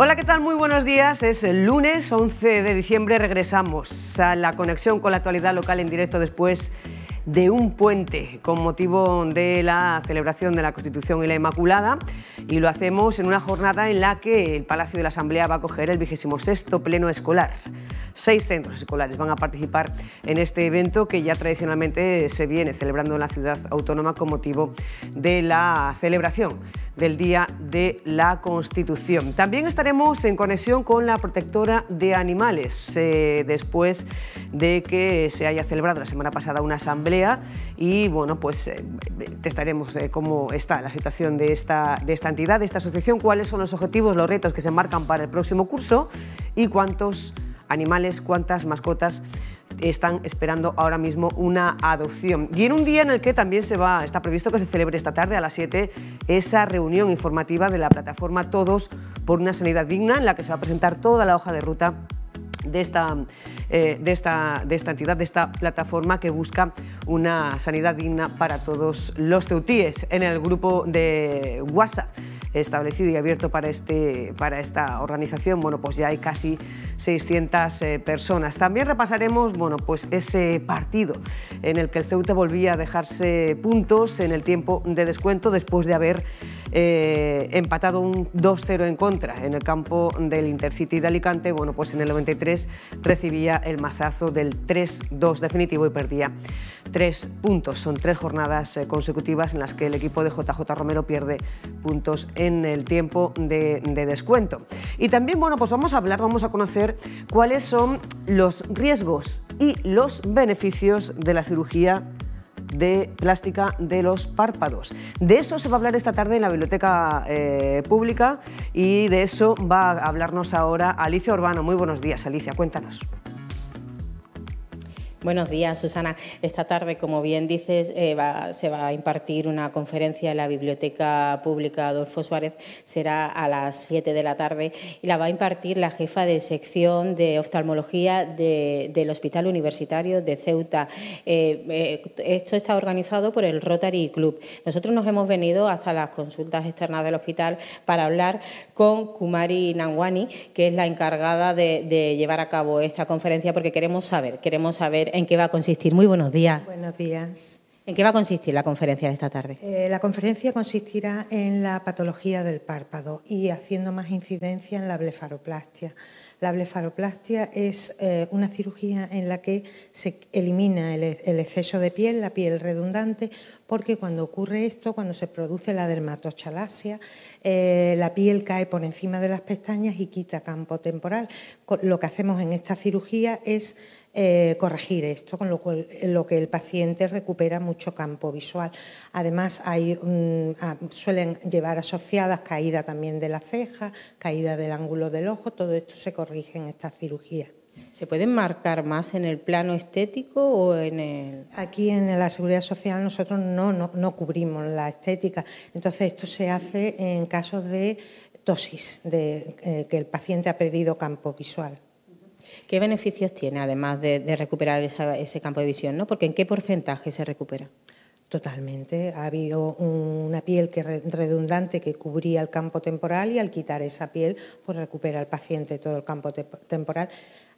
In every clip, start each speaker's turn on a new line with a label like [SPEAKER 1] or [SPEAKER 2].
[SPEAKER 1] Hola, ¿qué tal? Muy buenos días. Es el lunes 11 de diciembre. Regresamos a la conexión con la actualidad local en directo después de un puente con motivo de la celebración de la Constitución y la Inmaculada y lo hacemos en una jornada en la que el Palacio de la Asamblea va a acoger el sexto Pleno Escolar. Seis centros escolares van a participar en este evento que ya tradicionalmente se viene celebrando en la ciudad autónoma con motivo de la celebración del Día de la Constitución. También estaremos en conexión con la protectora de animales, eh, después de que se haya celebrado la semana pasada una asamblea y bueno, pues eh, testaremos eh, cómo está la situación de esta, de esta entidad, de esta asociación, cuáles son los objetivos, los retos que se marcan para el próximo curso y cuántos animales, cuántas mascotas están esperando ahora mismo una adopción. Y en un día en el que también se va, está previsto que se celebre esta tarde a las 7 esa reunión informativa de la plataforma Todos por una sanidad digna, en la que se va a presentar toda la hoja de ruta de esta, eh, de esta entidad, de esta plataforma que busca una sanidad digna para todos los teutíes en el grupo de WhatsApp establecido y abierto para, este, para esta organización, bueno, pues ya hay casi 600 eh, personas. También repasaremos bueno, pues ese partido en el que el Ceuta volvía a dejarse puntos en el tiempo de descuento después de haber eh, empatado un 2-0 en contra en el campo del Intercity de Alicante, bueno, pues en el 93 recibía el mazazo del 3-2 definitivo y perdía tres puntos. Son tres jornadas eh, consecutivas en las que el equipo de JJ Romero pierde puntos en el tiempo de, de descuento. Y también, bueno, pues vamos a hablar, vamos a conocer cuáles son los riesgos y los beneficios de la cirugía de plástica de los párpados. De eso se va a hablar esta tarde en la Biblioteca eh, Pública y de eso va a hablarnos ahora Alicia Urbano. Muy buenos días, Alicia, cuéntanos.
[SPEAKER 2] Buenos días, Susana. Esta tarde, como bien dices, eh, se va a impartir una conferencia en la Biblioteca Pública Adolfo Suárez. Será a las 7 de la tarde y la va a impartir la jefa de sección de oftalmología del Hospital Universitario de Ceuta. Eh, eh, esto está organizado por el Rotary Club. Nosotros nos hemos venido hasta las consultas externas del hospital para hablar con Kumari Nangwani, que es la encargada de, de llevar a cabo esta conferencia, porque queremos saber, queremos saber en qué va a consistir. Muy buenos días. Buenos días. ¿En qué va a consistir la conferencia de esta tarde?
[SPEAKER 3] Eh, la conferencia consistirá en la patología del párpado y haciendo más incidencia en la blefaroplastia. La blefaroplastia es eh, una cirugía en la que se elimina e-, el, exceso de piel, la piel redundante, porque cuando ocurre esto, cuando se produce la dermatochalasia, eh, la piel cae por encima de las pestañas y quita campo temporal. Lo que hacemos en esta cirugía es eh, corregir esto, con lo, que el paciente recupera mucho campo visual. Además, hay, mm, suelen llevar asociadas caída también de la ceja, caída del ángulo del ojo, todo esto se corrige en esta cirugía. ¿Se pueden marcar más en el plano estético o en el...? Aquí en la Seguridad Social nosotros no, cubrimos la estética, entonces esto se hace en casos de tosis, de eh, que el paciente ha perdido campo visual. ¿Qué beneficios
[SPEAKER 2] tiene además de, recuperar ese campo de visión? ¿no? Porque ¿en qué porcentaje se recupera? Totalmente. Ha habido
[SPEAKER 3] una piel que redundante que cubría el campo temporal y al quitar esa piel, pues recupera el paciente todo el campo temporal.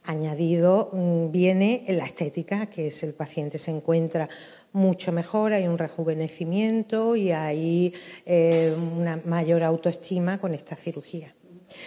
[SPEAKER 3] Añadido mm, viene la estética, que es el paciente se encuentra mucho mejor, hay un
[SPEAKER 2] rejuvenecimiento y hay
[SPEAKER 3] eh, una mayor autoestima con esta cirugía.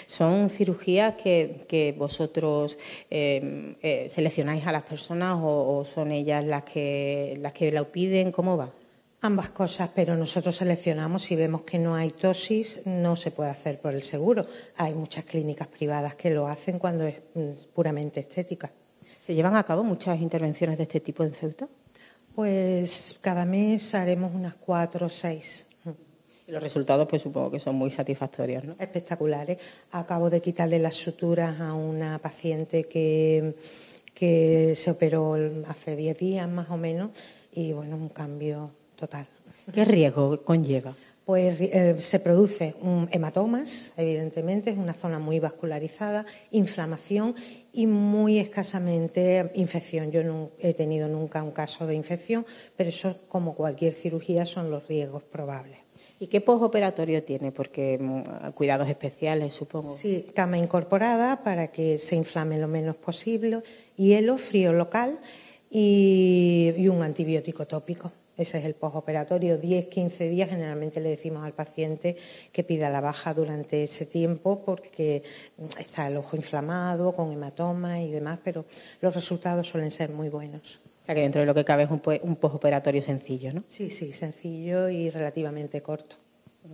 [SPEAKER 2] Son cirugías que, vosotros eh, eh, seleccionáis a las personas o, son ellas las que, las que la piden. ¿Cómo va? Ambas
[SPEAKER 3] cosas, pero nosotros seleccionamos y vemos que no hay tosis, no se puede hacer por el seguro. Hay muchas clínicas privadas que lo hacen cuando es mm, puramente estética. ¿Se llevan a cabo muchas intervenciones de este tipo en Ceuta?
[SPEAKER 2] Pues
[SPEAKER 3] cada mes haremos unas cuatro o seis.
[SPEAKER 2] Los resultados, pues supongo que son muy satisfactorios, ¿no? Espectaculares.
[SPEAKER 3] Acabo de quitarle las suturas a una paciente que, que se operó hace 10 días más o menos y, bueno, un cambio total.
[SPEAKER 2] ¿Qué riesgo conlleva?
[SPEAKER 3] Pues eh, se produce un hematomas, evidentemente, es una zona muy vascularizada, inflamación y muy escasamente infección. Yo no he tenido nunca un caso de infección, pero eso, como cualquier cirugía, son los riesgos probables.
[SPEAKER 2] ¿Y qué postoperatorio tiene? Porque mm, cuidados especiales, supongo. Sí,
[SPEAKER 3] cama incorporada para que se inflame lo menos posible, hielo, frío local y, un antibiótico tópico. Ese es el postoperatorio, 10-15 días. Generalmente le decimos al paciente que pida la baja durante ese tiempo porque está el ojo inflamado, con hematoma y demás, pero los resultados suelen ser muy buenos.
[SPEAKER 2] O sea que dentro de lo que cabe es un, un postoperatorio sencillo, ¿no?
[SPEAKER 3] Sí, sí, sencillo y relativamente corto.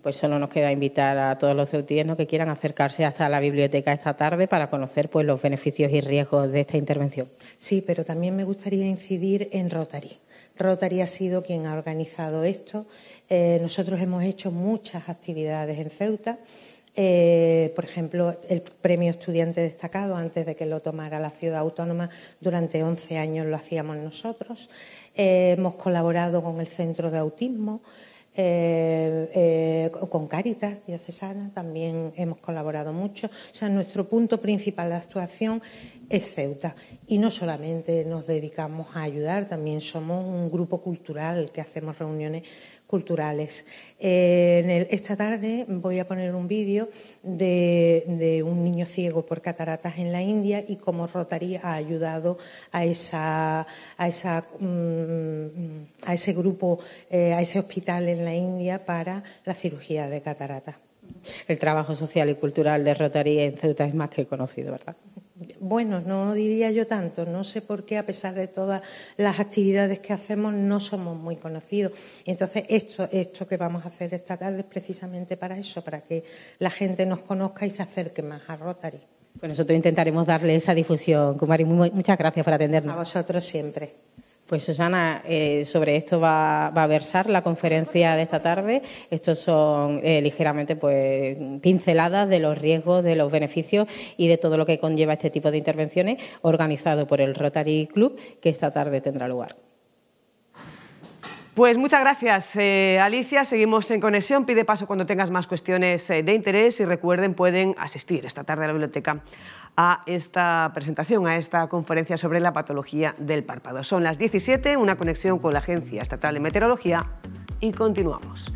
[SPEAKER 2] Pues solo nos queda invitar a todos los ceutíes que quieran acercarse hasta la biblioteca esta tarde para conocer pues, los beneficios y riesgos de esta intervención.
[SPEAKER 3] Sí, pero también me gustaría incidir en Rotary. Rotary ha sido quien ha organizado esto. Eh, nosotros hemos hecho muchas actividades en Ceuta. Eh, por ejemplo, el premio estudiante destacado, antes de que lo tomara la ciudad autónoma, durante 11 años lo hacíamos nosotros. Eh, hemos colaborado con el Centro de Autismo, eh, con Caritas Diocesana, también hemos colaborado mucho. O sea, nuestro punto principal de actuación es Ceuta. Y no solamente nos dedicamos a ayudar, también somos un grupo cultural que hacemos reuniones culturales. Eh, en esta tarde voy a poner un vídeo de, un niño ciego por cataratas en la India y cómo Rotary ha ayudado a, esa, a, esa, mm, a ese grupo, eh, a ese hospital en la India para la cirugía de cataratas.
[SPEAKER 2] El trabajo social y cultural de Rotary en Ceuta es más que conocido, ¿verdad?
[SPEAKER 3] Bueno, no diría yo tanto. No sé por qué, a pesar de todas las actividades que hacemos, no somos muy conocidos. Entonces, esto, esto que vamos a hacer esta tarde es precisamente para eso, para que la gente nos conozca y
[SPEAKER 2] se acerque más a Rotary. Pues nosotros intentaremos darle esa difusión. Kumari, muchas gracias por atendernos. A vosotros siempre. Pues Susana, eh, sobre esto va, a versar la conferencia de esta tarde. Estos son eh, ligeramente pues pinceladas de los riesgos, de los beneficios y de todo lo que conlleva este tipo de intervenciones organizado por el Rotary Club que esta tarde tendrá lugar.
[SPEAKER 1] Pues muchas gracias, eh, Alicia. Seguimos en conexión. Pide paso cuando tengas más cuestiones eh, de interés y recuerden, pueden asistir esta tarde a la biblioteca a esta presentación, a esta conferencia sobre la patología del párpado. Son las 17, una conexión con la Agencia Estatal de Meteorología y continuamos.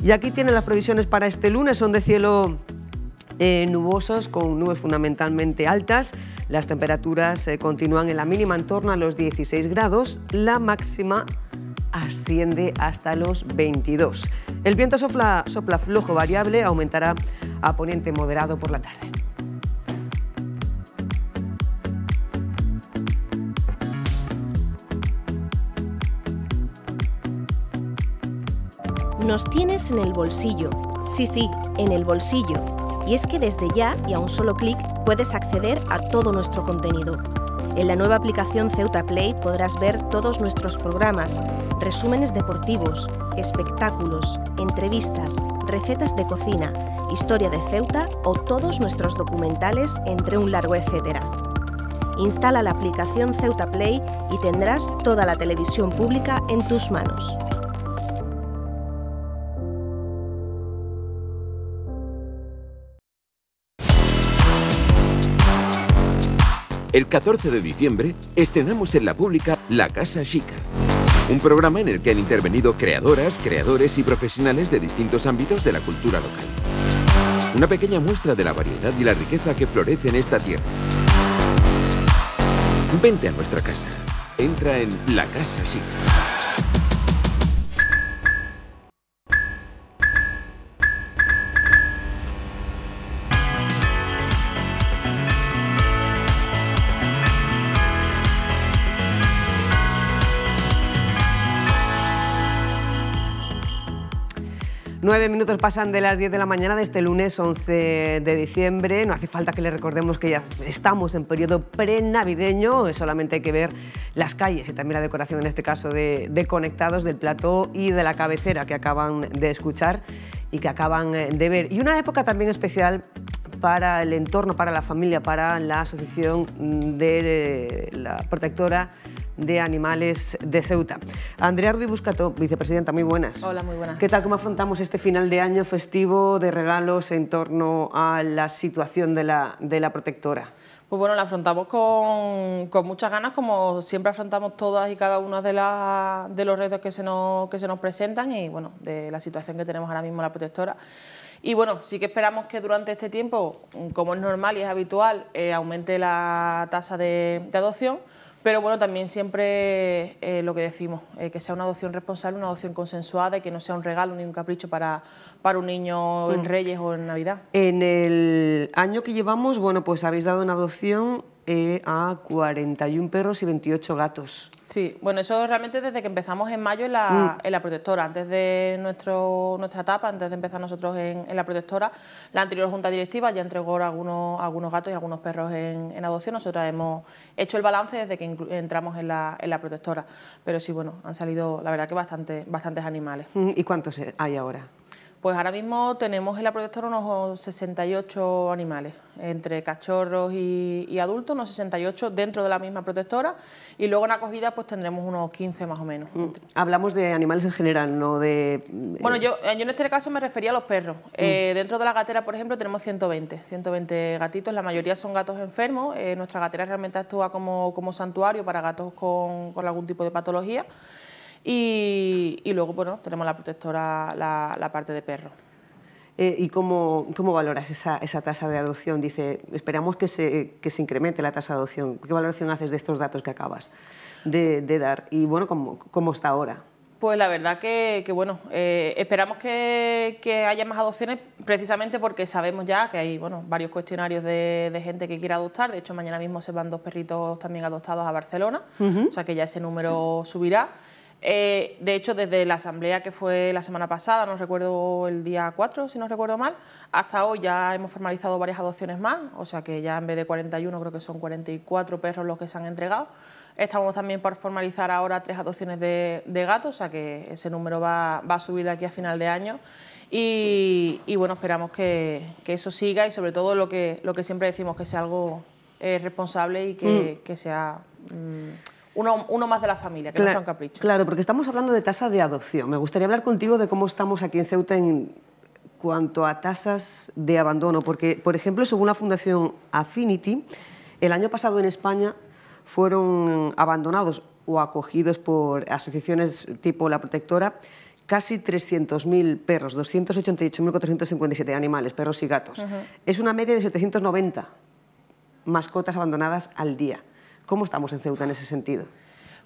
[SPEAKER 1] Y aquí tienen las previsiones para este lunes, son de cielo eh, nubosos con nubes fundamentalmente altas. Las temperaturas continúan en la mínima en torno a los 16 grados, la máxima asciende hasta los 22. El viento sopla, sopla flojo variable, aumentará a poniente moderado por la tarde.
[SPEAKER 4] Nos tienes en el bolsillo. Sí, sí, en el bolsillo. Y es que desde ya y a un solo clic puedes acceder a todo nuestro contenido en la nueva aplicación Ceuta Play podrás ver todos nuestros programas, resúmenes deportivos, espectáculos, entrevistas, recetas de cocina, historia de Ceuta o todos nuestros documentales, entre un largo etcétera. Instala la aplicación Ceuta Play y tendrás toda la televisión pública en tus manos.
[SPEAKER 5] El 14 de diciembre
[SPEAKER 6] estrenamos en la pública La Casa Chica. Un programa en el que han intervenido creadoras,
[SPEAKER 7] creadores y profesionales de distintos ámbitos de la cultura local. Una pequeña muestra de la variedad y la riqueza que florece en esta tierra. Vente
[SPEAKER 6] a nuestra casa. Entra en La Casa Chica.
[SPEAKER 1] Nueve minutos pasan de las 10 de la mañana de este lunes 11 de diciembre. No hace falta que le recordemos que ya estamos en periodo prenavideño, solamente hay que ver las calles y también la decoración, en este caso, de, de Conectados, del plató y de la cabecera que acaban de escuchar y que acaban de ver. Y una época también especial para el entorno, para la familia, para la Asociación de la Protectora de Animales de Ceuta. Andrea Rudy Buscato, vicepresidenta, muy buenas. Hola, muy buenas. ¿Qué tal? ¿Cómo afrontamos este final de año festivo de regalos en torno a la situación de la, protectora?
[SPEAKER 8] Pues bueno, la afrontamos con, muchas ganas, como siempre afrontamos todas y cada una de, de los retos que se, nos, que se nos presentan y bueno, de la situación que tenemos ahora mismo la protectora. Y bueno, sí que esperamos que durante este tiempo, como es normal y es habitual, eh, aumente la tasa de, adopción, pero bueno, también siempre eh, lo que decimos, eh, que sea una adopción responsable, una adopción consensuada y que no sea un regalo ni un capricho para, para un niño en mm. Reyes o en Navidad.
[SPEAKER 1] En el año que llevamos, bueno, pues habéis dado una adopción e a 41 perros y 28 gatos.
[SPEAKER 8] Sí, bueno, eso realmente desde que empezamos en mayo en la, mm. protectora, antes de nuestro, nuestra etapa, antes de empezar nosotros en, la protectora, la anterior junta directiva ya entregó algunos, algunos gatos y algunos perros en, en adopción, nosotros hemos hecho el balance desde que entramos en la, en la protectora, pero sí, bueno, han salido la verdad que bastante, bastantes animales.
[SPEAKER 1] Mm, ¿Y cuántos hay ahora?
[SPEAKER 8] Pues ahora mismo tenemos en la protectora unos 68 animales, entre cachorros y, adultos, unos 68 dentro de la misma protectora y luego en acogida pues tendremos unos 15 más o menos. Mm.
[SPEAKER 1] Hablamos de animales en general, no de... Eh. Bueno, eh, yo,
[SPEAKER 8] en este caso me refería a los perros. Mm. Eh, dentro de la gatera, por ejemplo, tenemos 120, 120 gatitos, la mayoría son gatos enfermos, nuestra gatera realmente actúa como, santuario para gatos con algún tipo de patología. Y, luego, bueno, tenemos
[SPEAKER 1] la protectora, la, parte de perro. Eh, ¿Y cómo, cómo valoras esa, esa, tasa de adopción? Dice, esperamos que se, que se, incremente la tasa de adopción. ¿Qué valoración haces de estos datos que acabas de, dar? Y bueno, ¿cómo, ¿cómo, está ahora?
[SPEAKER 8] Pues la verdad que, bueno, eh, esperamos que, que, haya más adopciones precisamente porque sabemos ya que hay bueno, varios cuestionarios de, gente que quiere adoptar. De hecho, mañana mismo se van dos perritos también adoptados a Barcelona, o sea que ya ese número subirá. Eh, de hecho, desde la asamblea que fue la semana pasada, no recuerdo el día 4, si no recuerdo mal, hasta hoy ya hemos formalizado varias adopciones más, o sea que ya en vez de 41 creo que son 44 perros los que se han entregado. Estamos también por formalizar ahora tres adopciones de, gatos, o sea que ese número va, a subir de aquí a final de año. Y, bueno, esperamos que, eso siga y sobre todo lo que, lo que siempre decimos, que sea algo eh, responsable y que, mm. sea... Mm, uno, más de la familia, que claro, no un capricho. Claro,
[SPEAKER 1] porque estamos hablando de tasas de adopción. Me gustaría hablar contigo de cómo estamos aquí en Ceuta en cuanto a tasas de abandono, porque, por ejemplo, según la Fundación Affinity, el año pasado en España fueron abandonados o acogidos por asociaciones tipo La Protectora casi 300.000 perros, 288.457 animales, perros y gatos. Es una media de 790 mascotas abandonadas al día. ¿Cómo estamos en Ceuta en ese sentido?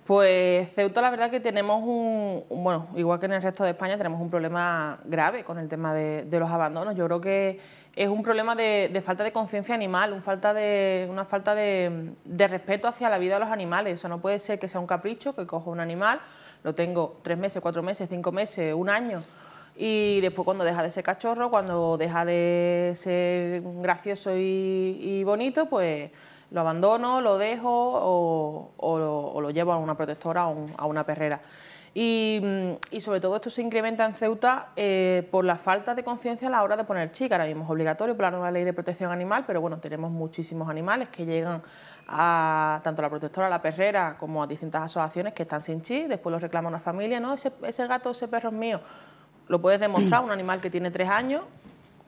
[SPEAKER 1] Pues Ceuta la verdad que tenemos un, bueno, igual que en el resto de
[SPEAKER 8] España, tenemos un problema grave con el tema de, los abandonos. Yo creo que es un problema de, falta de conciencia animal, falta de, una falta de, respeto hacia la vida de los animales. Eso no puede ser que sea un capricho, que cojo un animal, lo tengo tres meses, cuatro meses, cinco meses, un año. Y después cuando deja de ser cachorro, cuando deja de ser gracioso y bonito, pues lo abandono, lo dejo o, lo, llevo a una protectora o a una perrera. Mm, y, sobre todo esto se incrementa en Ceuta eh, por la falta de conciencia a la hora de poner chica. Ahora mismo es obligatorio por la nueva ley de protección animal, pero bueno, tenemos muchísimos animales que llegan a tanto a la protectora, a la perrera, como a distintas asociaciones que están sin chi, después lo reclama una familia, no, ese, gato, ese perro es mío. Lo puedes demostrar, un animal que tiene tres años,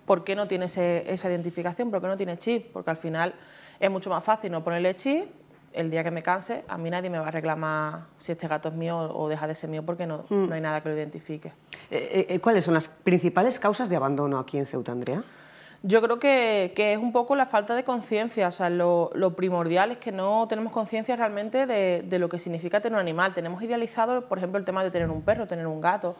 [SPEAKER 8] ¿por qué no tiene esa identificación? ¿Por qué no tiene chip? Porque al final es mucho más fácil no ponerle chip el día que me canse, a mí nadie me va a reclamar si este gato es mío o deja de ser mío porque no, mm. no hay nada que lo identifique. Eh,
[SPEAKER 1] eh, eh, ¿Cuáles son las principales causas de abandono aquí en Ceuta, Andrea? Yo creo
[SPEAKER 8] que, es un poco la falta de conciencia, o sea, lo, primordial es que no tenemos conciencia realmente de lo que significa tener un animal. Tenemos idealizado, por ejemplo, el tema de tener un perro, tener un gato,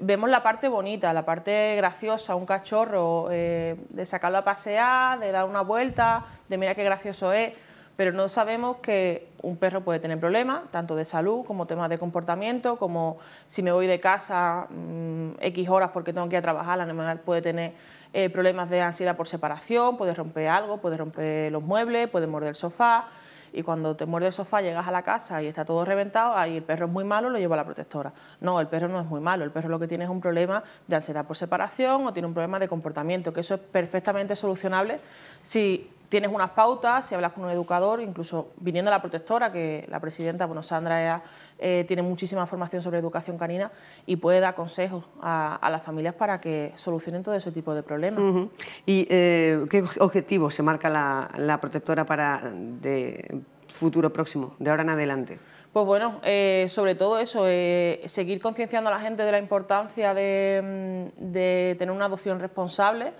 [SPEAKER 8] vemos la parte bonita, la parte graciosa, un cachorro, eh, de sacarlo a pasear, de dar una vuelta, de mira qué gracioso es, pero no sabemos que un perro puede tener problemas, tanto de salud como temas de comportamiento, como si me voy de casa mm, X horas porque tengo que ir a trabajar, la animal puede tener eh, problemas de ansiedad por separación, puede romper algo, puede romper los muebles, puede morder el sofá, y cuando te muerde el sofá, llegas a la casa y está todo reventado, ahí el perro es muy malo, lo lleva a la protectora. No, el perro no es muy malo, el perro lo que tiene es un problema de ansiedad por separación o tiene un problema de comportamiento, que eso es perfectamente solucionable si tienes unas pautas, si hablas con un educador, incluso viniendo a la protectora, que la presidenta, bueno, Sandra eh, tiene muchísima formación sobre educación canina y puede dar consejos a, las familias para que solucionen todo ese tipo de problemas.
[SPEAKER 1] ¿Y eh, qué objetivo se marca la, protectora para de futuro próximo, de ahora en adelante?
[SPEAKER 8] Pues bueno, eh, sobre todo eso, seguir concienciando a la gente de la importancia de, mm, tener una adopción responsable,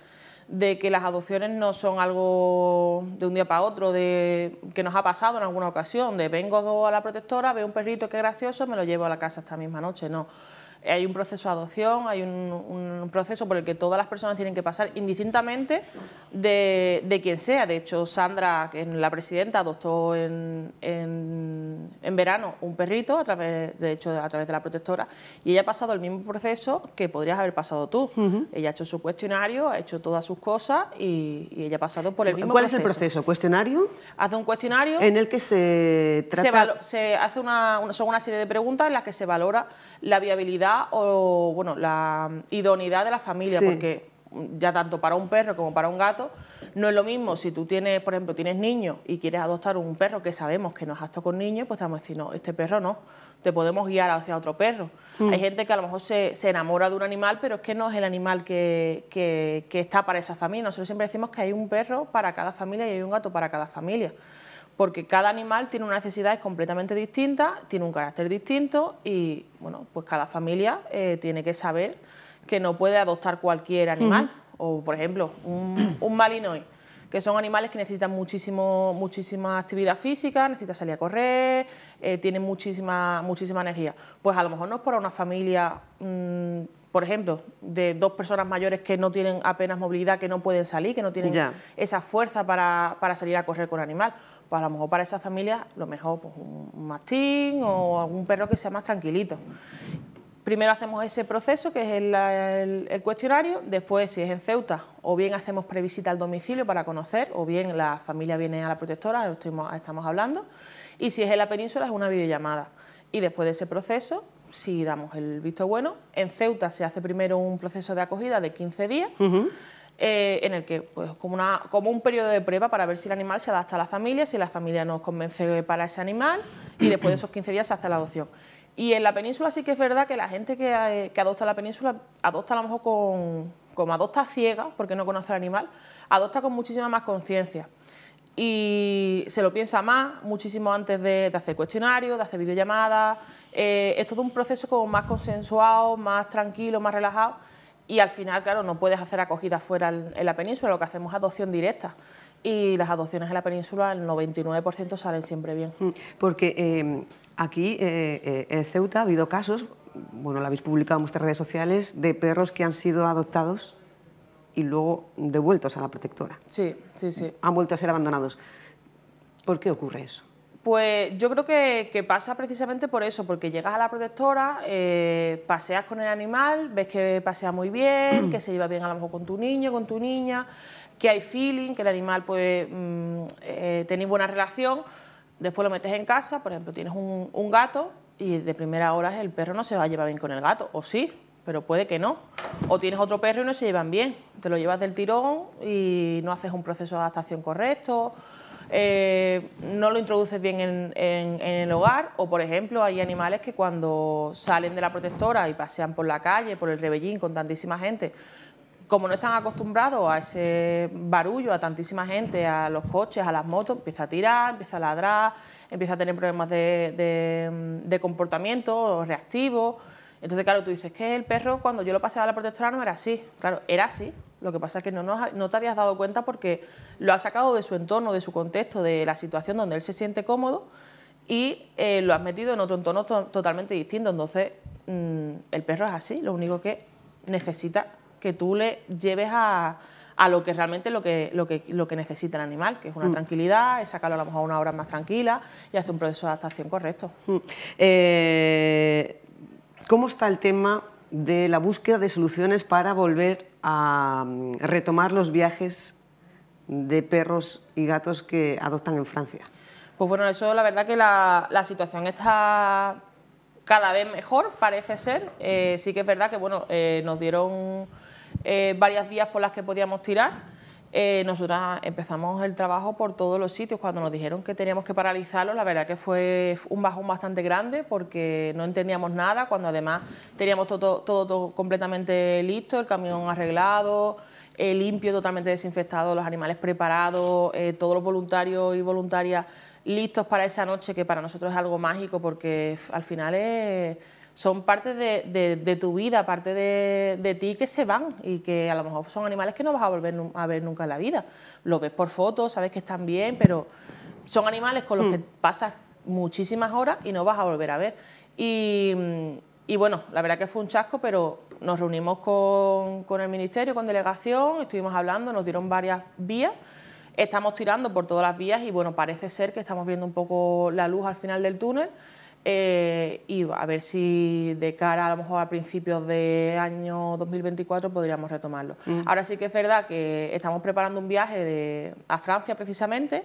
[SPEAKER 8] de que las adopciones no son algo de un día para otro, de que nos ha pasado en alguna ocasión, de vengo a la protectora, veo un perrito que es gracioso, me lo llevo a la casa esta misma noche, no. Hay un proceso de adopción, hay un, proceso por el que todas las personas tienen que pasar, indistintamente de, quien sea. De hecho, Sandra, que es la presidenta, adoptó en, en, verano un perrito, a través, de hecho, a través de la protectora, y ella ha pasado el mismo proceso que podrías haber pasado tú. Ella ha hecho su cuestionario, ha hecho todas sus cosas y, ella
[SPEAKER 1] ha pasado por el mismo ¿Cuál proceso. ¿Cuál es el proceso? ¿Cuestionario? Hace un cuestionario. En el que se trata.
[SPEAKER 8] Se, hace una, son una serie de preguntas en las que se valora la viabilidad o bueno, la idoneidad de la familia, porque ya tanto para un perro como para un gato, no es lo mismo si tú tienes, por ejemplo, tienes niños y quieres adoptar un perro que sabemos que no es apto con niños, pues estamos diciendo este perro no, te podemos guiar hacia otro perro. Hmm. Hay gente que a lo mejor se, enamora de un animal, pero es que no es el animal que, que está para esa familia. Nosotros siempre decimos que hay un perro para cada familia y hay un gato para cada familia porque cada animal tiene una necesidades completamente distintas, tiene un carácter distinto y, bueno, pues cada familia eh, tiene que saber que no puede adoptar cualquier animal. O, por ejemplo, un, un malinois que son animales que necesitan muchísimo, muchísima actividad física, necesitan salir a correr, eh, tienen muchísima, muchísima energía. Pues a lo mejor no es para una familia, mm, por ejemplo, de dos personas mayores que no tienen apenas movilidad, que no pueden salir, que no tienen esa fuerza para, para, salir a correr con animal pues a lo mejor para esa familia, lo mejor pues un mastín o algún perro que sea más tranquilito. Primero hacemos ese proceso, que es el, cuestionario, después si es en Ceuta, o bien hacemos previsita al domicilio para conocer, o bien la familia viene a la protectora, estamos, hablando, y si es en la península es una videollamada. Y después de ese proceso, si damos el visto bueno, en Ceuta se hace primero un proceso de acogida de 15 días, eh, en el que, pues, como, un periodo de prueba para ver si el animal se adapta a la familia, si la familia nos convence para ese animal y después de esos 15 días se hace la adopción. Y en la península sí que es verdad que la gente que, eh, adopta la península adopta a lo mejor con, como adopta ciega, porque no conoce al animal, adopta con muchísima más conciencia. Y se lo piensa más, muchísimo antes de, hacer cuestionarios, de hacer videollamadas. Eh, es todo un proceso como más consensuado, más tranquilo, más relajado y al final, claro, no puedes hacer acogida fuera en la península, lo que hacemos es adopción directa
[SPEAKER 1] y las adopciones en la península, el 99% salen siempre bien. Mm, porque eh, aquí eh, eh, en Ceuta ha habido casos, bueno, lo habéis publicado en vuestras redes sociales, de perros que han sido adoptados y luego devueltos a la protectora. Sí, sí, sí. Han vuelto a ser abandonados. ¿Por qué ocurre eso?
[SPEAKER 8] Pues yo creo que, pasa precisamente por eso, porque llegas a la protectora, eh, paseas con el animal, ves que pasea muy bien, que se lleva bien a lo mejor con tu niño, con tu niña, que hay feeling, que el animal pues mm, eh, tener buena relación, después lo metes en casa, por ejemplo, tienes un gato y de primera hora el perro no se va a llevar bien con el gato, o sí, pero puede que no. O tienes otro perro y no se llevan bien, te lo llevas del tirón y no haces un proceso de adaptación correcto. Eh, no lo introduces bien en, el hogar o, por ejemplo, hay animales que cuando salen de la protectora y pasean por la calle, por el rebellín con tantísima gente, como no están acostumbrados a ese barullo, a tantísima gente, a los coches, a las motos, empieza a tirar, empieza a ladrar, empieza a tener problemas de, de comportamiento reactivo entonces, claro, tú dices que el perro cuando yo lo pasaba a la protectora no era así. Claro, era así. Lo que pasa es que no, te habías dado cuenta porque lo has sacado de su entorno, de su contexto, de la situación donde él se siente cómodo y eh, lo has metido en otro entorno totalmente distinto. Entonces, mm, el perro es así, lo único que necesita que tú le lleves a, lo que realmente lo que, lo que, lo que necesita el animal, que es una mm. tranquilidad, es sacarlo a lo mejor a una hora más tranquila y hacer un proceso de adaptación
[SPEAKER 1] correcto. Mm. Eh, ¿Cómo está el tema de la búsqueda de soluciones para volver a mm, retomar los viajes de perros y gatos que adoptan en Francia?
[SPEAKER 8] Pues bueno, eso la verdad que la, situación está cada vez mejor, parece ser. Eh, sí que es verdad que bueno, eh, nos dieron eh, varias vías por las que podíamos tirar. Eh, nosotras empezamos el trabajo por todos los sitios. Cuando nos dijeron que teníamos que paralizarlo, la verdad que fue un bajón bastante grande porque no entendíamos nada, cuando además teníamos todo, todo, completamente listo, el camión arreglado, el eh, limpio, totalmente desinfectado, los animales preparados, eh, todos los voluntarios y voluntarias listos para esa noche, que para nosotros es algo mágico porque al final es son parte de, tu vida, parte de, ti que se van y que a lo mejor son animales que no vas a volver a ver nunca en la vida. Lo ves por fotos, sabes que están bien, pero son animales con los que hmm. pasas muchísimas horas y no vas a volver a ver. Y, bueno, la verdad que fue un chasco, pero nos reunimos con, con el ministerio, con delegación, estuvimos hablando, nos dieron varias vías estamos tirando por todas las vías y bueno, parece ser que estamos viendo un poco la luz al final del túnel. Eh, y a ver si de cara a lo mejor a principios de año 2024 podríamos retomarlo. Mm. Ahora sí que es verdad que estamos preparando un viaje a Francia precisamente,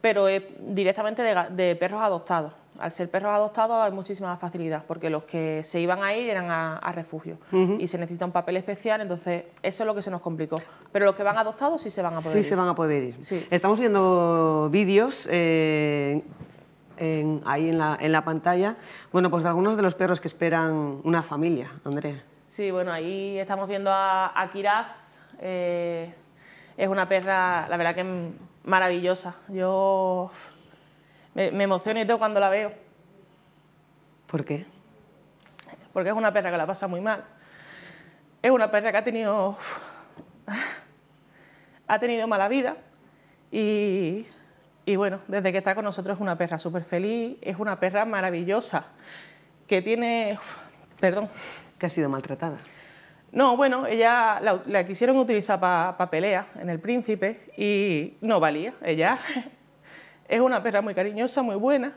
[SPEAKER 8] pero directamente de, perros adoptados. Al ser perros adoptados hay muchísima facilidad, porque los que se iban a ir eran a, refugio y se necesita un papel especial, entonces eso es lo que se nos complicó. Pero los que van adoptados sí se van a poder ir. Sí se van
[SPEAKER 1] a poder ir. Estamos viendo vídeos. Eh, ahí en la, en la pantalla, bueno, pues de algunos de los perros que esperan una familia, Andrea.
[SPEAKER 8] Sí, bueno, ahí estamos viendo a, Kiraz. Eh, es una perra, la verdad que maravillosa. Yo me, me, emociono y todo cuando la veo. ¿Por qué? Porque es una perra que la pasa muy mal. Es una perra que ha tenido... ha tenido mala vida y y bueno, desde que está con nosotros es una perra súper feliz, es una perra maravillosa, que tiene...
[SPEAKER 1] perdón. Que ha sido maltratada.
[SPEAKER 8] No, bueno, ella la, quisieron utilizar para pa pelea en El Príncipe y no valía. Ella es una perra muy cariñosa, muy buena.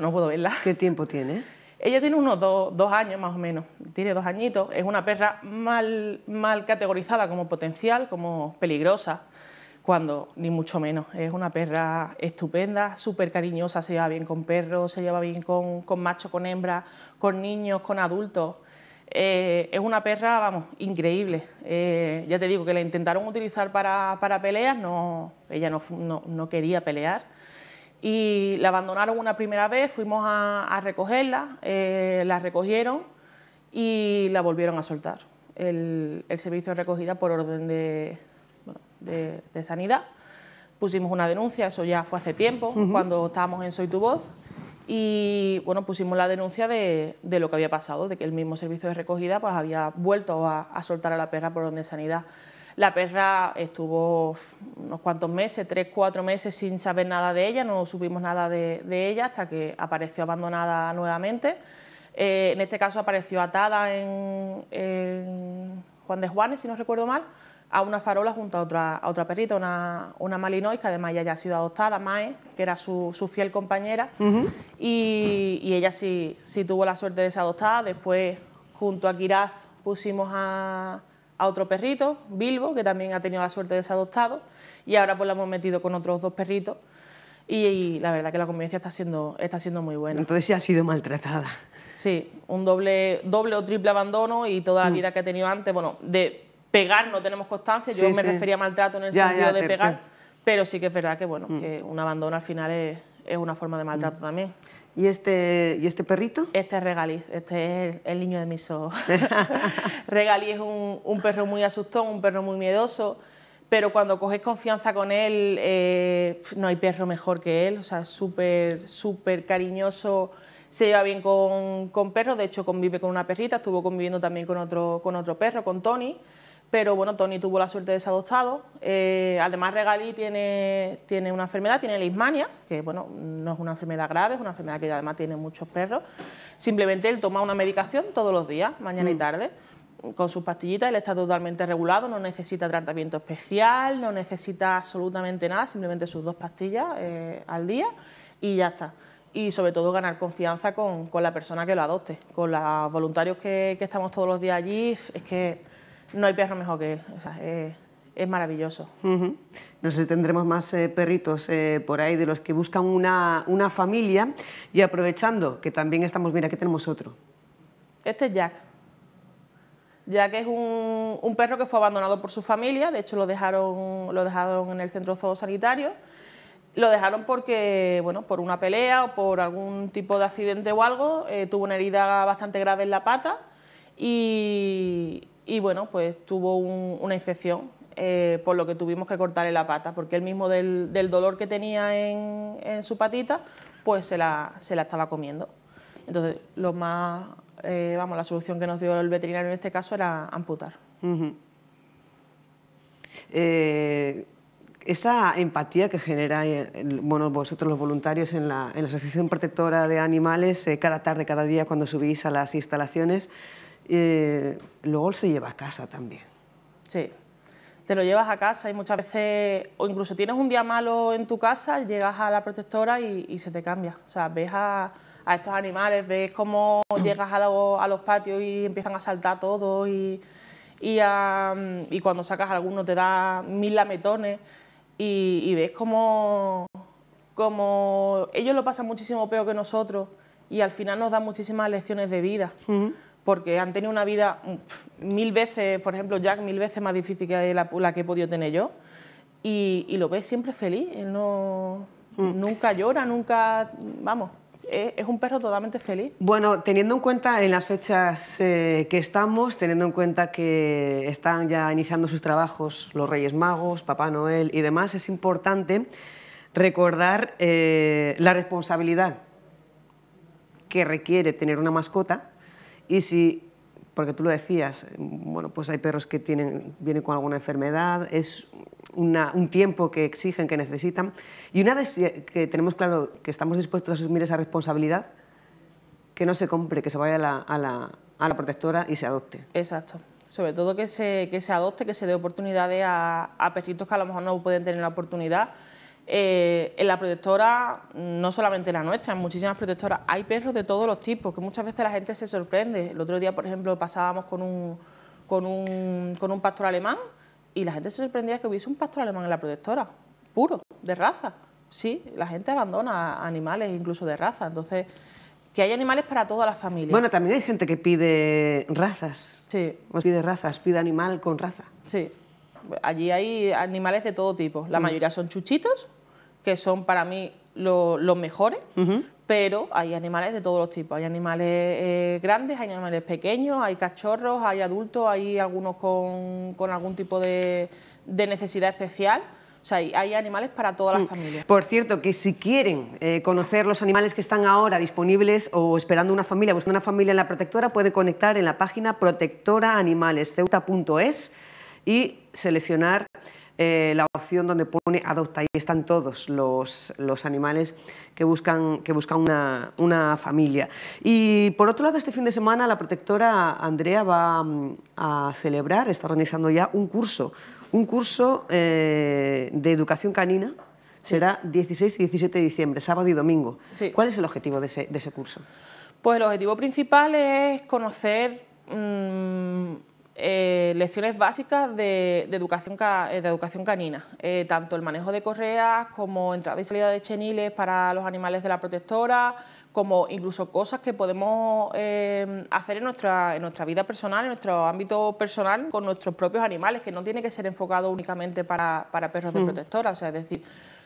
[SPEAKER 1] no puedo verla. ¿Qué tiempo tiene?
[SPEAKER 8] Ella tiene unos dos años más o menos, tiene dos añitos. Es una perra mal categorizada como potencial, como peligrosa cuando ni mucho menos. Es una perra estupenda, súper cariñosa, se lleva bien con perros, se lleva bien con, con machos, con hembras, con niños, con adultos. Eh, es una perra, vamos, increíble. Eh, ya te digo que la intentaron utilizar para, para peleas, no, ella no, quería pelear. Y la abandonaron una primera vez, fuimos a, recogerla, eh, la recogieron y la volvieron a soltar. El, el servicio de recogida por orden de, de, Sanidad. Pusimos una denuncia, eso ya fue hace tiempo, cuando estábamos en Soy tu Voz, y bueno, pusimos la denuncia de, lo que había pasado, de que el mismo servicio de recogida pues, había vuelto a, soltar a la perra por donde sanidad. La perra estuvo unos cuantos meses, tres, cuatro meses sin saber nada de ella, no supimos nada de, ella hasta que apareció abandonada nuevamente. Eh, en este caso apareció atada en, en Juan de Juanes, si no recuerdo mal, a una farola junto a otra, a otra perrita, una, una malinois, que además ya ha sido adoptada, Mae, que era su, fiel compañera, y, ella sí, sí, tuvo la suerte de ser adoptada. Después, junto a Kiraz, pusimos a, otro perrito, Bilbo, que también ha tenido la suerte de ser adoptado, y ahora pues la hemos metido con otros dos perritos, y, la verdad que la convivencia está siendo, está siendo muy buena.
[SPEAKER 1] Entonces sí ha sido maltratada.
[SPEAKER 8] Sí, un doble, doble o triple abandono y toda la mm. vida que ha tenido antes, bueno, de pegar no tenemos constancia, yo me refería a maltrato en el sentido de pegar, pero sí que es verdad que, bueno, mm. que un abandono al final es, es una forma de maltrato mm. también. ¿Y este, ¿Y este perrito? Este es Regaliz, este es el, niño de mis ojos. Regaliz es un, un, perro muy asustón, un perro muy miedoso, pero cuando coges confianza con él, eh, no hay perro mejor que él, o sea, súper, súper cariñoso, se lleva bien con, con perros, de hecho convive con una perrita, estuvo conviviendo también con otro, con otro perro, con Tony, pero bueno, Tony tuvo la suerte de ser adoptado. Eh, además, Regalí tiene, tiene una enfermedad, tiene leishmania, que bueno, no es una enfermedad grave, es una enfermedad que además tiene muchos perros. Simplemente él toma una medicación todos los días, mañana y mm. tarde, con sus pastillitas. Él está totalmente regulado, no necesita tratamiento especial, no necesita absolutamente nada, simplemente sus dos pastillas eh, al día y ya está y sobre todo ganar confianza con, la persona que lo adopte. Con los voluntarios que, que, estamos todos los días allí, es que no hay perro mejor que él. es
[SPEAKER 1] maravilloso. No sé si tendremos más eh, perritos eh, por ahí de los que buscan una, familia. Y aprovechando que también estamos, mira, aquí tenemos otro. Este es
[SPEAKER 8] Jack. Jack es un, perro que fue abandonado por su familia, de hecho lo dejaron, lo dejaron en el centro zoosanitario. Lo dejaron porque, bueno, por una pelea o por algún tipo de accidente o algo, eh, tuvo una herida bastante grave en la pata y y bueno, pues tuvo una infección, eh, por lo que tuvimos que cortarle la pata, porque él mismo del, dolor que tenía en, su patita, pues se la, estaba comiendo. Entonces, lo más, eh, vamos, la solución que nos dio el veterinario en este caso era amputar.
[SPEAKER 1] Eh, esa empatía que genera bueno, vosotros los voluntarios en la, en la Asociación Protectora de Animales cada tarde, cada día cuando subís a las instalaciones, eh, luego se lleva a casa también. Sí,
[SPEAKER 8] te lo llevas a casa y muchas veces, o incluso tienes un día malo en tu casa, llegas a la protectora y, se te cambia. O sea, ves a, estos animales, ves cómo llegas a, los patios y empiezan a saltar todo y, cuando sacas alguno te da mil lametones y, ves cómo, ellos lo pasan muchísimo peor que nosotros y al final nos dan muchísimas lecciones de vida porque han tenido una vida mm, mil veces, por ejemplo, Jack mil veces más difícil que la, que he podido tener yo, y, lo ves siempre feliz, él no, mm. nunca llora, nunca, vamos, es, un perro totalmente feliz.
[SPEAKER 1] Bueno, teniendo en cuenta en las fechas eh, que estamos, teniendo en cuenta que están ya iniciando sus trabajos los Reyes Magos, Papá Noel y demás, es importante recordar eh, la responsabilidad que requiere tener una mascota y si, porque tú lo decías, bueno, pues hay perros que tienen, vienen con alguna enfermedad, es un tiempo que exigen, que necesitan. Y una vez que tenemos claro que estamos dispuestos a asumir esa responsabilidad, que no se compre, que se vaya a la, a la, a la protectora y se adopte. Exacto
[SPEAKER 8] sobre todo que se, que se adopte, que se dé oportunidades a, a perritos que a lo mejor no pueden tener la oportunidad eh, en la protectora, no solamente la nuestra, en muchísimas protectoras, hay perros de todos los tipos, que muchas veces la gente se sorprende. El otro día, por ejemplo, pasábamos con un, con un, pastor alemán y la gente se sorprendía que hubiese un pastor alemán en la protectora, puro, de raza. Sí, la gente abandona animales incluso de raza, entonces que hay animales para toda la familia. Bueno,
[SPEAKER 1] también hay gente que pide razas. Sí. Pues pide razas, pide animal con raza. Sí.
[SPEAKER 8] Allí hay animales de todo tipo. La mm. mayoría son chuchitos, que son para mí los mejores, pero hay animales de todos los tipos. Hay animales eh, grandes, hay animales pequeños, hay cachorros, hay adultos, hay algunos con, algún tipo de, necesidad especial. O sea, hay animales para todas las mm. familias.
[SPEAKER 1] Por cierto, que si quieren eh, conocer los animales que están ahora disponibles o esperando una familia, buscando una familia en la protectora, puede conectar en la página protectoraanimalesceuta.es y seleccionar eh, la opción donde pone adopta. Ahí están todos los, los animales que buscan, que buscan una, familia. Y por otro lado, este fin de semana la protectora Andrea va mm, a celebrar, está organizando ya un curso, un curso eh, de educación canina será 16 y 17 de diciembre, sábado y domingo. ¿Cuál es el objetivo de ese, curso?
[SPEAKER 8] Pues el objetivo principal es conocer mm, eh, lecciones básicas de, educación, eh, de educación canina, eh, tanto el manejo de correas como entrada y salida de cheniles para los animales de la protectora, como incluso cosas que podemos hacer en nuestra, nuestra vida personal, en nuestro ámbito personal, con nuestros propios animales, que no tiene que ser enfocado únicamente para, perros de hmm. protectora. O sea, es decir,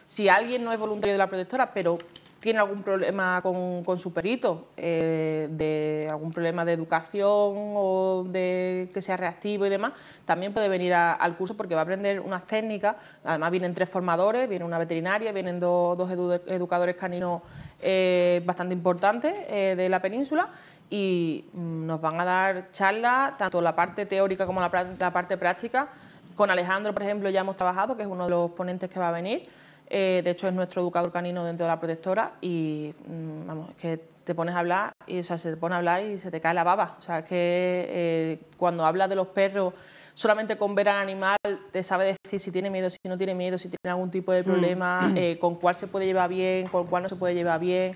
[SPEAKER 8] si alguien no es voluntario de la protectora, pero tiene algún problema con, su perito, eh, de algún problema de educación o de que sea reactivo y demás, también puede venir al curso porque va a aprender unas técnicas. Además, vienen tres formadores, viene una veterinaria, vienen dos educadores caninos eh, bastante importantes eh, de la península y mm, nos van a dar charlas, tanto la parte teórica como la parte práctica. Con Alejandro, por ejemplo, ya hemos trabajado, que es uno de los ponentes que va a venir. Eh, de hecho es nuestro educador canino dentro de la protectora y mm, vamos, es que te pones a hablar y se te pone a hablar y se te cae la baba. O sea, que eh, cuando hablas de los perros, solamente con ver al animal te sabe decir si tiene miedo, si no tiene miedo, si tiene algún tipo de mm. problema, eh, con cuál se puede llevar bien, con cuál no se puede llevar bien.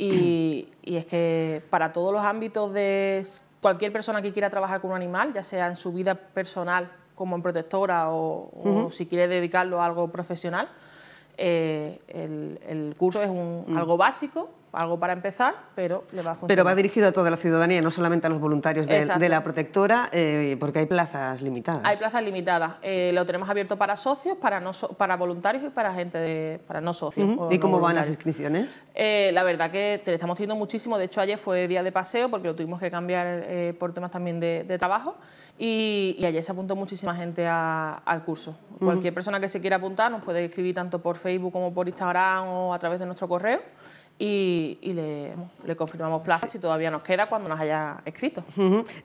[SPEAKER 8] Y, es que para todos los ámbitos de cualquier persona que quiera trabajar con un animal, ya sea en su vida personal como en protectora o si quiere dedicarlo a algo profesional, eh, el, curso es un, mm. algo básico, algo para empezar, pero le va a funcionar. Pero va dirigido
[SPEAKER 1] a toda la ciudadanía, no solamente a los voluntarios de, la protectora, eh, porque hay plazas limitadas. Hay
[SPEAKER 8] plazas limitadas. Eh, lo tenemos abierto para socios, para para voluntarios y para gente de, para no socios. ¿Y cómo van las
[SPEAKER 1] inscripciones?
[SPEAKER 8] la verdad que te estamos teniendo muchísimo. De hecho, ayer fue día de paseo porque lo tuvimos que cambiar por temas también de, de trabajo. Y, y se apuntó muchísima gente al curso. Cualquier persona que se quiera apuntar nos puede escribir tanto por Facebook como por Instagram o a través de nuestro correo y, le, confirmamos plazas y todavía nos queda cuando nos haya escrito.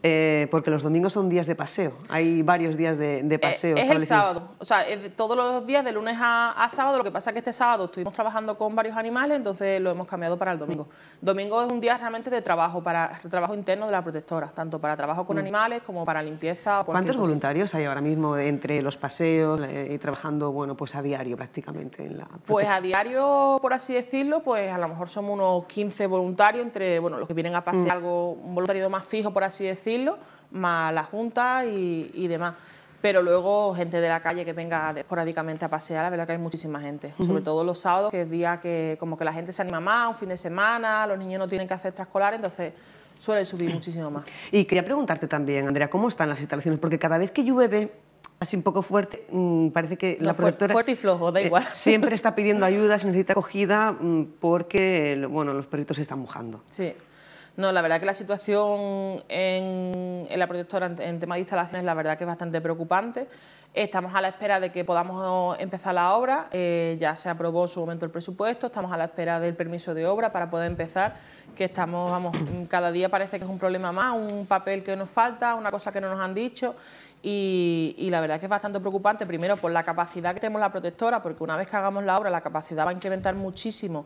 [SPEAKER 1] Eh, porque los domingos son días de paseo, hay varios días de, eh, paseo. es el sábado,
[SPEAKER 8] o sea, eh, todos los días de lunes a, sábado, lo que pasa es que este sábado estuvimos trabajando con varios animales, entonces lo hemos cambiado para el domingo. Domingo es un día realmente de trabajo, para trabajo interno de la protectora, tanto para trabajo con mm. animales como para limpieza. ¿Cuántos voluntarios
[SPEAKER 1] hay ahora mismo entre los paseos y trabajando, bueno, pues a diario prácticamente? En la
[SPEAKER 8] pues a diario, por así decirlo, pues a lo mejor somos unos 15 voluntarios, entre bueno, los que vienen a pasear mm. algo, un voluntariado más fijo, por así decirlo, más la junta y, demás pero luego gente de la calle que venga esporádicamente a pasear, la verdad que hay muchísima gente, sobre todo los sábados, que es día que como que la gente se anima más, un fin de semana, los niños no tienen que hacer extraescolar, entonces suele subir muchísimo más.
[SPEAKER 1] Y quería preguntarte también, Andrea, ¿cómo están las instalaciones? Porque cada vez que llueve un poco fuerte, mm, parece que la proyectora Fuerte
[SPEAKER 8] y flojo, da eh, igual. siempre
[SPEAKER 1] está pidiendo ayuda, se necesita acogida mm, porque, bueno, los proyectos se están mojando.
[SPEAKER 8] Sí. No, la verdad que la situación en, la protectora en, tema de instalaciones la verdad que es bastante preocupante. Estamos a la espera de que podamos empezar la obra, eh, ya se aprobó en su momento el presupuesto, estamos a la espera del permiso de obra para poder empezar, que estamos, vamos, cada día parece que es un problema más, un papel que nos falta, una cosa que no nos han dicho. Y, la verdad que es bastante preocupante, primero por la capacidad que tenemos la protectora, porque una vez que hagamos la obra la capacidad va a incrementar muchísimo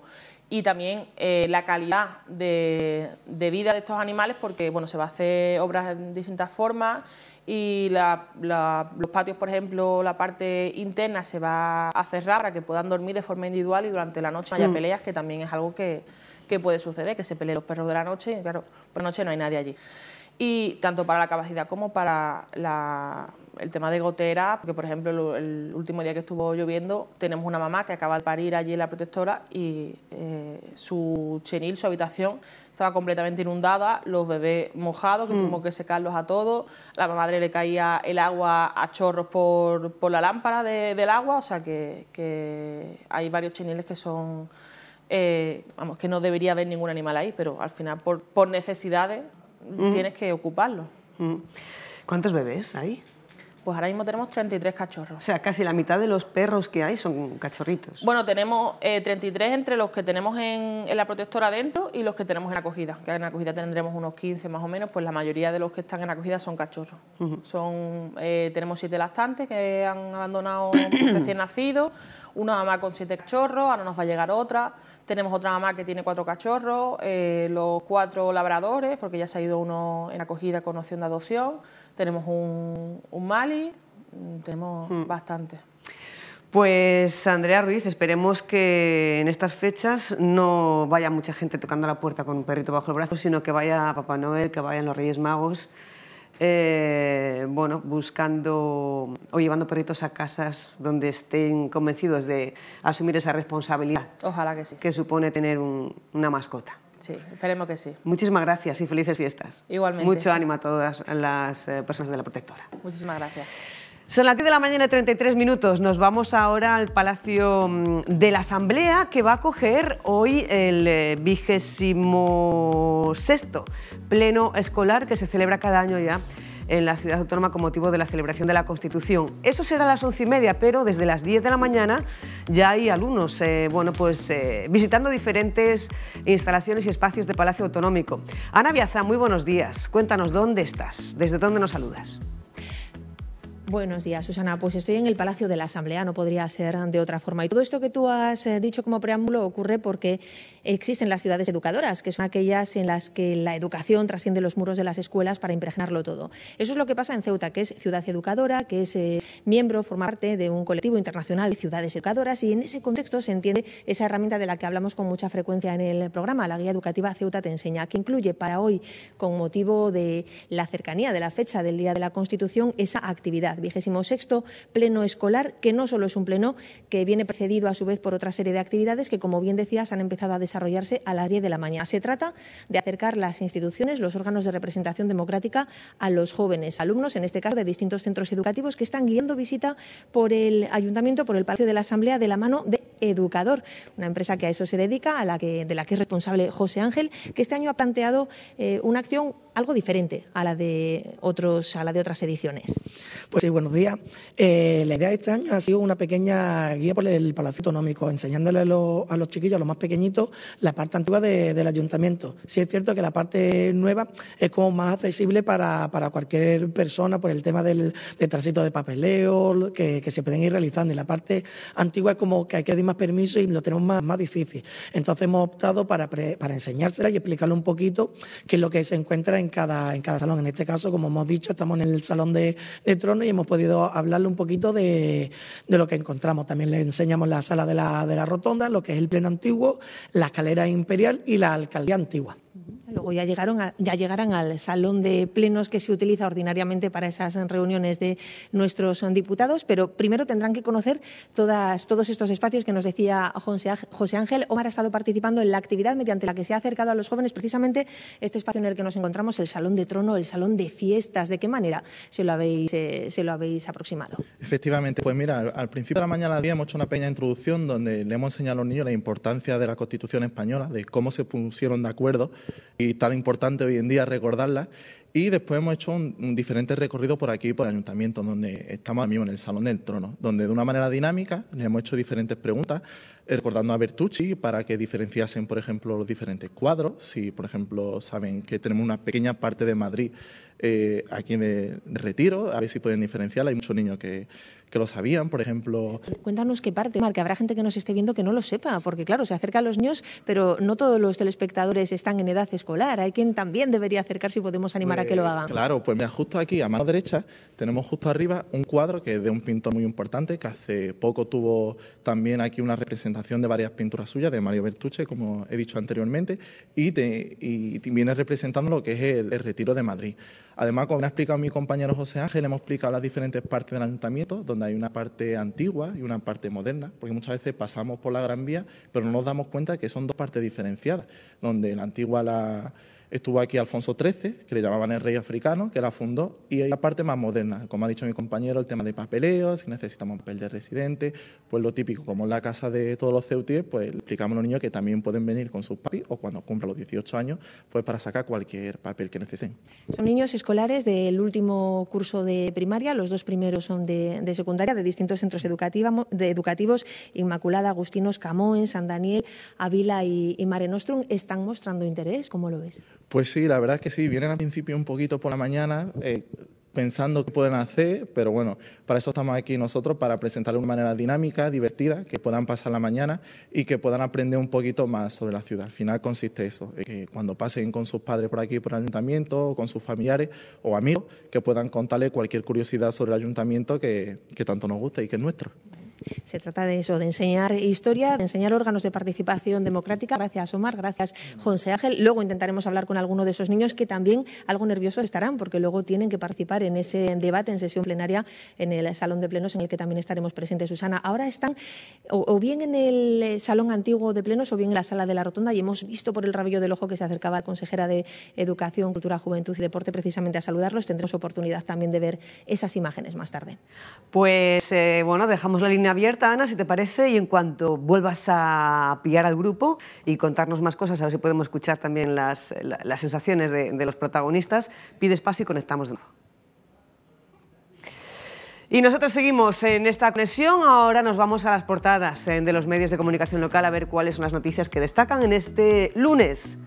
[SPEAKER 8] y también eh, la calidad de, vida de estos animales, porque bueno, se va a hacer obras en distintas formas y los patios, por ejemplo, la parte interna se va a cerrar para que puedan dormir de forma individual y durante la noche no haya mm. peleas, que también es algo que, que puede suceder, que se peleen los perros de la noche y claro, por la noche no hay nadie allí y tanto para la capacidad como para el tema de gotera, porque por ejemplo el, último día que estuvo lloviendo tenemos una mamá que acaba de parir allí en la protectora y eh, su chenil, su habitación, estaba completamente inundada, los bebés mojados, que tuvo mm. tuvimos que secarlos a todos, a la madre le caía el agua a chorros por, por la lámpara del agua, o sea que, hay varios cheniles que son... Eh, vamos, que no debería haber ningún animal ahí, pero al final por, por necesidades Mm. tienes que ocuparlo.
[SPEAKER 1] Mm. ¿Cuántos bebés hay? Pues ahora mismo tenemos 33 cachorros. O sea, casi la mitad de los perros que hay son cachorritos.
[SPEAKER 8] Bueno, tenemos 33 eh, entre los que tenemos en, la protectora adentro... y los que tenemos en acogida. Que en acogida tendremos unos 15 más o menos, pues la mayoría de los que están en acogida son cachorros. son, eh, tenemos siete lactantes que han abandonado recién nacidos, una mamá con siete cachorros, ahora nos va a llegar otra. Tenemos otra mamá que tiene cuatro cachorros, eh, los cuatro labradores, porque ya se ha ido uno en acogida con opción de adopción. Tenemos un, Mali, mm, tenemos hmm. bastante.
[SPEAKER 1] Pues Andrea Ruiz, esperemos que en estas fechas no vaya mucha gente tocando la puerta con un perrito bajo el brazo, sino que vaya Papá Noel, que vayan los Reyes Magos eh, bueno, buscando o llevando perritos a casas donde estén convencidos de asumir esa responsabilidad. Ojalá que sí. Que supone tener una mascota. Sí,
[SPEAKER 8] esperemos que sí.
[SPEAKER 1] Muchísimas gracias y felices fiestas.
[SPEAKER 8] Igualmente. Mucho
[SPEAKER 1] ánimo a todas las eh, personas de la protectora.
[SPEAKER 8] Muchísimas gracias.
[SPEAKER 1] Son las 10 de la mañana y 33 minutos. Nos vamos ahora al Palacio mm, de la Asamblea que va a acoger hoy el eh, vigésimo sexto pleno escolar que se celebra cada año ya en la ciudad autónoma con motivo de la celebración de la Constitución. Eso será a las once y media, pero desde las 10 de la mañana ya hay alumnos eh, bueno, pues, eh, visitando diferentes instalaciones y espacios de Palacio Autonómico. Ana Biazá, muy buenos días. Cuéntanos dónde estás, desde dónde nos saludas.
[SPEAKER 4] Buenos días, Susana. Pues estoy en el Palacio de la Asamblea, no podría ser de otra forma. Y todo esto que tú has eh, dicho como preámbulo ocurre porque existen las ciudades educadoras, que son aquellas en las que la educación trasciende los muros de las escuelas para impregnarlo todo. Eso es lo que pasa en Ceuta, que es ciudad educadora, que es eh, miembro, forma parte de un colectivo internacional de ciudades educadoras y en ese contexto se entiende esa herramienta de la que hablamos con mucha frecuencia en el programa, la guía educativa Ceuta te enseña, que incluye para hoy, con motivo de la cercanía de la fecha del Día de la Constitución, esa actividad 26 vigésimo sexto pleno escolar, que no solo es un pleno que viene precedido a su vez por otra serie de actividades que, como bien decías, han empezado a desarrollarse a las 10 de la mañana. Se trata de acercar las instituciones, los órganos de representación democrática a los jóvenes, alumnos, en este caso de distintos centros educativos, que están guiando visita por el ayuntamiento, por el Palacio de la Asamblea, de la mano de Educador, una empresa que a eso se dedica, a la que, de la que es responsable José Ángel, que este año ha planteado eh, una acción algo diferente a la de otros, a la de otras ediciones. Pues sí,
[SPEAKER 5] buenos días. Eh, la
[SPEAKER 4] idea de este año ha sido una
[SPEAKER 5] pequeña guía por el Palacio Autonómico, enseñándole a los, chiquillos, a los más pequeñitos, la parte antigua del ayuntamiento. Sí es cierto que la parte nueva es como más accesible para, cualquier persona por el tema del, tránsito de papeleo que, se pueden ir realizando. Y la parte antigua es como que hay que pedir más permiso y lo tenemos más, más difícil. Entonces hemos optado para, para enseñársela y explicarle un poquito qué es lo que se encuentra en en cada, salón. En este caso, como hemos dicho, estamos en el salón de, trono y hemos podido hablarle un poquito de, lo que encontramos. También le enseñamos la sala de la, de la rotonda, lo que es el pleno antiguo, la escalera imperial y la alcaldía antigua.
[SPEAKER 4] Luego ya, llegaron ya llegarán al salón de plenos que se utiliza ordinariamente para esas reuniones de nuestros diputados, pero primero tendrán que conocer todas, todos estos espacios que nos decía José Ángel. Omar ha estado participando en la actividad mediante la que se ha acercado a los jóvenes precisamente este espacio en el que nos encontramos, el salón de trono, el salón de fiestas. ¿De qué manera se lo habéis, eh, se lo habéis aproximado?
[SPEAKER 9] Efectivamente, pues mira, al principio de la mañana día hemos hecho una pequeña introducción donde le hemos enseñado a los niños la importancia de la Constitución española, de cómo se pusieron de acuerdo y tan importante hoy en día recordarla... Y después hemos hecho un, diferente recorrido por aquí, por el ayuntamiento, donde estamos ahora mismo en el Salón del Trono, donde de una manera dinámica le hemos hecho diferentes preguntas recordando eh, a Bertucci para que diferenciasen, por ejemplo, los diferentes cuadros. Si, por ejemplo, saben que tenemos una pequeña parte de Madrid eh, aquí en retiro, a ver si pueden diferenciarla. Hay muchos niños que, que lo sabían, por ejemplo.
[SPEAKER 4] Cuéntanos qué parte, Mar, que habrá gente que nos esté viendo que no lo sepa, porque claro, se acercan los niños, pero no todos los telespectadores están en edad escolar. Hay quien también debería acercarse y podemos animar a que lo pues, hagan.
[SPEAKER 9] Claro, pues mira, justo aquí, a mano derecha, tenemos justo arriba un cuadro que es de un pintor muy importante, que hace poco tuvo también aquí una representación de varias pinturas suyas de Mario Bertuche, como he dicho anteriormente, y, viene representando lo que es el, retiro de Madrid. Además, como ha explicado mi compañero José Ángel, hemos explicado las diferentes partes del ayuntamiento, donde hay una parte antigua y una parte moderna, porque muchas veces pasamos por la Gran Vía, pero no nos damos cuenta que son dos partes diferenciadas, donde la antigua la Estuvo aquí Alfonso XIII, que le llamaban el rey africano, que la fundó, y hay la parte más moderna, como ha dicho mi compañero, el tema de papeleo, si necesitamos papel de residente, pues lo típico, como en la casa de todos los ceutíes, pues explicamos a los niños que también pueden venir con sus papis o cuando cumplan los 18 años, pues para sacar cualquier papel que necesiten.
[SPEAKER 4] Son niños escolares del último curso de primaria, los dos primeros son de, secundaria, de distintos centros educativos, de Inmaculada, Agustinos, Camón, San Daniel, Ávila y Mare Nostrum, están mostrando interés, ¿cómo lo ves?
[SPEAKER 9] Pues sí, la verdad es que sí, vienen al principio un poquito por la mañana eh, pensando qué pueden hacer, pero bueno, para eso estamos aquí nosotros, para presentarle una manera dinámica, divertida, que puedan pasar la mañana y que puedan aprender un poquito más sobre la ciudad. Al final consiste eso, eh, que cuando pasen con sus padres por aquí, por el ayuntamiento, o con sus familiares o amigos, que puedan contarle cualquier curiosidad sobre el ayuntamiento que, que tanto nos gusta y que es nuestro.
[SPEAKER 4] Se trata de eso, de enseñar historia, de enseñar órganos de participación democrática. Gracias, Omar. Gracias, José Ángel. Luego intentaremos hablar con alguno de esos niños que también algo nerviosos estarán, porque luego tienen que participar en ese debate en sesión plenaria en el salón de plenos en el que también estaremos presentes, Susana. Ahora están o, bien en el salón antiguo de plenos o bien en la sala de la rotonda y hemos visto por el rabillo del ojo que se acercaba la consejera de Educación, Cultura, Juventud y Deporte precisamente a saludarlos. Tendremos oportunidad también de ver esas imágenes más tarde.
[SPEAKER 1] Pues eh, bueno, dejamos la línea abierta, Ana, si te parece, y en cuanto vuelvas a pillar al grupo y contarnos más cosas, a ver si podemos escuchar también las, las sensaciones de, de los protagonistas, pides espacio y conectamos de nuevo. Y nosotros seguimos en esta conexión. Ahora nos vamos a las portadas eh, de los medios de comunicación local a ver cuáles son las noticias que destacan en este lunes.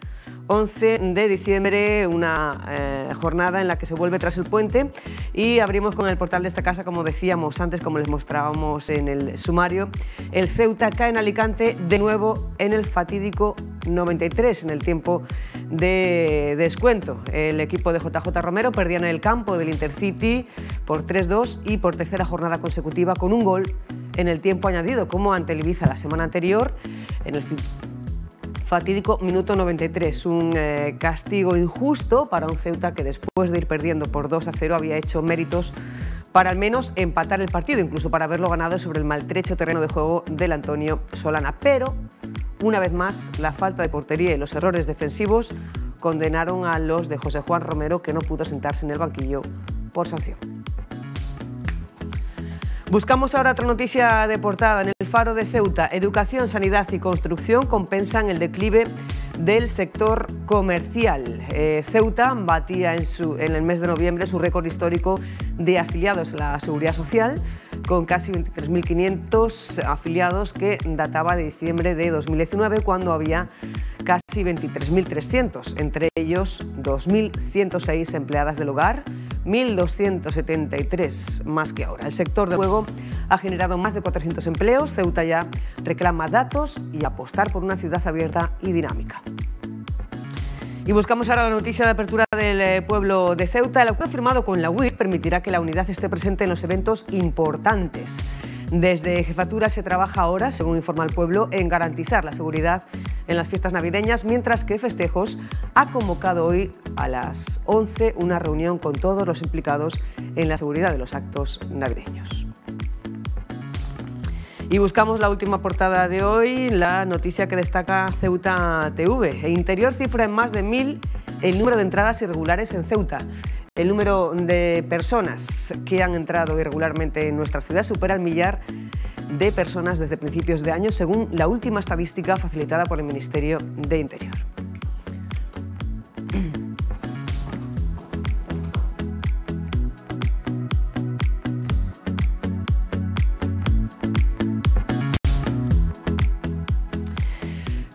[SPEAKER 1] 11 de diciembre, una eh, jornada en la que se vuelve tras el puente y abrimos con el portal de esta casa, como decíamos antes, como les mostrábamos en el sumario. El Ceuta cae en Alicante de nuevo en el fatídico 93, en el tiempo de descuento. El equipo de JJ Romero perdía en el campo del Intercity por 3-2 y por tercera jornada consecutiva con un gol en el tiempo añadido, como ante el Ibiza la semana anterior, en el fatídico minuto 93, un eh, castigo injusto para un Ceuta que después de ir perdiendo por 2 a 0 había hecho méritos para al menos empatar el partido, incluso para haberlo ganado sobre el maltrecho terreno de juego del Antonio Solana. Pero, una vez más, la falta de portería y los errores defensivos condenaron a los de José Juan Romero, que no pudo sentarse en el banquillo por sanción. Buscamos ahora otra noticia de portada en el Faro de Ceuta. Educación, sanidad y construcción compensan el declive del sector comercial. Eh, Ceuta batía en, en el mes de noviembre su récord histórico de afiliados a la seguridad social con casi 23.500 afiliados que databa de diciembre de 2019 cuando había casi 23.300, entre ellos 2.106 empleadas del hogar, 1.273 más que ahora. El sector del juego ha generado más de 400 empleos. Ceuta ya reclama datos y apostar por una ciudad abierta y dinámica. Y buscamos ahora la noticia de apertura del eh, pueblo de Ceuta. El acuerdo firmado con la UIR permitirá que la unidad esté presente en los eventos importantes. Desde Jefatura se trabaja ahora, según informa el pueblo, en garantizar la seguridad en las fiestas navideñas, mientras que Festejos ha convocado hoy a las 11 una reunión con todos los implicados en la seguridad de los actos navideños. Y buscamos la última portada de hoy, la noticia que destaca Ceuta TV. E interior cifra en más de mil el número de entradas irregulares en Ceuta. El número de personas que han entrado irregularmente en nuestra ciudad supera el millar de personas desde principios de año, según la última estadística facilitada por el Ministerio de Interior.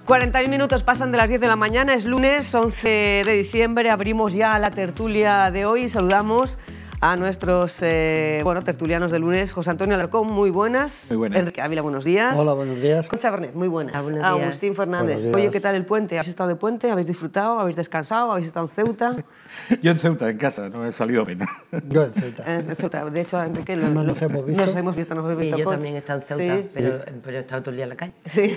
[SPEAKER 1] 41 minutos pasan de las 10 de la mañana, es lunes 11 de diciembre, abrimos ya la tertulia de hoy, saludamos a nuestros eh, bueno, tertulianos de lunes. José Antonio Alarcón, muy buenas. Enrique Ávila, buenos días. Hola, buenos días. Concha Bernet, muy buenas. Ah, Agustín Fernández. Oye, ¿qué tal el puente? ¿Habéis estado de puente? ¿Habéis disfrutado? ¿Habéis descansado? ¿Habéis estado en Ceuta?
[SPEAKER 6] Yo en Ceuta, en casa, no he salido bien.
[SPEAKER 1] Yo en Ceuta. De hecho, Enrique, no nos, hemos visto. Nos hemos visto, nos hemos visto. yo también he estado en Ceuta, pero, pero, he estado todo el día en la calle. Sí.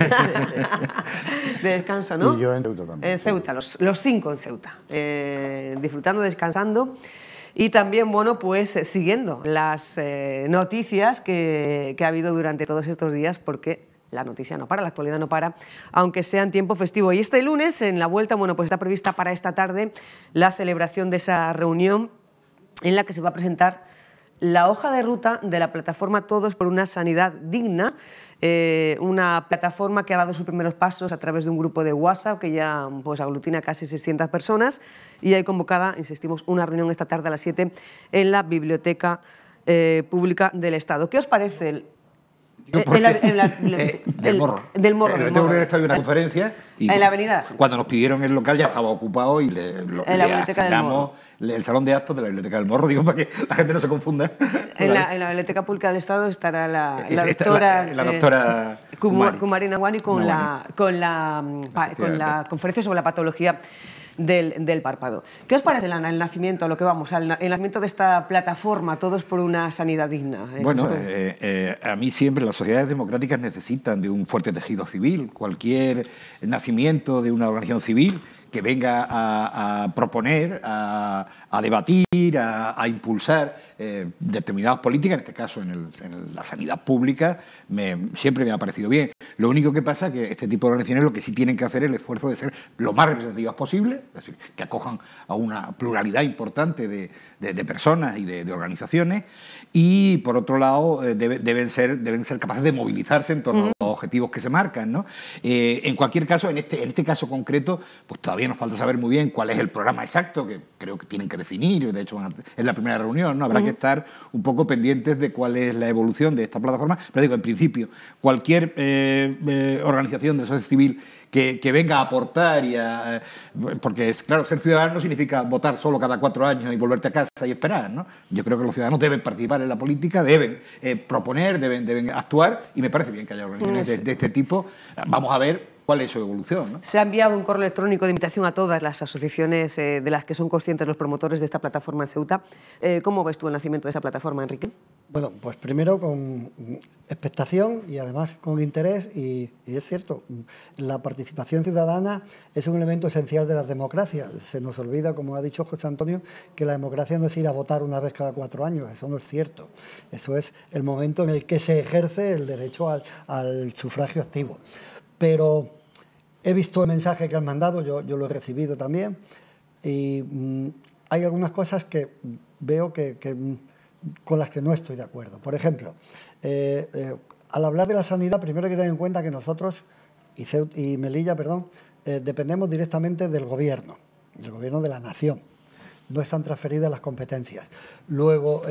[SPEAKER 1] de descanso, ¿no? Y yo en Ceuta también. En Ceuta, los, cinco en Ceuta. Eh, disfrutando, descansando. Y también, bueno, pues eh, siguiendo las eh, noticias que, que ha habido durante todos estos días, porque la noticia no para, la actualidad no para, aunque sea en tiempo festivo. Y este lunes, en la vuelta, bueno, pues está prevista para esta tarde la celebración de esa reunión en la que se va a presentar la hoja de ruta de la plataforma Todos por una Sanidad Digna, eh, una plataforma que ha dado sus primeros pasos a través de un grupo de WhatsApp que ya pues, aglutina casi 600 personas y hay convocada, insistimos, una reunión esta tarde a las 7 en la Biblioteca eh, Pública del Estado. ¿Qué os parece en eh, en la, eh,
[SPEAKER 6] del morro. Del morro. Eh, una conferencia y en la avenida. cuando nos pidieron el local ya estaba ocupado y le, el salón de actos de la Biblioteca del Morro, digo, para que la gente no se confunda. En, la,
[SPEAKER 1] Biblioteca Pública del Estado estará la, la doctora, la, con, la, mm, con, la, con la conferencia sobre la patología del, párpado. ¿Qué os parece, Lana, el nacimiento, lo que vamos, el nacimiento de esta plataforma, Todos por una Sanidad Digna? Eh, bueno,
[SPEAKER 6] eh, eh, a mí siempre las sociedades democráticas necesitan de un fuerte tejido civil, cualquier nacimiento de una organización civil que venga a, proponer, a, debatir, a, a impulsar eh, determinadas políticas, en este caso en, la sanidad pública, siempre me ha parecido bien. Lo único que pasa es que este tipo de organizaciones lo que sí tienen que hacer es el esfuerzo de ser lo más representativas posible, es decir, que acojan a una pluralidad importante de, personas y de, organizaciones, y por otro lado eh, deben, ser, deben ser capaces de movilizarse en torno a los objetivos que se marcan. Eh, en cualquier caso, en este, en este caso concreto, pues todavía nos falta saber muy bien cuál es el programa exacto, que creo que tienen que definir, de hecho es la primera reunión, ¿no? habrá que estar un poco pendientes de cuál es la evolución de esta plataforma. Pero digo, en principio, cualquier eh, eh, organización de la sociedad civil que, venga a aportar y a... Eh, porque, es, claro, ser ciudadano significa votar solo cada cuatro años y volverte a casa y esperar, ¿no? Yo creo que los ciudadanos deben participar en la política, deben proponer, deben, actuar y me parece bien que haya organizaciones de pues este tipo. Vamos a ver cuál es su evolución.
[SPEAKER 1] Se ha enviado un correo electrónico de invitación a todas las asociaciones eh, de las que son conscientes los promotores de esta plataforma en Ceuta. Eh, ¿Cómo ves tú el nacimiento de esta plataforma, Enrique? Bueno, pues
[SPEAKER 10] primero con expectación y además con interés y, es cierto, la participación ciudadana es un elemento esencial de las democracias. Se nos olvida, como ha dicho José Antonio, que la democracia no es ir a votar una vez cada cuatro años, eso no es cierto. Eso es el momento en el que se ejerce el derecho al, al sufragio activo. Pero He visto el mensaje que han mandado, yo, yo lo he recibido también, y mm, hay algunas cosas que veo que, mm, con las que no estoy de acuerdo. Por ejemplo, eh, eh, al hablar de la sanidad, primero hay que tener en cuenta que nosotros, y, y Melilla, perdón, eh, dependemos directamente del gobierno, del gobierno de la nación. No están transferidas las competencias. Luego,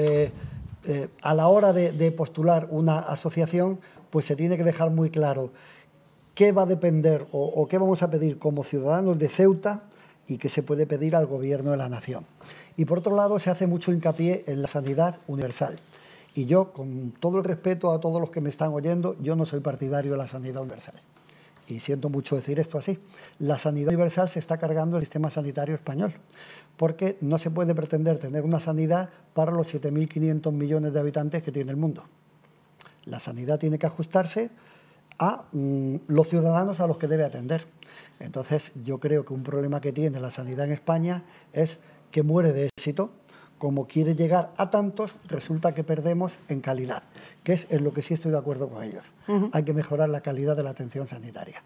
[SPEAKER 10] a la hora de postular una asociación, pues se tiene que dejar muy claro qué va a depender o, qué vamos a pedir como ciudadanos de Ceuta y qué se puede pedir al gobierno de la nación. Y por otro lado, se hace mucho hincapié en la sanidad universal. Y yo, con todo el respeto a todos los que me están oyendo, yo no soy partidario de la sanidad universal. Y siento mucho decir esto así. La sanidad universal se está cargando el sistema sanitario español, porque no se puede pretender tener una sanidad para los 7.500 millones de habitantes que tiene el mundo. La sanidad tiene que ajustarse a mm, los ciudadanos a los que debe atender. Entonces, yo creo que un problema que tiene la sanidad en España es que muere de éxito. Como quiere llegar a tantos, resulta que perdemos en calidad, que es en lo que sí estoy de acuerdo con ellos. Hay que mejorar la calidad de la atención sanitaria.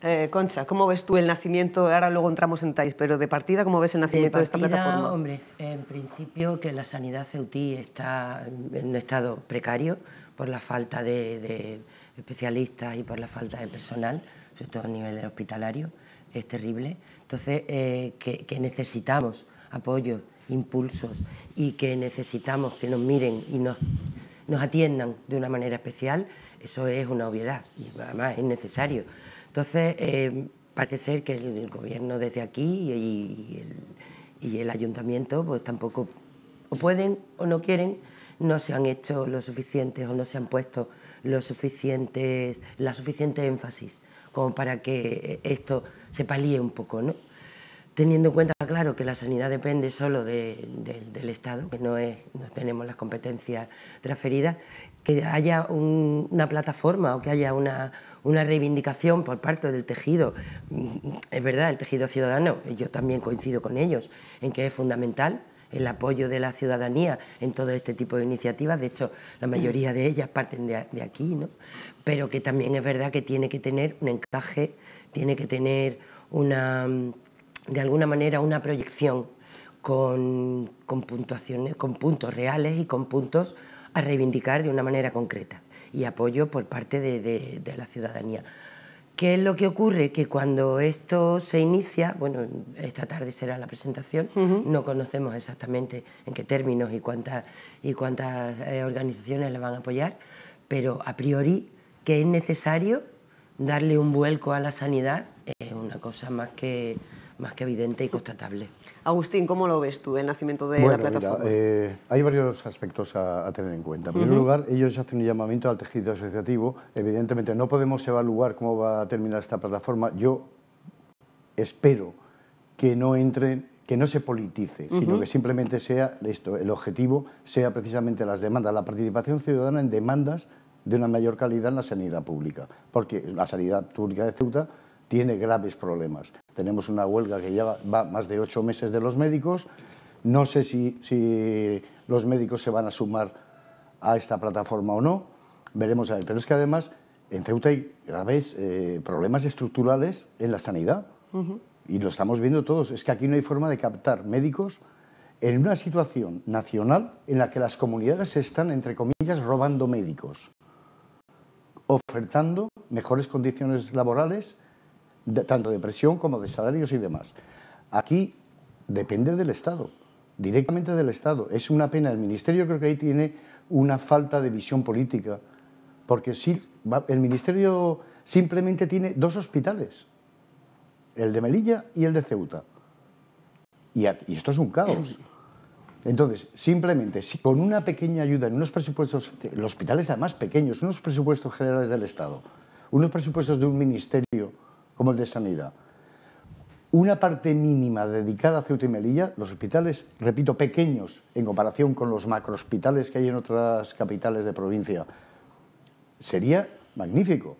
[SPEAKER 1] Eh, Concha, ¿cómo ves tú el nacimiento? Ahora luego entramos en TAIS, pero de partida, ¿cómo ves el nacimiento de, esta plataforma?
[SPEAKER 11] Hombre, en principio que la sanidad ceutí está en un estado precario por la falta de especialistas y por la falta de personal, sobre todo a nivel hospitalario, es terrible. Entonces, eh, que, necesitamos apoyo, impulsos y que necesitamos que nos miren y nos, atiendan de una manera especial, eso es una obviedad y además es necesario. Entonces, eh, parece ser que el, gobierno desde aquí y, el, y el ayuntamiento pues tampoco o pueden o no quieren no se han hecho lo suficientes o no se han puesto lo suficientes, la suficiente énfasis como para que eh, esto se palíe un poco, Teniendo en cuenta, claro, que la sanidad depende solo del Estado, que no, no tenemos las competencias transferidas, que haya una plataforma o que haya una, una reivindicación por parte del tejido. Mm, es verdad, el tejido ciudadano, yo también coincido con ellos en que es fundamental, el apoyo de la ciudadanía en todo este tipo de iniciativas. De hecho, la mayoría de ellas parten de, aquí, ¿no? Pero que también es verdad que tiene que tener un encaje, tiene que tener una, mm, de alguna manera, una proyección con, puntuaciones, con puntos reales y con puntos a reivindicar de una manera concreta y apoyo por parte de la ciudadanía. ¿Qué es lo que ocurre? Que cuando esto se inicia, bueno, esta tarde será la presentación, no conocemos exactamente en qué términos y cuántas, y cuántas eh, organizaciones le van a apoyar, pero a priori que es necesario darle un vuelco a la sanidad es una cosa más que,
[SPEAKER 1] más que evidente y constatable. Agustín, ¿cómo lo ves tú, el nacimiento de la plataforma?
[SPEAKER 12] Eh, hay varios aspectos a, tener en cuenta. En primer lugar, ellos hacen un llamamiento al tejido asociativo. Evidentemente, no podemos evaluar cómo va a terminar esta plataforma. Yo espero que no entren que no se politice, sino que simplemente sea esto, el objetivo sea precisamente las demandas, la participación ciudadana en demandas de una mayor calidad en la sanidad pública, porque la sanidad pública de Ceuta tiene graves problemas. Tenemos una huelga que ya va más de ocho meses de los médicos. No sé si, si los médicos se van a sumar a esta plataforma o no. Veremos Pero es que además en Ceuta hay graves eh, problemas estructurales en la sanidad. Y lo estamos viendo todos. Es que aquí no hay forma de captar médicos en una situación nacional en la que las comunidades están, entre comillas, robando médicos, ofertando mejores condiciones laborales tanto de presión como de salarios y demás. Aquí depende del Estado, directamente del Estado. Es una pena. El Ministerio creo que ahí tiene una falta de visión política, porque si, el Ministerio simplemente tiene dos hospitales, el de Melilla y el de Ceuta. Y, esto es un caos. Entonces, simplemente, con una pequeña ayuda en unos presupuestos, los hospitales además pequeños, unos presupuestos generales del Estado, unos presupuestos de un ministerio como el de sanidad, una parte mínima dedicada a Ceuta y Melilla, los hospitales, repito, pequeños en comparación con los macrohospitales que hay en otras capitales de provincia, sería magnífico.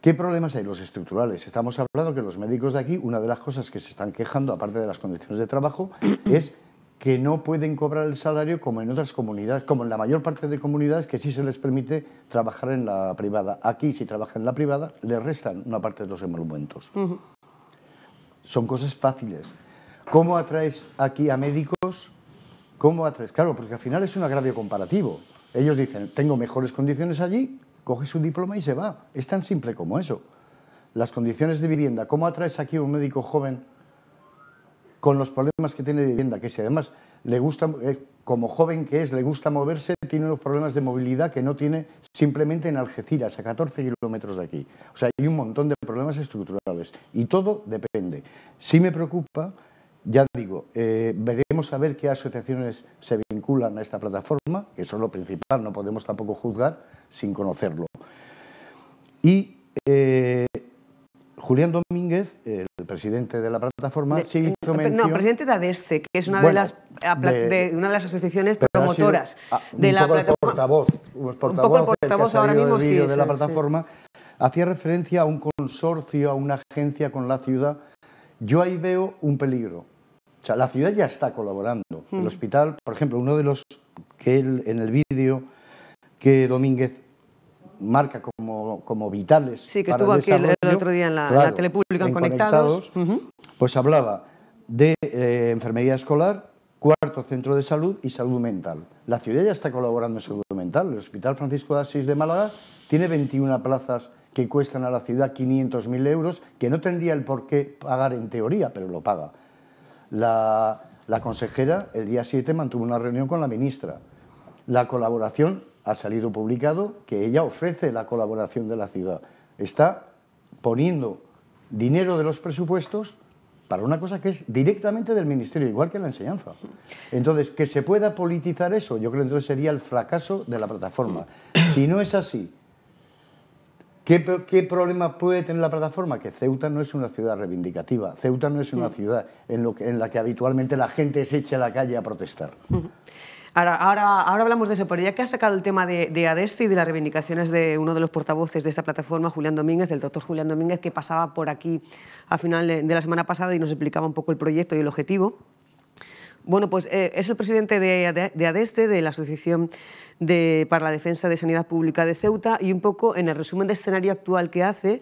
[SPEAKER 12] ¿Qué problemas hay? Los estructurales. Estamos hablando que los médicos de aquí, una de las cosas que se están quejando, aparte de las condiciones de trabajo, es que no pueden cobrar el salario como en otras comunidades, como en la mayor parte de comunidades que sí se les permite trabajar en la privada. Aquí, si trabajan en la privada, les restan una parte de los emolumentos. Son cosas fáciles. ¿Cómo atraes aquí a médicos? ¿Cómo atraes? Claro, porque al final es un agravio comparativo. Ellos dicen, tengo mejores condiciones allí, coge su diploma y se va. Es tan simple como eso. Las condiciones de vivienda, ¿cómo atraes aquí a un médico joven? con los problemas que tiene de vivienda, que si además le gusta, eh, como joven que es, le gusta moverse, tiene unos problemas de movilidad que no tiene simplemente en Algeciras, a 14 kilómetros de aquí. O sea, hay un montón de problemas estructurales y todo depende. Si me preocupa, ya digo, eh, veremos a ver qué asociaciones se vinculan a esta plataforma, que eso es lo principal, no podemos tampoco juzgar sin conocerlo. Y eh, Julián Domínguez, el presidente de la plataforma, eh, No, presidente
[SPEAKER 1] de ADESCE, que es una, de, las, una de las asociaciones promotoras de la plataforma.
[SPEAKER 12] Portavoz, un portavoz ahora mismo, sí, de la plataforma, hacía referencia a un consorcio, a una agencia con la ciudad. Yo ahí veo un peligro. O sea, la ciudad ya está colaborando. El hmm. hospital, por ejemplo, uno de los que él, en el vídeo que Domínguez marca como, como vitales. Sí, que estuvo aquí el, otro día
[SPEAKER 11] en la, telepública Conectados.
[SPEAKER 12] Pues hablaba de eh, enfermería escolar, cuarto centro de salud y salud mental. La ciudad ya está colaborando en salud mental. El Hospital Francisco de Asís de Málaga tiene 21 plazas que cuestan a la ciudad 500.000 euros, que no tendría el por qué pagar en teoría, pero lo paga. La, la consejera el día 7 mantuvo una reunión con la ministra. La colaboración ha salido publicado que ella ofrece la colaboración de la ciudad. Está poniendo dinero de los presupuestos para una cosa que es directamente del ministerio, igual que la enseñanza. Entonces, que se pueda politizar eso, yo creo que entonces sería el fracaso de la plataforma. Si no es así, ¿Qué, problema puede tener la plataforma? Que Ceuta no es una ciudad reivindicativa, Ceuta no es una ciudad en, en la que habitualmente la gente se echa a la calle a protestar.
[SPEAKER 1] Ahora, hablamos de eso, pero ya que ha sacado el tema de, de y de las reivindicaciones de uno de los portavoces de esta plataforma, Julián Domínguez, del doctor Julián Domínguez, que pasaba por aquí a final de la semana pasada y nos explicaba un poco el proyecto y el objetivo. Bueno, pues eh, es el presidente de, ADESTE, de la Asociación de, para la Defensa de Sanidad Pública de Ceuta, y un poco en el resumen de escenario actual que hace,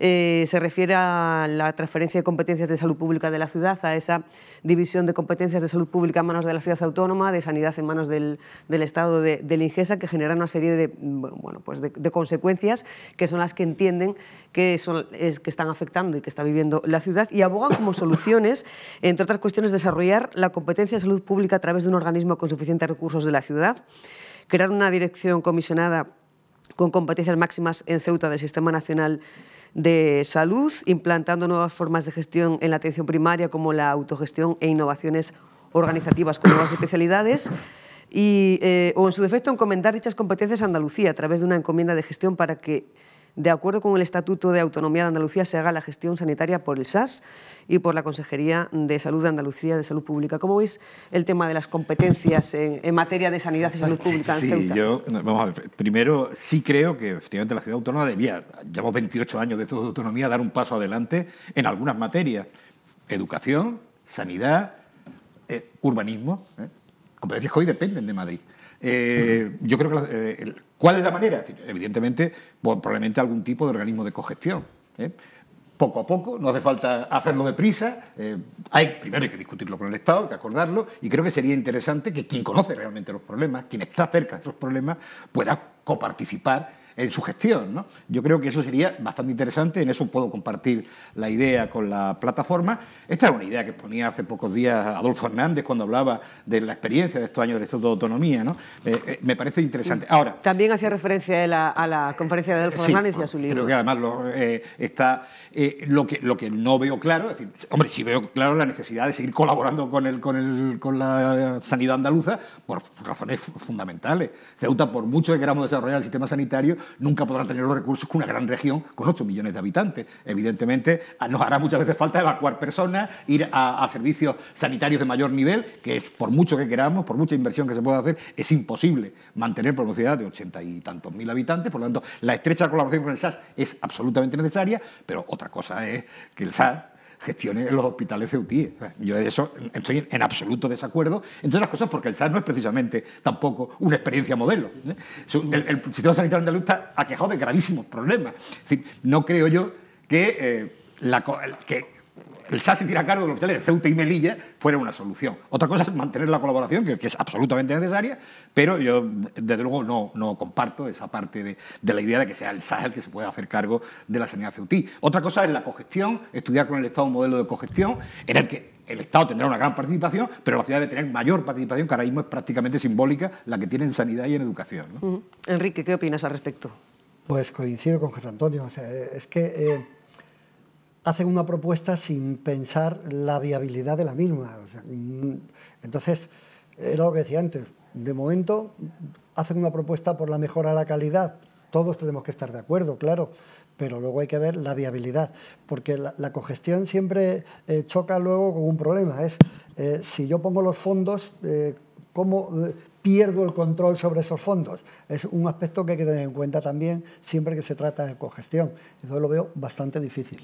[SPEAKER 1] eh, se refiere a la transferencia de competencias de salud pública de la ciudad, a esa división de competencias de salud pública en manos de la ciudad autónoma, de sanidad en manos del, Estado de, Lingesa que genera una serie de, bueno, pues de, consecuencias que son las que entienden que, son, es, que están afectando y que está viviendo la ciudad, y abogan como soluciones, entre otras cuestiones, desarrollar la competencia de Salud Pública a través de un organismo con suficientes recursos de la ciudad, crear una dirección comisionada con competencias máximas en Ceuta del Sistema Nacional de Salud, implantando nuevas formas de gestión en la atención primaria como la autogestión e innovaciones organizativas con nuevas especialidades. Y, eh, o en su defecto, encomendar dichas competencias a Andalucía a través de una encomienda de gestión para que de acuerdo con el Estatuto de Autonomía de Andalucía, se haga la gestión sanitaria por el SAS y por la Consejería de Salud de Andalucía de Salud Pública. ¿Cómo veis el tema de las competencias en, materia de sanidad y salud pública en sí, Yo,
[SPEAKER 6] vamos a ver, primero sí creo que efectivamente la ciudad autónoma debería llevamos 28 años de todo de autonomía, dar un paso adelante en algunas materias. Educación, sanidad, eh, urbanismo, ¿eh? competencias que hoy dependen de Madrid. Eh, yo creo que la, eh, ¿Cuál es la manera? Evidentemente, probablemente algún tipo de organismo de cogestión. ¿eh? Poco a poco, no hace falta hacerlo deprisa. Eh, hay, primero hay que discutirlo con el Estado, hay que acordarlo, y creo que sería interesante que quien conoce realmente los problemas, quien está cerca de esos problemas, pueda coparticipar en su gestión. ¿no? Yo creo que eso sería bastante interesante, en eso puedo compartir la idea con la plataforma. Esta es una idea que ponía hace pocos días Adolfo Hernández cuando hablaba de la experiencia de estos años del estado de Autonomía. ¿no? Eh, eh, me parece interesante. Ahora,
[SPEAKER 1] También hacía referencia a la, conferencia de Adolfo Hernández y a su libro. Creo que
[SPEAKER 6] además eh, está, lo, que, lo que no veo claro, es decir, hombre, sí veo claro la necesidad de seguir colaborando con, el, con, el, con la sanidad andaluza por razones fundamentales. Ceuta, por mucho que queramos desarrollar el sistema sanitario, nunca podrán tener los recursos que una gran región con 8 millones de habitantes. Evidentemente, ah, nos hará muchas veces falta evacuar personas, ir a, servicios sanitarios de mayor nivel, que es, por mucho que queramos, por mucha inversión que se pueda hacer, es imposible mantener por una ciudad de 80 y tantos mil habitantes. Por lo tanto, la estrecha colaboración con el SAS es absolutamente necesaria, pero otra cosa es que el SAS gestione los hospitales ceutíes. Yo de eso estoy en absoluto desacuerdo, entre otras cosas porque el SAR no es precisamente tampoco una experiencia modelo. El, sistema sanitario andaluz está quejado de gravísimos problemas. Es no creo yo que, eh, la, que el SAS se tira cargo de los hospitales de Ceuta y Melilla fuera una solución. Otra cosa es mantener la colaboración, que, es absolutamente necesaria, pero yo, desde luego, no, no comparto esa parte de, la idea de que sea el SAS el que se pueda hacer cargo de la sanidad ceutí. Otra cosa es la cogestión, estudiar con el Estado un modelo de cogestión en el que el Estado tendrá una gran participación, pero la ciudad debe tener mayor participación, que ahora mismo es prácticamente simbólica la que tiene en sanidad y en educación.
[SPEAKER 1] Enrique, ¿qué opinas al respecto? Pues coincido
[SPEAKER 10] con José Antonio. O sea, es que eh, hacen una propuesta sin pensar la viabilidad de la misma. Mm, entonces, era lo que decía antes, de momento hacen una propuesta por la mejora de la calidad, todos tenemos que estar de acuerdo, claro, pero luego hay que ver la viabilidad, porque la, congestión cogestión siempre eh, choca luego con un problema, es eh, si yo pongo los fondos, eh, ¿cómo pierdo el control sobre esos fondos? Es un aspecto que hay que tener en cuenta también siempre que se trata de cogestión, entonces lo veo bastante difícil.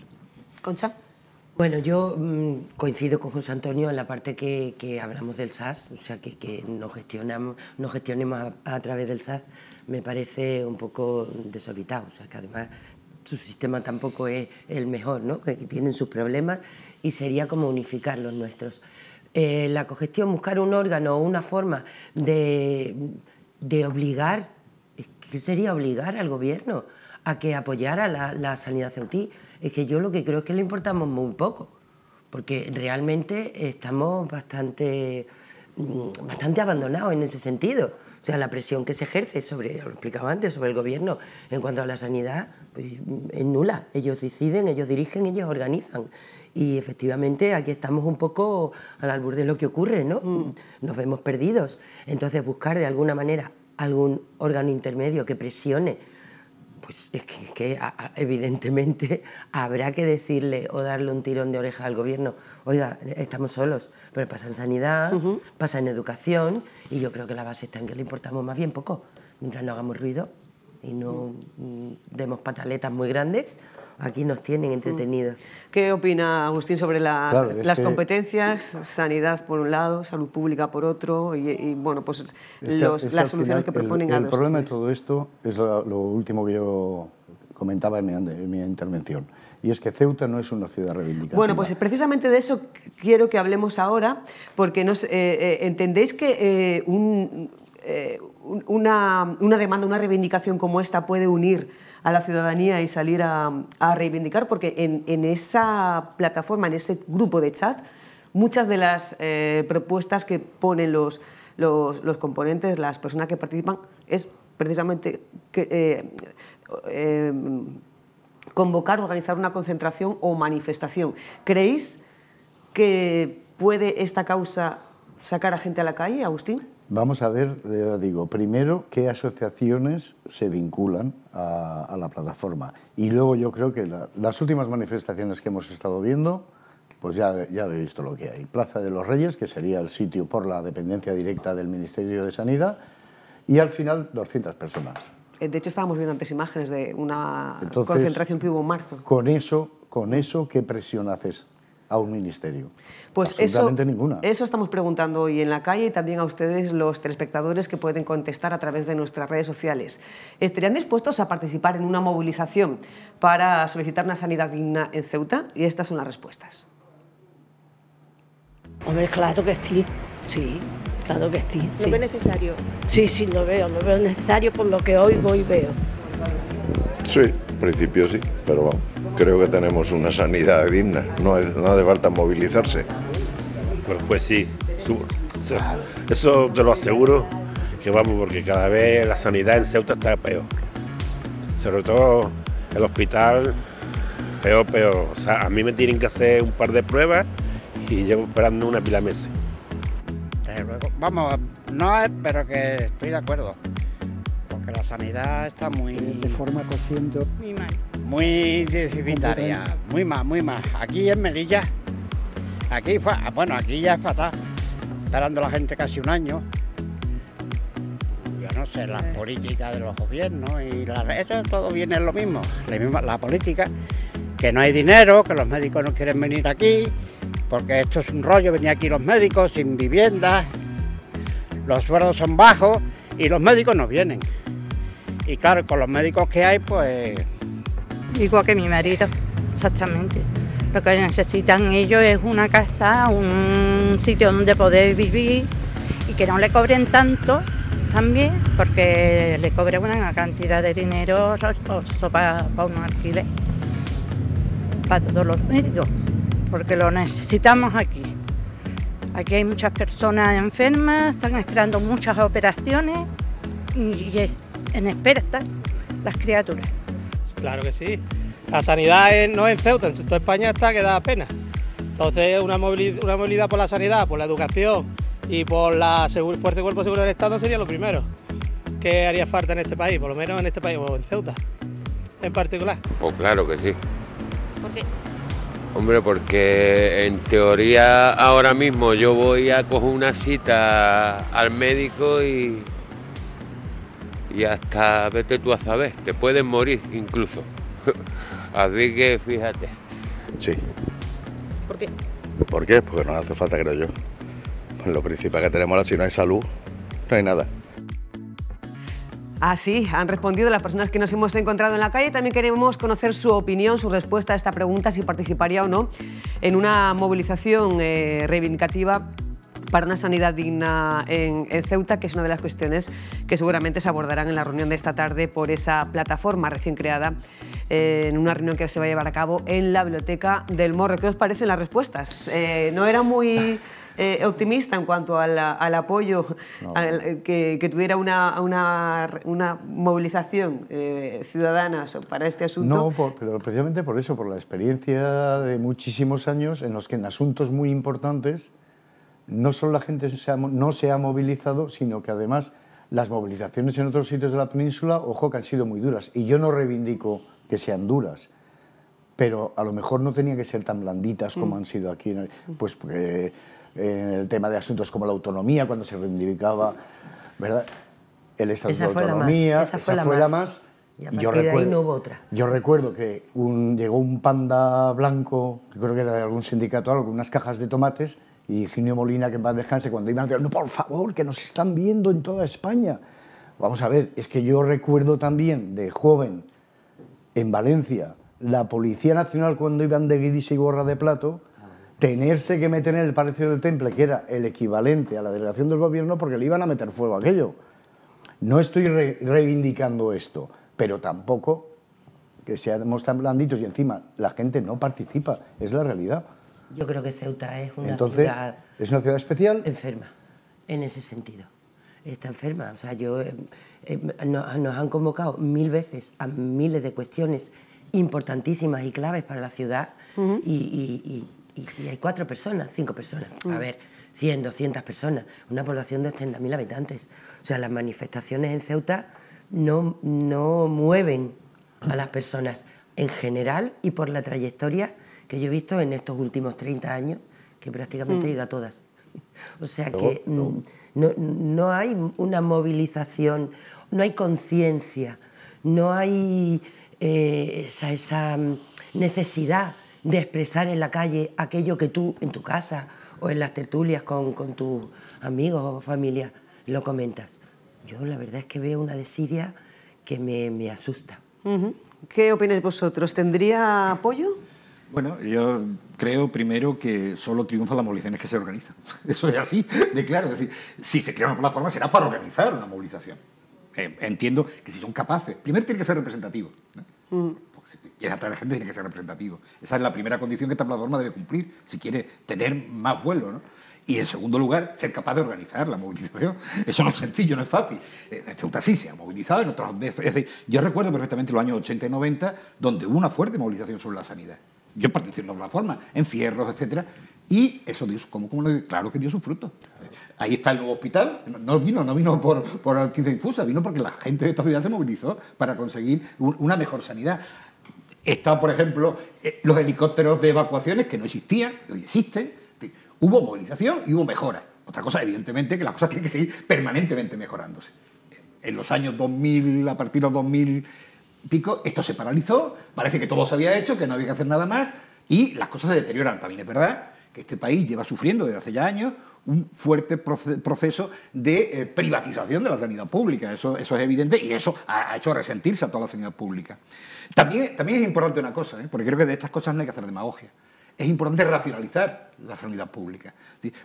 [SPEAKER 11] Bueno, yo mm, coincido con José Antonio en la parte que, hablamos del SAS, o sea, que, no nos, gestionamos, gestionemos a, través del SAS me parece un poco desorbitado, o sea, que además su sistema tampoco es el mejor, ¿no? que, tienen sus problemas y sería como unificar los nuestros. Eh, la cogestión, buscar un órgano o una forma de, obligar, ¿qué sería obligar al gobierno a que apoyara la, la sanidad ceutí? es que yo lo que creo es que le importamos muy poco, porque realmente estamos bastante mm, bastante abandonados en ese sentido. O sea, la presión que se ejerce sobre, lo explicaba antes, sobre el gobierno en cuanto a la sanidad, pues mm, es nula. Ellos deciden, ellos dirigen, ellos organizan. Y efectivamente aquí estamos un poco al albur de lo que ocurre, ¿no? Mm. Nos vemos perdidos. Entonces buscar de alguna manera algún órgano intermedio que presione pues es que, evidentemente habrá que decirle o darle un tirón de oreja al gobierno, oiga, estamos solos, pero pasa en sanidad, pasa en educación y yo creo que la base está en que le importamos más bien poco, mientras no hagamos ruido y no mm, demos
[SPEAKER 1] pataletas muy grandes, aquí nos tienen mm. entretenidos. ¿Qué opina Agustín sobre las competencias? Sanidad por un lado, salud pública por otro, y, bueno, pues las soluciones que proponen el, El problema
[SPEAKER 12] de todo esto es lo, último que yo comentaba en mi, intervención. Y es que Ceuta no es una ciudad reivindicada. Bueno,
[SPEAKER 1] pues precisamente de eso quiero que hablemos ahora, porque nos, eh, eh, entendéis que eh, un, una, demanda, una reivindicación como esta puede unir a la ciudadanía y salir a, reivindicar, porque en, esa plataforma, en ese grupo de chat, muchas de las eh, propuestas que ponen los, los, componentes, las personas que participan, es precisamente eh, eh, convocar, organizar una concentración o manifestación. ¿Creéis que puede esta causa sacar a gente a la calle, Agustín?
[SPEAKER 12] Vamos a ver, eh, digo, primero qué asociaciones se vinculan a, la plataforma. Y luego yo creo que las últimas manifestaciones que hemos estado viendo, pues ya, ya habéis visto lo que hay. Plaza de los Reyes, que sería el sitio por la dependencia directa del Ministerio de Sanidad, y al final 200 personas.
[SPEAKER 1] Eh, de hecho, estábamos viendo antes imágenes de una concentración que hubo en marzo.
[SPEAKER 12] Con eso, con eso, ¿qué presión haces a un ministerio.
[SPEAKER 1] Pues eso, Eso estamos preguntando hoy en la calle y también a ustedes, los telespectadores, que pueden contestar a través de nuestras redes sociales. ¿Estarían dispuestos a participar en una movilización para solicitar una sanidad digna en Ceuta? Y estas son las respuestas. Hombre, claro que sí, sí, claro que sí. ¿Lo ve necesario?
[SPEAKER 2] Sí, sí, lo veo, lo veo necesario por lo que oigo y veo.
[SPEAKER 12] Sí, en principio sí, pero vamos creo que tenemos una sanidad digna, no, no hace falta
[SPEAKER 5] movilizarse. Pues, pues sí, eso, te lo aseguro, que vamos, porque cada vez la sanidad en Ceuta está peor. Sobre todo
[SPEAKER 6] el hospital, peor, peor. O sea, a mí me tienen que hacer un par de pruebas y llevo esperando una pila mesa. meses. vamos, no es, pero que estoy de acuerdo, porque la sanidad está muy... De forma consciente. Muy mal muy disciplinaria, muy más, muy más... Aquí en Melilla, aquí ah, bueno, aquí ya es fatal, esperando la gente casi un año. Yo no sé, la políticas de los gobiernos y la, eso todo viene lo mismo, la, política, que no hay dinero, que los médicos no quieren venir aquí, porque esto es un rollo, Venía aquí los médicos sin vivienda... los sueldos son bajos y los médicos no vienen. Y claro, con los médicos que hay, pues
[SPEAKER 3] igual que mi marido, exactamente. Lo que necesitan ellos es una casa, un sitio donde poder vivir y que no le cobren tanto también, porque le cobran una cantidad de dinero para, para un alquiler, para todos los médicos, porque lo necesitamos aquí. Aquí hay muchas personas enfermas, están esperando muchas operaciones y en espera están las criaturas.
[SPEAKER 13] Claro que sí. La sanidad no es en Ceuta, en toda
[SPEAKER 3] España está que da
[SPEAKER 13] pena. Entonces,
[SPEAKER 4] una movilidad, por la sanidad, por la educación y por la fuerza y cuerpo seguro del Estado
[SPEAKER 13] sería lo primero que haría falta en este país, por lo menos en este país o en Ceuta en particular.
[SPEAKER 14] Pues claro que sí. ¿Por qué? Hombre, porque en
[SPEAKER 7] teoría ahora mismo yo voy a coger una cita al médico y y hasta vete tú a saber, te pueden morir incluso.
[SPEAKER 14] Así que fíjate. Sí. ¿Por
[SPEAKER 2] qué?
[SPEAKER 12] ¿Por qué? Porque no hace falta, creo yo. lo principal que tenemos ahora, si no hay salud, no hay nada.
[SPEAKER 1] Así ah, han respondido las personas que nos hemos encontrado en la calle. También queremos conocer su opinión, su respuesta a esta pregunta, si participaría o no en una movilización eh, reivindicativa para una sanidad digna en, Ceuta, que es una de las cuestiones que seguramente se abordarán en la reunión de esta tarde por esa plataforma recién creada, eh, en una reunión que se va a llevar a cabo en la Biblioteca del Morro. ¿Qué os parecen las respuestas? Eh, no era muy... Eh, optimista en cuanto al, apoyo, que, tuviera una, movilización ciudadana para este asunto.
[SPEAKER 12] No, pero precisamente por eso, por la experiencia de muchísimos años en los que en asuntos muy importantes no solo la gente no se ha movilizado, sino que además las movilizaciones en otros sitios de la península, ojo, que han sido muy duras. Y yo no reivindico que sean duras, pero a lo mejor no tenían que ser tan blanditas como mm. han sido aquí. Pues porque el tema de asuntos como la autonomía, cuando se reivindicaba, ¿verdad? El estado de autonomía, esa fue, la, más.
[SPEAKER 11] yo recuerdo, otra. Yo
[SPEAKER 12] recuerdo que llegó un panda blanco, creo que era de algún sindicato algo, unas cajas de tomates, y Ginio Molina, que en paz descanse, cuando iban a no, por favor, que nos están viendo en toda España. Vamos a ver, es que yo recuerdo también de joven en Valencia, la Policía Nacional cuando iban de gris y gorra de plato, tenerse que meter en el Palacio del Temple, que era el equivalente a la delegación del gobierno, porque le iban a meter fuego a aquello. No estoy reivindicando esto, pero tampoco que seamos tan blanditos y encima la gente no participa, es la realidad.
[SPEAKER 11] Yo creo que Ceuta es una Entonces, ciudad... ¿Es una ciudad especial? Enferma, en ese sentido. Está enferma. O sea, yo, eh, eh, nos, han convocado mil veces a miles de cuestiones importantísimas y claves para la ciudad y, hay cuatro personas, cinco personas. Mm. A ver, 100, 200 personas, una población de 80.000 habitantes. O sea, las manifestaciones en Ceuta no, no mueven a las personas en general y por la trayectoria que yo he visto en estos últimos 30 años, que prácticamente mm. diga a todas. O sea que mm, no. hay una movilización, no hay conciencia, no hay eh, esa, mm, necesidad de expresar en la calle aquello que tú en tu casa o en las tertulias con, tus amigos o familia lo comentas. Yo la verdad es que veo una desidia que me, me asusta. ¿Qué
[SPEAKER 1] opináis vosotros? ¿Tendría apoyo?
[SPEAKER 6] Bueno, yo creo primero que solo triunfan las movilizaciones que se organizan. Eso es así, de claro. Es decir, si se crea una plataforma será para organizar una movilización. Eh, entiendo que si son capaces, primero tiene que ser representativo. Mm. Pues si quieres atraer gente, tiene que ser representativo. Esa es la primera condición que esta plataforma debe cumplir si quiere tener más vuelo. ¿no? Y en segundo lugar, ser capaz de organizar la movilización. Eso no es sencillo, no es fácil. Eh, en Ceuta sí se ha movilizado, en otras veces. yo recuerdo perfectamente los años 80 y 90, donde hubo una fuerte movilización sobre la sanidad. Yo participé de alguna forma, en fierros, etcétera. Y eso, Dios, ¿cómo, cómo claro que dio su fruto. Ahí está el nuevo hospital. No, vino, no vino por, por infusa, vino porque la gente de esta ciudad se movilizó para conseguir una mejor sanidad. Están, por ejemplo, eh, los helicópteros de evacuaciones que no existían, hoy existen. Hubo movilización y hubo mejora. Otra cosa, evidentemente, que las cosas tienen que seguir permanentemente mejorándose. En los años 2000, a partir de los 2000 pico, esto se paralizó, parece que todo se había hecho, que no había que hacer nada más y las cosas se deterioran. También es verdad que este país lleva sufriendo desde hace ya años un fuerte proceso de eh, privatización de la sanidad pública. Eso, es evidente y eso ha, hecho resentirse a toda la sanidad pública. También, es importante una cosa, ¿eh? porque creo que de estas cosas no hay que hacer demagogia es importante racionalizar la sanidad pública.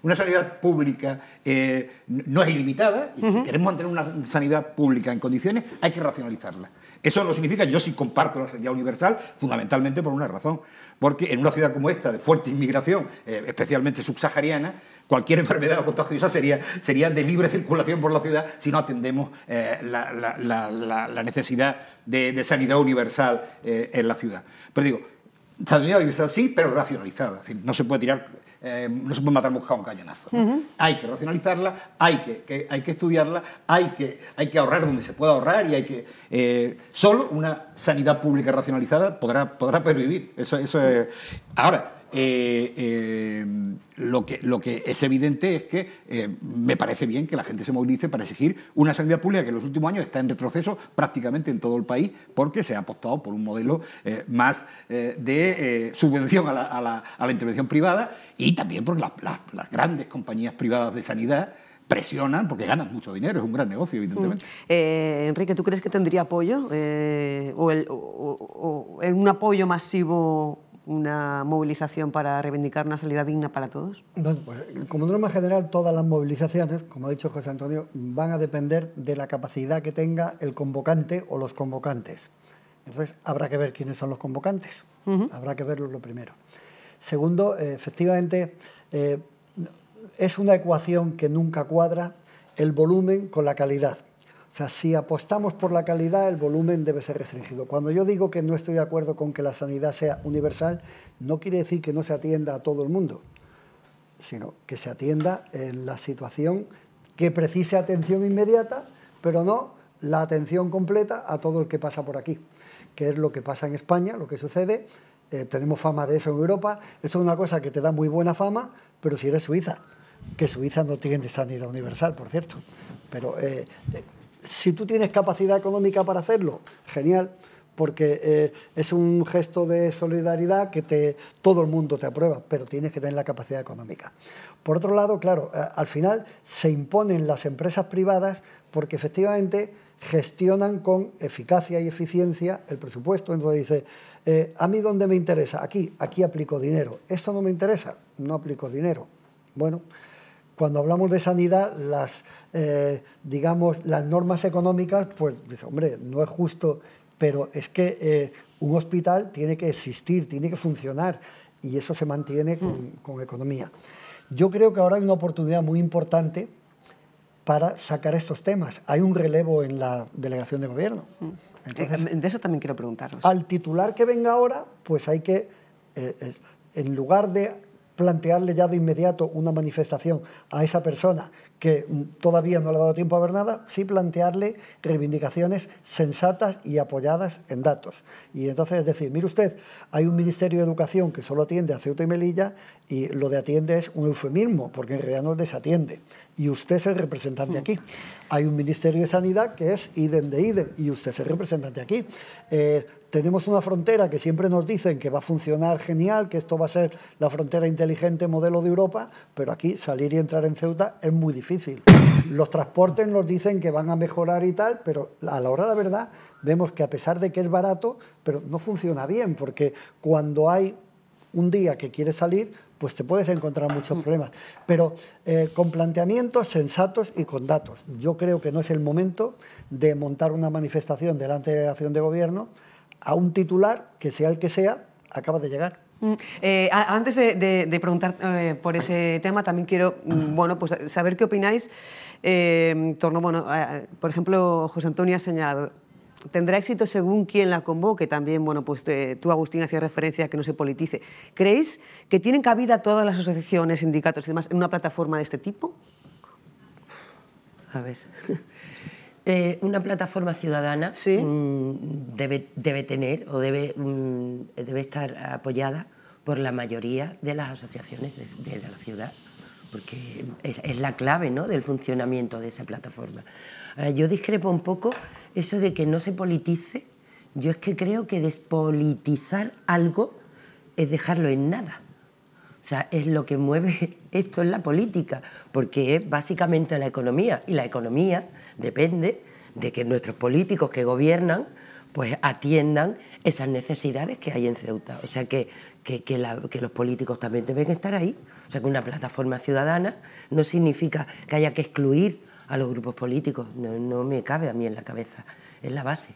[SPEAKER 6] Una sanidad pública eh, no es ilimitada, y si queremos mantener una sanidad pública en condiciones, hay que racionalizarla. Eso lo significa, yo sí comparto la sanidad universal, fundamentalmente por una razón, porque en una ciudad como esta, de fuerte inmigración, eh, especialmente subsahariana, cualquier enfermedad contagiosa sería, sería de libre circulación por la ciudad si no atendemos eh, la, necesidad de, de sanidad universal en la ciudad. Pero digo, racionalizada, sí, pero racionalizada. no se puede tirar, eh, no se puede matar a un cañonazo. Hay que racionalizarla, hay que, hay que estudiarla, hay que, hay que ahorrar donde se pueda ahorrar y hay que. Eh, solo una sanidad pública racionalizada podrá, podrá pervivir. Eso, eso es. Ahora, eh, eh, lo, que, lo que es evidente es que eh, me parece bien que la gente se movilice para exigir una sanidad pública que en los últimos años está en retroceso prácticamente en todo el país porque se ha apostado por un modelo más de subvención a la, intervención privada y también porque las grandes compañías privadas de sanidad presionan porque ganan mucho dinero, es un gran negocio, evidentemente.
[SPEAKER 1] Mm. Enrique, ¿tú crees que tendría apoyo o, un apoyo masivo una movilización para reivindicar una salida digna para todos?
[SPEAKER 10] Bueno, pues como norma general, todas las movilizaciones, como ha dicho José Antonio, van a depender de la capacidad que tenga el convocante o los convocantes. Entonces, habrá que ver quiénes son los convocantes. Habrá que verlo lo primero. Segundo, eh, efectivamente, eh, es una ecuación que nunca cuadra el volumen con la calidad. O sea, si apostamos por la calidad, el volumen debe ser restringido. Cuando yo digo que no estoy de acuerdo con que la sanidad sea universal, no quiere decir que no se atienda a todo el mundo, sino que se atienda en la situación que precise atención inmediata, pero no la atención completa a todo el que pasa por aquí, que es lo que pasa en España, lo que sucede. Eh, tenemos fama de eso en Europa. Esto es una cosa que te da muy buena fama, pero si eres Suiza, que Suiza no tiene sanidad universal, por cierto. Pero eh, si tú tienes capacidad económica para hacerlo, genial, porque eh, es un gesto de solidaridad que te, todo el mundo te aprueba, pero tienes que tener la capacidad económica. Por otro lado, claro, eh, al final se imponen las empresas privadas porque efectivamente gestionan con eficacia y eficiencia el presupuesto. Entonces dice, eh, a mí dónde me interesa, aquí, aquí aplico dinero. Esto no me interesa, no aplico dinero. Bueno, cuando hablamos de sanidad, las, eh, digamos, las normas económicas, pues dice, pues, hombre, no es justo, pero es que eh, un hospital tiene que existir, tiene que funcionar y eso se mantiene mm. con, economía. Yo creo que ahora hay una oportunidad muy importante para sacar estos temas. Hay un relevo en la delegación de gobierno. Mm. Eh, de eso también quiero preguntaros. Al titular que venga ahora, pues hay que, en lugar de plantearle ya de inmediato una manifestación a esa persona que todavía no le ha dado tiempo a ver nada, sí plantearle reivindicaciones sensatas y apoyadas en datos. Y entonces es decir, mire usted, hay un Ministerio de Educación que solo atiende a Ceuta y Melilla y lo de atiende es un eufemismo, porque en realidad no les desatiende. Y usted es el representante mm. aquí. Hay un Ministerio de Sanidad que es idem de idem y usted es el representante aquí. Eh, tenemos una frontera que siempre nos dicen que va a funcionar genial, que esto va a ser la frontera inteligente modelo de Europa, pero aquí salir y entrar en Ceuta es muy difícil. Los transportes nos dicen que van a mejorar y tal, pero a la hora de la verdad vemos que a pesar de que es barato, pero no funciona bien, porque cuando hay un día que quieres salir, pues te puedes encontrar muchos mm. problemas. Pero eh, con planteamientos sensatos y con datos. Yo creo que no es el momento de montar una manifestación delante de la delegación de gobierno a un titular que sea el que sea, acaba de llegar.
[SPEAKER 1] Mm. Eh, antes de, preguntar eh, por ese tema, también quiero mm, bueno, pues saber qué opináis. Em, torno, bueno, por ejemplo, José Antonio ha señalado, tendrá éxito según quien la convoque. También, bueno, pues eh, tú, Agustín, hacías referencia a que no se politice. ¿Creéis que tienen cabida todas las asociaciones, sindicatos y demás en una plataforma de este tipo? A ver.
[SPEAKER 11] Eh, una plataforma ciudadana mm, debe, tener o mm, debe, estar apoyada por la mayoría de las asociaciones de, la ciudad, porque es, la clave ¿no? del funcionamiento de esa plataforma. Ahora, yo discrepo un poco eso de que no se politice. Yo es que creo que despolitizar algo es dejarlo en nada. O sea, es lo que mueve esto en la política, porque es básicamente la economía. Y la economía depende de que nuestros políticos que gobiernan pues atiendan esas necesidades que hay en Ceuta. O sea, que, que, los políticos también deben estar ahí. O sea, que una plataforma ciudadana no significa que haya que excluir a los grupos políticos. No, no me cabe a mí en la cabeza, es la base.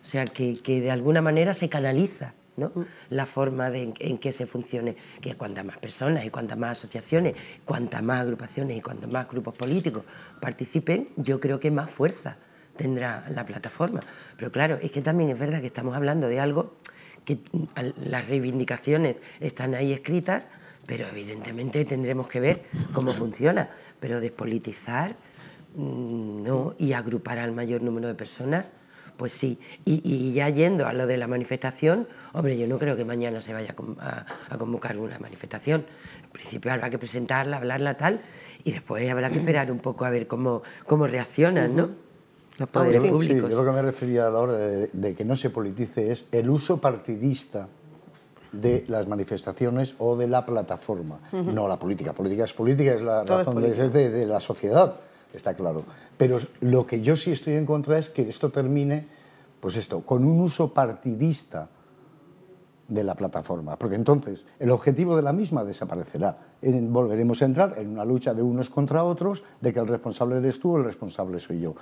[SPEAKER 11] O sea, que de alguna manera se canaliza Mm. la forma en, que se funcione, que cuantas más personas y cuantas más asociaciones, cuantas más agrupaciones y cuantos más grupos políticos participen, yo creo que más fuerza tendrá la plataforma. Pero claro, es que también es verdad que estamos hablando de algo que mm, las reivindicaciones están ahí escritas, pero evidentemente tendremos que ver cómo funciona. Pero despolitizar, mm, no, y agrupar al mayor número de personas, pues sí. Y, ya yendo a lo de la manifestación, hombre, yo no creo que mañana se vaya a, convocar una manifestación. En principio habrá que presentarla, hablarla tal, y después habrá que esperar un poco a ver cómo, cómo reaccionan, ¿no? Los poderes públicos. yo lo que
[SPEAKER 12] me refería a la hora de, que no se politice es el uso partidista de las manifestaciones o de la plataforma, no la política. Política es política, es la razón de ser de, la sociedad, está claro. Pero lo que yo sí estoy en contra es que esto termine pues esto, con un uso partidista de la plataforma, porque entonces el objetivo de la misma desaparecerá. Volveremos a entrar en una lucha de unos contra otros, de que el responsable eres tú, el responsable soy yo.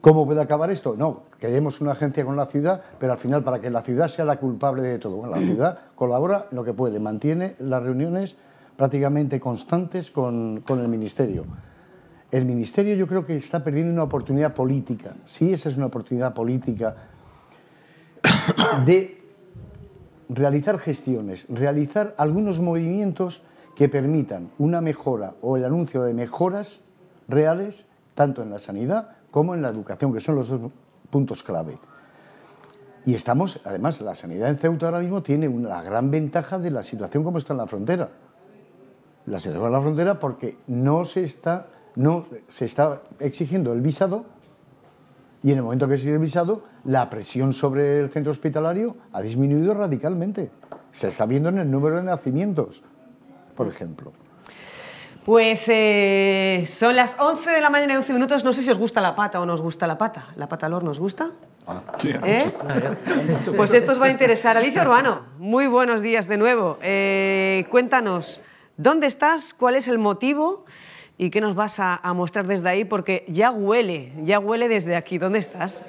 [SPEAKER 12] ¿Cómo puede acabar esto? No, creemos una agencia con la ciudad, pero al final para que la ciudad sea la culpable de todo. Bueno, la ciudad colabora en lo que puede, mantiene las reuniones prácticamente constantes con, con el ministerio el ministerio yo creo que está perdiendo una oportunidad política, sí, esa es una oportunidad política, de realizar gestiones, realizar algunos movimientos que permitan una mejora o el anuncio de mejoras reales, tanto en la sanidad como en la educación, que son los dos puntos clave. Y estamos, además, la sanidad en Ceuta ahora mismo tiene una gran ventaja de la situación como está en la frontera. La situación en la frontera porque no se está no se está exigiendo el visado y en el momento que se el visado, la presión sobre el centro hospitalario ha disminuido radicalmente. Se está viendo en el número de nacimientos, por ejemplo.
[SPEAKER 1] Pues eh, son las 11 de la mañana y 11 minutos. No sé si os gusta la pata o no gusta la pata. ¿La pata al nos gusta? Ah. ¿Eh? Pues esto os va a interesar. Alicia Urbano, muy buenos días de nuevo. Eh, cuéntanos, ¿dónde estás? ¿Cuál es el motivo? ¿Y qué nos vas a, mostrar desde ahí? Porque ya huele, ya huele desde aquí. ¿Dónde estás?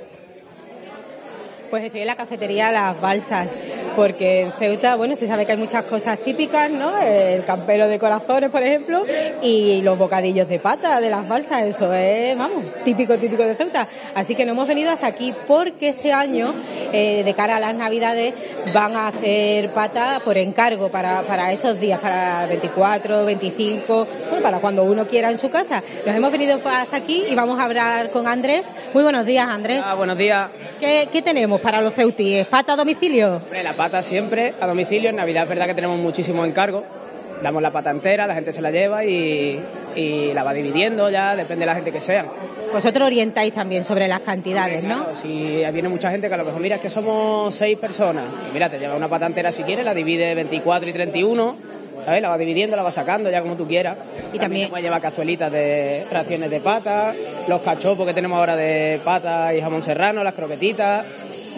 [SPEAKER 1] Pues estoy en la cafetería Las Balsas,
[SPEAKER 2] porque en Ceuta, bueno, se sabe que hay muchas cosas típicas, ¿no? El campero de corazones, por ejemplo, y los bocadillos de pata de Las Balsas, eso es, vamos, típico, típico de Ceuta. Así que no hemos venido hasta aquí porque este año, eh, de cara a las Navidades, van a hacer pata por encargo para, para esos días, para 24, 25, bueno, para cuando uno quiera en su casa. Nos hemos venido hasta aquí y vamos a hablar con Andrés. Muy buenos días, Andrés. Ah, buenos días. ¿Qué, qué tenemos para los ceutíes? ¿Pata a domicilio?
[SPEAKER 15] la pata siempre a domicilio. En Navidad es verdad que tenemos muchísimo encargo. Damos la patantera, la gente se la lleva y, la va dividiendo ya, depende de la gente que sea. Vosotros orientáis también sobre las cantidades, ¿no? Si viene mucha gente que a lo mejor, mira, es que somos seis personas. Pues mira, te lleva una patantera si quiere... la divide 24 y 31, ¿sabes? La va dividiendo, la va sacando ya como tú quieras. Y también, también lleva cazuelitas de raciones de pata, los cachopos que tenemos ahora de pata y jamón serrano, las croquetitas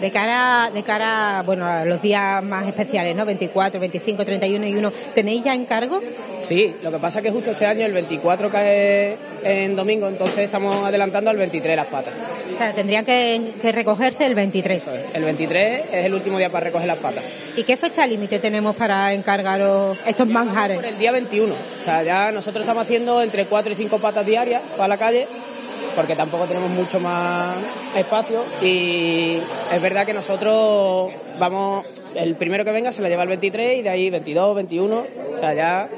[SPEAKER 15] de cara, de cara bueno, a
[SPEAKER 2] los días más especiales, ¿no? 24, 25, 31 y 1. ¿Tenéis ya encargos?
[SPEAKER 15] Sí, lo que pasa es que justo este año el 24 cae en domingo, entonces estamos adelantando al 23 las patas.
[SPEAKER 2] O sea, tendrían que, recogerse el 23.
[SPEAKER 15] El 23 es el último día para recoger las patas.
[SPEAKER 2] ¿Y qué fecha límite tenemos para encargaros estos manjares? el día 21. O sea,
[SPEAKER 15] ya nosotros estamos haciendo entre 4 y 5 patas diarias para la calle porque tampoco tenemos mucho más espacio y es verdad que nosotros vamos, el primero que venga se la lleva el 23 y de ahí 22, 21, o sea, ya...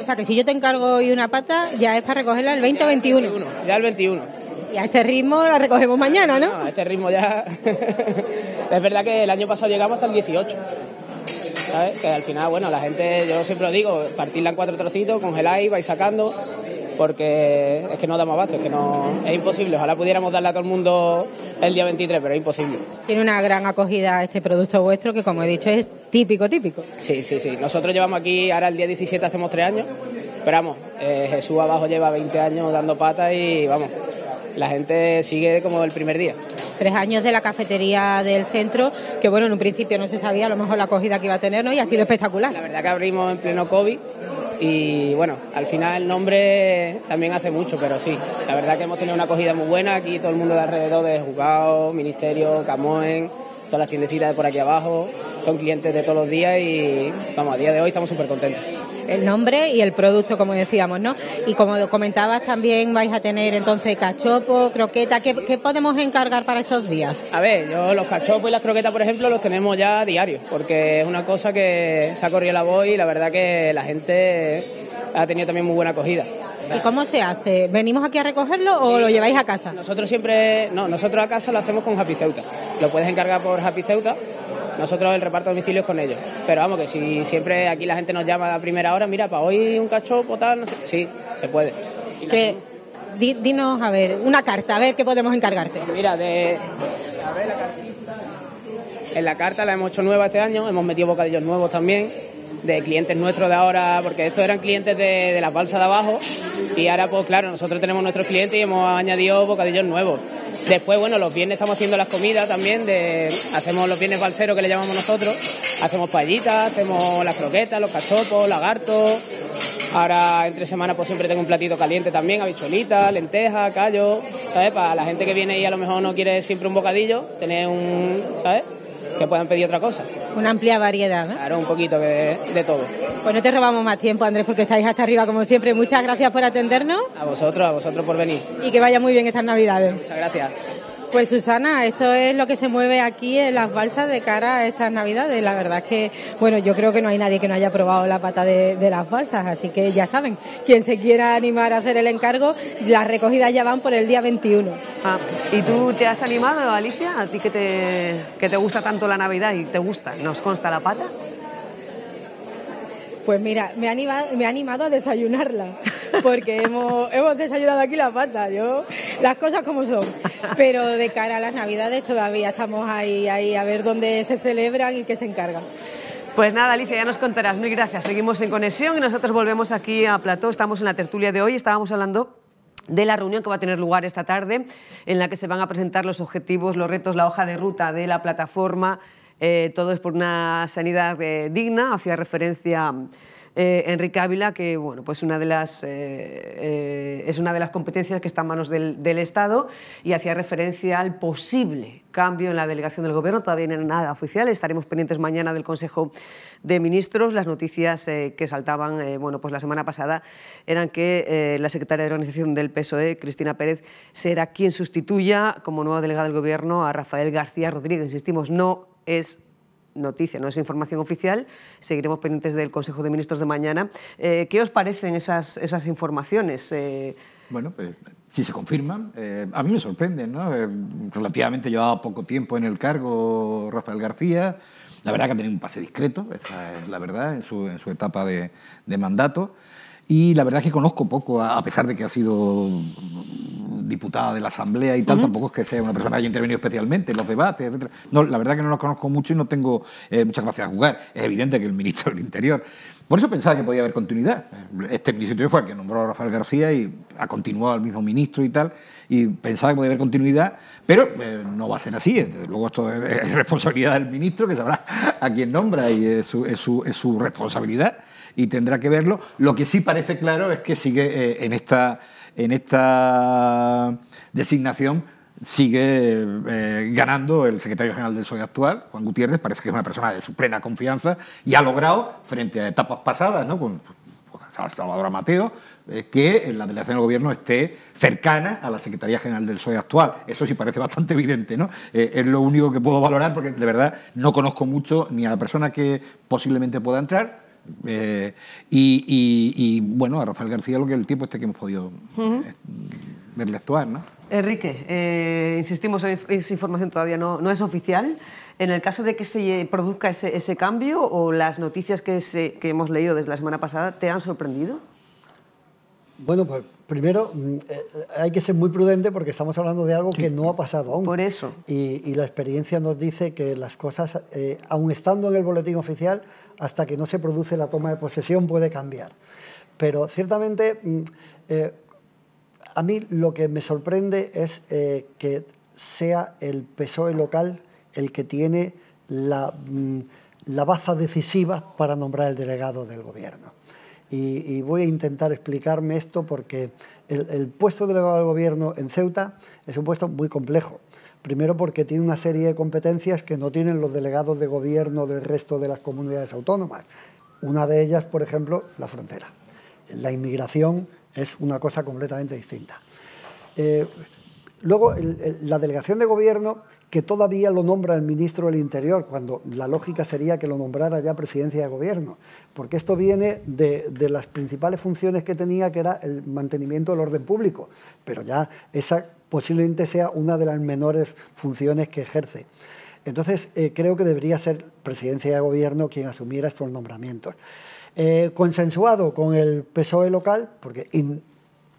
[SPEAKER 15] O sea, que si yo te encargo hoy una pata, ya es para recogerla el 20 o 21. Ya el 21.
[SPEAKER 2] Y a este ritmo la recogemos mañana, ¿no? no ah,
[SPEAKER 15] a este ritmo ya... es verdad que el año pasado llegamos hasta el 18. ¿sabes? Que al final, bueno, la gente, yo siempre lo digo, partirla en cuatro trocitos, congeláis, vais sacando porque es que no damos abasto, es que no, es imposible. Ojalá pudiéramos darle a todo el mundo el día 23, pero es imposible.
[SPEAKER 2] Tiene una gran acogida este producto vuestro que, como he dicho, es típico, típico.
[SPEAKER 15] Sí, sí, sí. Nosotros llevamos aquí, ahora el día 17 hacemos tres años, pero vamos, eh, Jesús abajo lleva 20 años dando patas y vamos, la gente sigue como el primer día.
[SPEAKER 2] Tres años de la cafetería del centro, que bueno, en un principio no se sabía a lo
[SPEAKER 15] mejor la acogida que iba a tener, ¿no? Y ha sido espectacular. La verdad que abrimos en pleno COVID y bueno, al final el nombre también hace mucho, pero sí, la verdad que hemos tenido una acogida muy buena, aquí todo el mundo de alrededor de Jugado, Ministerio, Camoen, todas las tiendecitas de por aquí abajo, son clientes de todos los días y vamos, a día de hoy estamos súper contentos el nombre y el producto, como
[SPEAKER 2] decíamos, ¿no? Y como comentabas, también vais a tener entonces cachopo, croqueta. ¿Qué,
[SPEAKER 15] podemos encargar para estos días? A ver, yo los cachopos y las croquetas, por ejemplo, los tenemos ya diarios, porque es una cosa que se ha corrido la voz y la verdad que la gente ha tenido también muy buena acogida. ¿Y cómo se hace? ¿Venimos aquí a recogerlo o lo lleváis a casa? Nosotros siempre, no, nosotros a casa lo hacemos con Happy Lo puedes encargar por Happy nosotros el reparto de domicilios con ellos. Pero vamos, que si siempre aquí la gente nos llama a la primera hora, mira, para hoy un cachopo tal, no sé. Sí, se puede. Que, dinos, a ver, una carta, a ver qué podemos encargarte. Mira, de. la En la carta la hemos hecho nueva este año, hemos metido bocadillos nuevos también, de clientes nuestros de ahora, porque estos eran clientes de, la balsa de abajo, y ahora, pues claro, nosotros tenemos nuestros clientes y hemos añadido bocadillos nuevos. Después, bueno, los viernes estamos haciendo las comidas también, de, hacemos los viernes balseros que le llamamos nosotros, hacemos payitas hacemos las croquetas, los cachopos, lagartos. Ahora, entre semanas pues siempre tengo un platito caliente también, habichuelitas, lentejas, callo, ¿sabes? Para la gente que viene y a lo mejor no quiere siempre un bocadillo, tener un, ¿sabes? que puedan pedir otra cosa. Una
[SPEAKER 2] amplia variedad, ¿no? Claro, un
[SPEAKER 15] poquito de, de todo.
[SPEAKER 2] Pues no te robamos más tiempo, Andrés, porque estáis hasta arriba como siempre. Muchas gracias por atendernos.
[SPEAKER 15] A vosotros, a vosotros por venir. Y
[SPEAKER 2] que vaya muy bien estas Navidades. Muchas gracias. Pues Susana, esto es lo que se mueve aquí en las balsas de cara a estas navidades. La verdad es que, bueno, yo creo que no hay nadie que no haya probado la pata de, las balsas, así que ya saben, quien se quiera animar a hacer el encargo, las recogidas ya van por el día 21. Ah,
[SPEAKER 1] ¿y tú te has animado, Alicia? ¿A ti que te, que te gusta tanto la Navidad y te gusta, nos consta la pata?
[SPEAKER 2] Pues mira, me ha animado, a desayunarla, porque hemos, desayunado aquí la pata, yo, las cosas como son. Pero de cara a las navidades todavía estamos ahí, ahí a ver dónde se celebran y qué se encargan.
[SPEAKER 1] Pues nada, Alicia, ya nos contarás. Mil gracias. Seguimos en conexión y nosotros volvemos aquí a Plató. Estamos en la tertulia de hoy. Estábamos hablando de la reunión que va a tener lugar esta tarde, en la que se van a presentar los objetivos, los retos, la hoja de ruta de la plataforma eh, todo es por una sanidad eh, digna, hacía referencia eh, Enrique Ávila, que bueno, pues una de las, es una de las competencias que está en manos del, Estado y hacía referencia al posible cambio en la delegación del Gobierno, todavía no era nada oficial, estaremos pendientes mañana del Consejo de Ministros. Las noticias que saltaban bueno, pues la semana pasada eran que la secretaria de organización del PSOE, Cristina Pérez, será quien sustituya como nueva delegada del Gobierno a Rafael García Rodríguez. Insistimos, no es noticia, no es información oficial, seguiremos pendientes del Consejo de Ministros de mañana. Eh, ¿Qué os parecen esas, esas informaciones? Eh,
[SPEAKER 6] bueno, pues, si se confirman, eh, a mí me sorprende, ¿no? relativamente llevaba poco tiempo en el cargo Rafael García, la verdad que ha tenido un pase discreto, esa es la verdad, en su, en su etapa de mandato. Y la verdad es que conozco poco, a pesar de que ha sido diputada de la Asamblea y tal, tampoco es que sea una persona que haya intervenido especialmente en los debates, etc. No, la verdad es que no los conozco mucho y no tengo eh, mucha capacidad de jugar. Es evidente que el ministro del Interior. Por eso pensaba que podía haber continuidad. Este ministro fue el que nombró a Rafael García y ha continuado al mismo ministro y tal, y pensaba que podía haber continuidad, pero eh, no va a ser así. luego, esto es responsabilidad del ministro que sabrá a quién nombra y es su responsabilidad y tendrá que verlo. Lo que sí parece claro es que sigue eh, en, esta, en esta designación sigue eh, ganando el secretario general del PSOE actual, Juan Gutiérrez, parece que es una persona de su plena confianza y ha logrado, frente a etapas pasadas, ¿no? con pues, Salvador Mateo, eh, que en la delegación del gobierno esté cercana a la Secretaría General del PSOE actual. Eso sí parece bastante evidente, ¿no? es lo único que puedo valorar porque de verdad no conozco mucho ni a la persona que posiblemente pueda entrar, eh, y, bueno, a Rafael García lo que el tipo este que hemos podido ver eh, verle actuar, ¿no?
[SPEAKER 1] Enrique, eh, insistimos, esa información todavía no, no, es oficial. En el caso de que se produzca ese, ese cambio o las noticias que, que hemos leído desde la semana pasada, ¿te han sorprendido?
[SPEAKER 10] Bueno, pues primero, mm, eh, hay que ser muy prudente porque estamos hablando de algo que no ha pasado aún. Por eso. Y, la experiencia nos dice que las cosas, eh, aun estando en el boletín oficial, hasta que no se produce la toma de posesión puede cambiar. Pero ciertamente, mm, eh, a mí lo que me sorprende es que sea el PSOE local el que tiene la, mm, la baza decisiva para nombrar el delegado del gobierno y, voy a intentar explicarme esto porque el, el puesto delegado del gobierno en Ceuta es un puesto muy complejo. Primero porque tiene una serie de competencias que no tienen los delegados de gobierno del resto de las comunidades autónomas. Una de ellas, por ejemplo, la frontera. La inmigración es una cosa completamente distinta. Eh, Luego, la delegación de gobierno, que todavía lo nombra el ministro del Interior, cuando la lógica sería que lo nombrara ya presidencia de gobierno, porque esto viene de, las principales funciones que tenía, que era el mantenimiento del orden público, pero ya esa posiblemente sea una de las menores funciones que ejerce. Entonces, eh, creo que debería ser presidencia de gobierno quien asumiera estos nombramientos. Eh, consensuado con el PSOE local, porque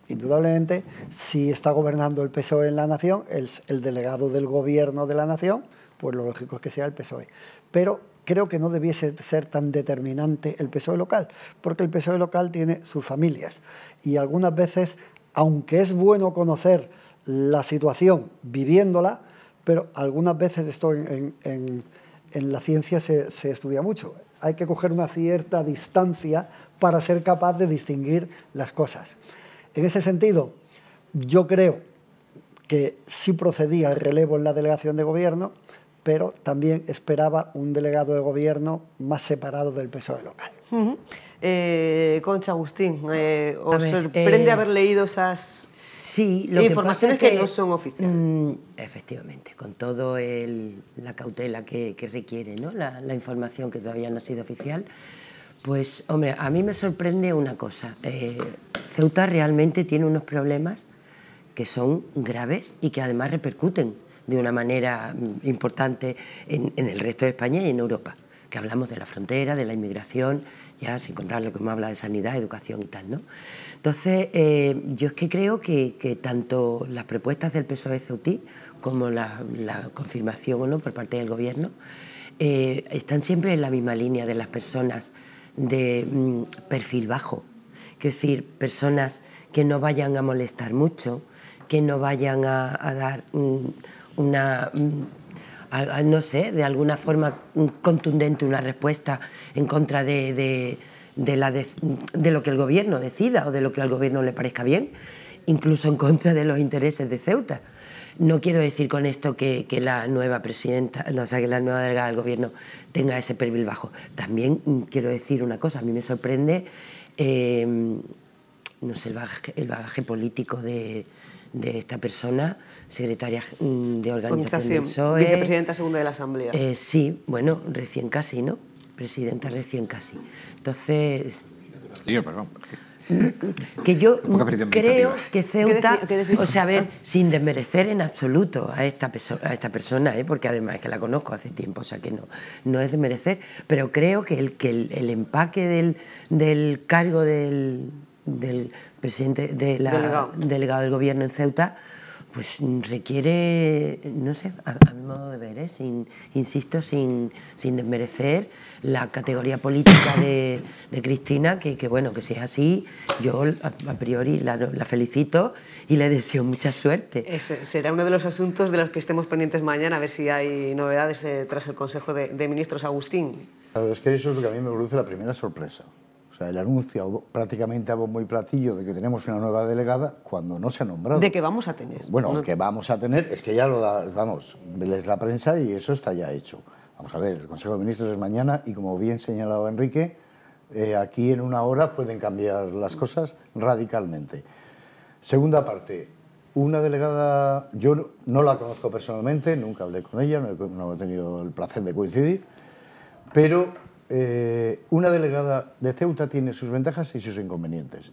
[SPEAKER 10] Indudablemente, si está gobernando el PSOE en la nación, el, delegado del gobierno de la nación, pues lo lógico es que sea el PSOE. Pero creo que no debiese ser tan determinante el PSOE local, porque el PSOE local tiene sus familias y algunas veces, aunque es bueno conocer la situación viviéndola, pero algunas veces esto en, la ciencia se estudia mucho. Hay que coger una cierta distancia para ser capaz de distinguir las cosas. En ese sentido, yo creo que sí procedía el relevo en la delegación de gobierno, pero también esperaba un delegado de gobierno más separado del PSOE local.
[SPEAKER 1] Eh, Concha Agustín, eh, ¿os sorprende eh, haber leído esas sí, informaciones que, no
[SPEAKER 11] son oficiales? Mm, efectivamente, con toda la cautela que, requiere ¿no? la, información que todavía no ha sido oficial. Pues hombre, a mí me sorprende una cosa. Eh, Ceuta realmente tiene unos problemas que son graves y que además repercuten de una manera mm, importante en, el resto de España y en Europa, que hablamos de la frontera, de la inmigración, ya sin contar lo que hemos habla de sanidad, educación y tal, ¿no? Entonces, eh, yo es que creo que, tanto las propuestas del PSOE Ceutí como la, confirmación o no por parte del gobierno eh, están siempre en la misma línea de las personas de mm, perfil bajo. Es decir, personas que no vayan a molestar mucho, que no vayan a, dar mm, una, mm, no sé, de alguna forma contundente una respuesta en contra de, de lo que el gobierno decida o de lo que al gobierno le parezca bien, incluso en contra de los intereses de Ceuta. No quiero decir con esto que, la nueva presidenta, no, o sea, que la nueva delegada del gobierno tenga ese perfil bajo. También quiero decir una cosa, a mí me sorprende, em, no sé, el bagaje, político de, esta persona, secretaria
[SPEAKER 1] mm, de organización del PSOE. Vicepresidenta segunda de la Asamblea. Eh,
[SPEAKER 11] sí, bueno, recién casi, ¿no? Presidenta recién casi. Entonces... Yo, perdón que yo creo que Ceuta, o sea, a ver, sin desmerecer en absoluto a esta, a esta persona, ¿eh? porque además es que la conozco hace tiempo, o sea que no, no es desmerecer, pero creo que el, el, empaque del, cargo del, del presidente de delegado del gobierno en Ceuta pues requiere, no sé, a, mi modo de ver, ¿eh? sin, insisto, sin, sin, desmerecer la categoría política de, Cristina, que, que, bueno, que si es así, yo a, priori la, felicito y le deseo mucha suerte.
[SPEAKER 1] será uno de los asuntos de los que estemos pendientes mañana, a ver si hay novedades tras el Consejo de, de Ministros. Agustín.
[SPEAKER 12] Claro, es que eso es lo que a mí me produce la primera sorpresa sea, el anuncio prácticamente a bombo y platillo de que tenemos una nueva delegada cuando no se ha nombrado. De
[SPEAKER 1] que vamos a tener. Bueno, que
[SPEAKER 12] vamos a tener, es que ya lo da, vamos, les la prensa y eso está ya hecho. Vamos a ver, el Consejo de Ministros es mañana y como bien señalaba Enrique, eh, aquí en una hora pueden cambiar las cosas radicalmente. Segunda parte, una delegada, yo no la conozco personalmente, nunca hablé con ella, no he tenido el placer de coincidir, pero eh, una delegada de Ceuta tiene sus ventajas y sus inconvenientes.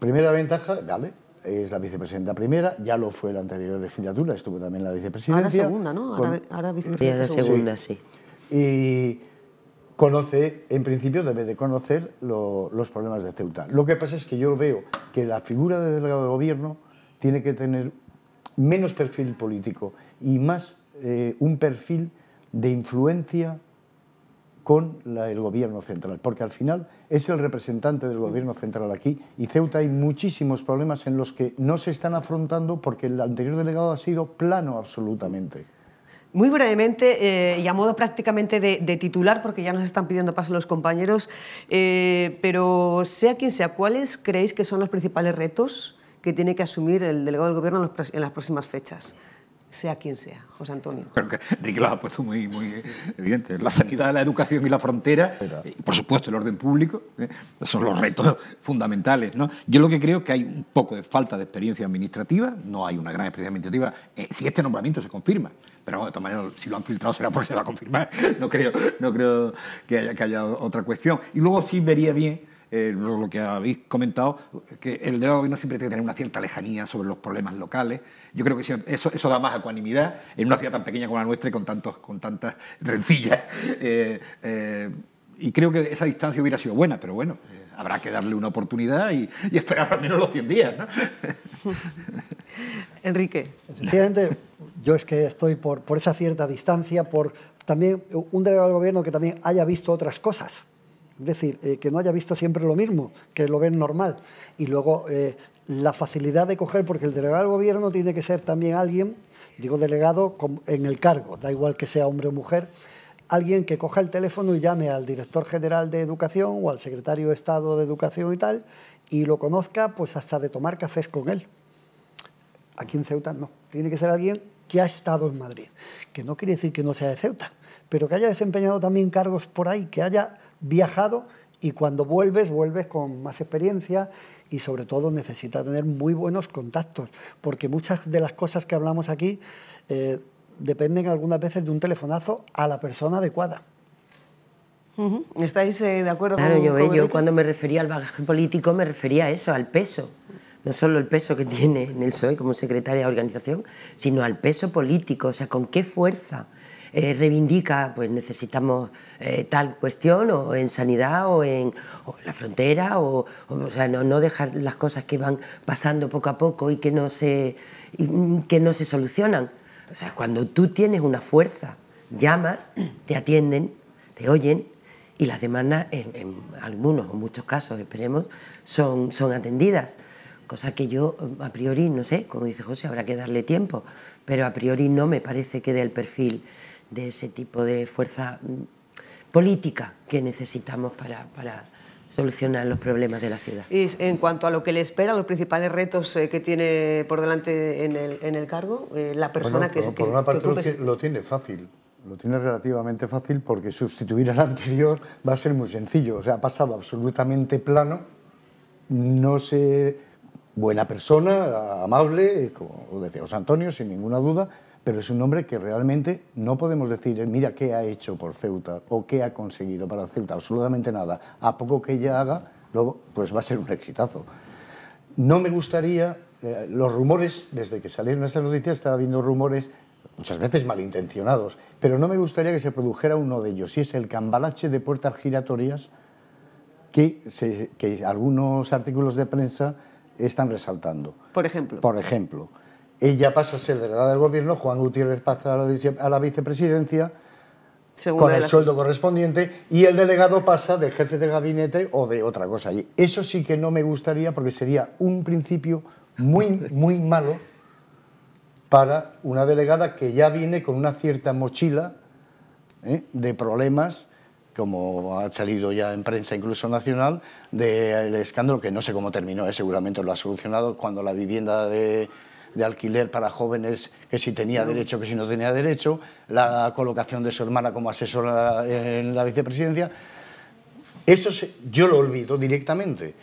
[SPEAKER 12] Primera ventaja, vale, es la vicepresidenta primera, ya lo fue la anterior legislatura, estuvo también la vicepresidenta. Ahora segunda, ¿no? Ahora,
[SPEAKER 1] vicepresidenta. segunda,
[SPEAKER 12] sí. Y conoce, en principio debe de conocer los problemas de Ceuta. Lo que pasa es que yo veo que la figura de delegado de gobierno tiene que tener menos perfil político y más eh, un perfil de influencia con el gobierno central, porque al final es el representante del gobierno central aquí y Ceuta hay muchísimos problemas en los que no se están afrontando porque el anterior delegado ha sido plano absolutamente.
[SPEAKER 1] Muy brevemente eh, y a modo prácticamente de, titular, porque ya nos están pidiendo paso los compañeros, eh, pero sea quien sea, ¿cuáles creéis que son los principales retos que tiene que asumir el delegado del Gobierno en las próximas fechas? sea quien sea, José Antonio.
[SPEAKER 6] Enrique lo ha puesto muy, muy evidente. La sanidad, la educación y la frontera, y eh, por supuesto el orden público, eh, son los retos fundamentales. ¿no? Yo lo que creo es que hay un poco de falta de experiencia administrativa, no hay una gran experiencia administrativa, eh, si este nombramiento se confirma. Pero bueno, de todas maneras, si lo han filtrado será porque se va a confirmar. No creo, no creo que, haya, que haya otra cuestión. Y luego sí vería bien eh, lo, que habéis comentado, que el delegado de gobierno siempre tiene que tener una cierta lejanía sobre los problemas locales. Yo creo que eso, da más ecuanimidad en una ciudad tan pequeña como la nuestra y con, tantos, con tantas rencillas. Eh, eh, y creo que esa distancia hubiera sido buena, pero bueno, habrá que darle una oportunidad y, esperar al menos los 100 días. Enrique.
[SPEAKER 10] Efectivamente, yo es que estoy por, por esa cierta distancia, por también un delegado del gobierno que también haya visto otras cosas es decir, eh, que no haya visto siempre lo mismo, que lo ven normal. Y luego eh, la facilidad de coger, porque el delegado del gobierno tiene que ser también alguien, digo delegado en el cargo, da igual que sea hombre o mujer, alguien que coja el teléfono y llame al director general de educación o al secretario de Estado de Educación y tal, y lo conozca pues hasta de tomar cafés con él. Aquí en Ceuta no, tiene que ser alguien que ha estado en Madrid, que no quiere decir que no sea de Ceuta, pero que haya desempeñado también cargos por ahí, que haya viajado y cuando vuelves, vuelves con más experiencia y sobre todo necesitas tener muy buenos contactos, porque muchas de las cosas que hablamos aquí eh, dependen algunas veces de un telefonazo a la persona adecuada.
[SPEAKER 11] ¿Estáis eh, de acuerdo claro, con yo, eh, yo cuando me refería al bagaje político me refería a eso, al peso. No solo el peso que tiene en el PSOE como secretaria de organización, sino al peso político, o sea, con qué fuerza eh, reivindica, pues necesitamos eh, tal cuestión, o en sanidad, o en, la frontera, o, sea, no, dejar las cosas que van pasando poco a poco y que no se, mm, que no se solucionan. O sea, cuando tú tienes una fuerza, llamas, te atienden, te oyen, y las demandas, en, algunos o muchos casos, esperemos, son, son atendidas. Cosa que yo, mm, a priori, no sé, como dice José, habrá que darle tiempo, pero a priori no me parece que dé el perfil de ese tipo de fuerza mm, política que necesitamos para, solucionar los problemas de la ciudad.
[SPEAKER 1] Y en cuanto a lo que le espera, los principales retos eh, que tiene por delante en el, cargo, eh, la persona que... Por, una parte
[SPEAKER 12] lo, tiene, fácil, lo tiene relativamente fácil porque sustituir al anterior va a ser muy sencillo, o sea, ha pasado absolutamente plano, no sé, buena persona, amable, como decía José Antonio, sin ninguna duda, pero es un hombre que realmente no podemos decir, mira qué ha hecho por Ceuta o qué ha conseguido para Ceuta, absolutamente nada. A poco que ella haga, lo, pues va a ser un exitazo. No me gustaría, eh, los rumores, desde que salieron esas noticias estaba habiendo rumores, muchas veces malintencionados, pero no me gustaría que se produjera uno de ellos, y es el cambalache de puertas giratorias que, que algunos artículos de prensa están resaltando. Por ejemplo. Por ejemplo. Ella pasa a ser delegada del gobierno, Juan Gutiérrez pasa a la, vicepresidencia con el sueldo correspondiente y el delegado pasa de jefe de gabinete o de otra cosa. eso sí que no me gustaría porque sería un principio muy, muy malo para una delegada que ya viene con una cierta mochila ¿eh? de problemas como ha salido ya en prensa incluso nacional, del escándalo que no sé cómo terminó, ¿eh? seguramente lo ha solucionado cuando la vivienda de de alquiler para jóvenes, que si tenía derecho, que si no tenía derecho, la colocación de su hermana como asesora en la vicepresidencia. Eso yo lo olvido directamente.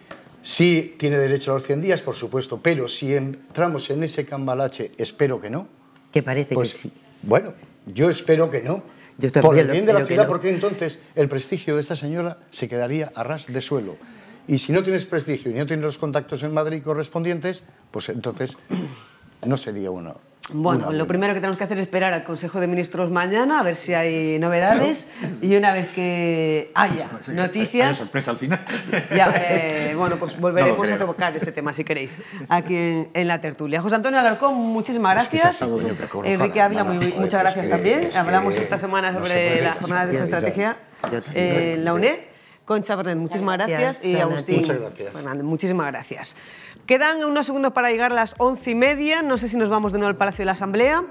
[SPEAKER 12] Sí tiene derecho a los 100 días, por supuesto, pero si entramos en ese cambalache, espero que no. Que parece que pues, sí. Bueno, yo espero que no. Yo por el bien de la ciudad, porque entonces el prestigio de esta señora se quedaría a ras de suelo. Y si no tienes prestigio y no tienes los contactos en Madrid
[SPEAKER 1] correspondientes,
[SPEAKER 12] pues entonces no sería uno. Bueno, lo
[SPEAKER 1] primero que tenemos que hacer es esperar al Consejo de Ministros mañana a ver si hay novedades y una vez que haya noticias...
[SPEAKER 6] sorpresa al final.
[SPEAKER 1] Ya, eh, bueno, pues volveremos a tocar este tema si queréis aquí en, la tertulia. José Antonio Alarcón, muchísimas gracias. Enrique Ávila, muchas gracias también. Hablamos esta semana sobre la jornada de estrategia
[SPEAKER 2] en eh, la
[SPEAKER 1] UNED. Concha Bernet, muchísimas gracias. Y Agustín, muchas gracias. Fernández, muchísimas gracias. Quedan unos segundos para llegar a las once y media. No sé si nos vamos de nuevo al Palacio de la Asamblea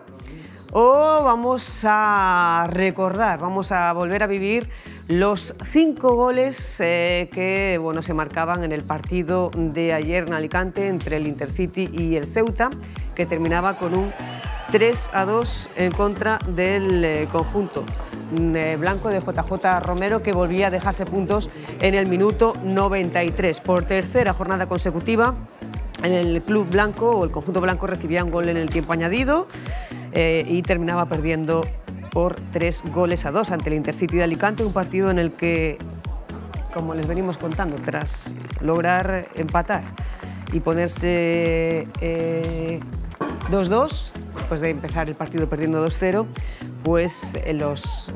[SPEAKER 1] o vamos a recordar, vamos a volver a vivir los cinco goles eh, que bueno, se marcaban en el partido de ayer en Alicante entre el Intercity y el Ceuta, que terminaba con un 3 a 2 en contra del eh, conjunto mm, eh, blanco de JJ Romero que volvía a dejarse puntos en el minuto 93. Por tercera jornada consecutiva, ...en el club blanco o el conjunto blanco recibía un gol en el tiempo añadido eh, y terminaba perdiendo por tres goles a dos ante el Intercity de Alicante, un partido en el que, como les venimos contando, tras lograr empatar y ponerse 2-2, después de empezar el partido perdiendo 2-0, pues eh, los,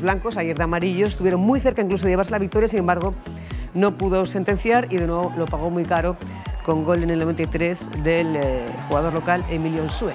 [SPEAKER 1] blancos, ayer de amarillos, estuvieron muy cerca incluso de llevarse la victoria, sin embargo, no pudo sentenciar y de nuevo lo pagó muy caro con gol en el 93 del eh, jugador local Emilio Sue.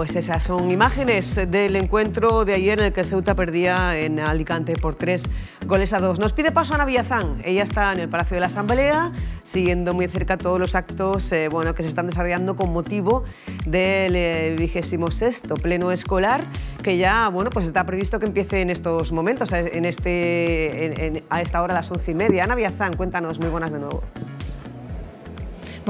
[SPEAKER 1] pues esas son imágenes del encuentro de ayer en el que Ceuta perdía en Alicante por tres goles a dos. Nos pide paso Ana Villazán. Ella está en el Palacio de la Asamblea, siguiendo muy cerca todos los actos eh, bueno, que se están desarrollando con motivo del eh, vigésimo sexto pleno escolar, que ya bueno, pues está previsto que empiece en estos momentos, en este, a esta hora a las once y media. Ana Villazán, cuéntanos, muy buenas de nuevo.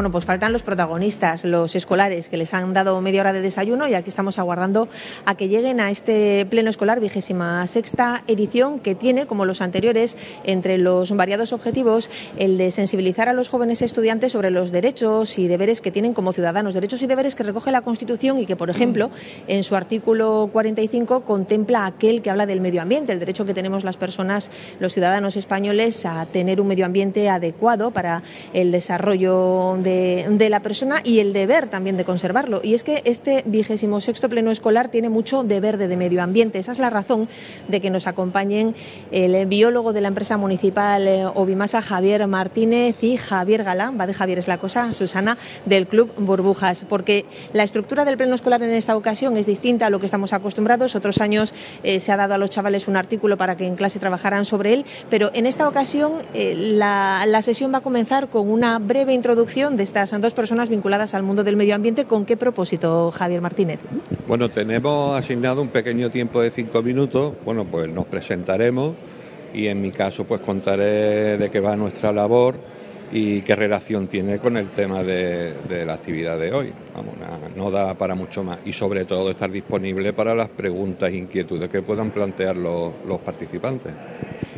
[SPEAKER 4] Bueno, pues faltan los protagonistas, los escolares, que les han dado media hora de desayuno y aquí estamos aguardando a que lleguen a este pleno escolar vigésima sexta edición que tiene, como los anteriores, entre los variados objetivos, el de sensibilizar a los jóvenes estudiantes sobre los derechos y deberes que tienen como ciudadanos, derechos y deberes que recoge la Constitución y que, por ejemplo, en su artículo 45 contempla aquel que habla del medio ambiente, el derecho que tenemos las personas, los ciudadanos españoles, a tener un medio ambiente adecuado para el desarrollo de de, la persona y el deber también de conservarlo. Y es que este vigésimo sexto pleno escolar tiene mucho de verde de medio ambiente. Esa es la razón de que nos acompañen el biólogo de la empresa municipal eh, Ovimasa, Javier Martínez, y Javier Galán, va de Javier es la cosa, Susana, del Club Burbujas, porque la estructura del pleno escolar en esta ocasión es distinta a lo que estamos acostumbrados. Otros años eh, se ha dado a los chavales un artículo para que en clase trabajaran sobre él, pero en esta ocasión eh, la, la sesión va a comenzar con una breve introducción estas estas dos personas vinculadas al mundo del medio ambiente. ¿Con qué propósito, Javier Martínez?
[SPEAKER 14] Bueno, tenemos asignado un pequeño tiempo de cinco minutos. Bueno, pues nos presentaremos y en mi caso pues contaré de qué va nuestra labor y qué relación tiene con el tema de, la actividad de hoy. Vamos, no da para mucho más y sobre todo estar disponible para las preguntas e inquietudes que puedan plantear los participantes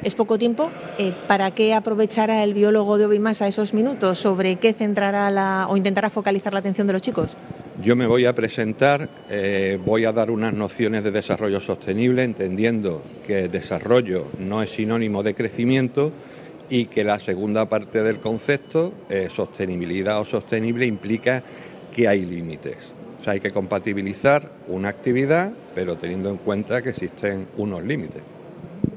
[SPEAKER 4] es poco tiempo. Eh, ¿Para qué aprovechará el biólogo de a esos minutos? ¿Sobre qué centrará o intentará focalizar la atención de los chicos?
[SPEAKER 14] Yo me voy a presentar, eh, voy a dar unas nociones de desarrollo sostenible, entendiendo que desarrollo no es sinónimo de crecimiento y que la segunda parte del concepto, eh, sostenibilidad o sostenible, implica que hay límites. O sea, hay que compatibilizar una actividad, pero teniendo en cuenta que existen unos límites.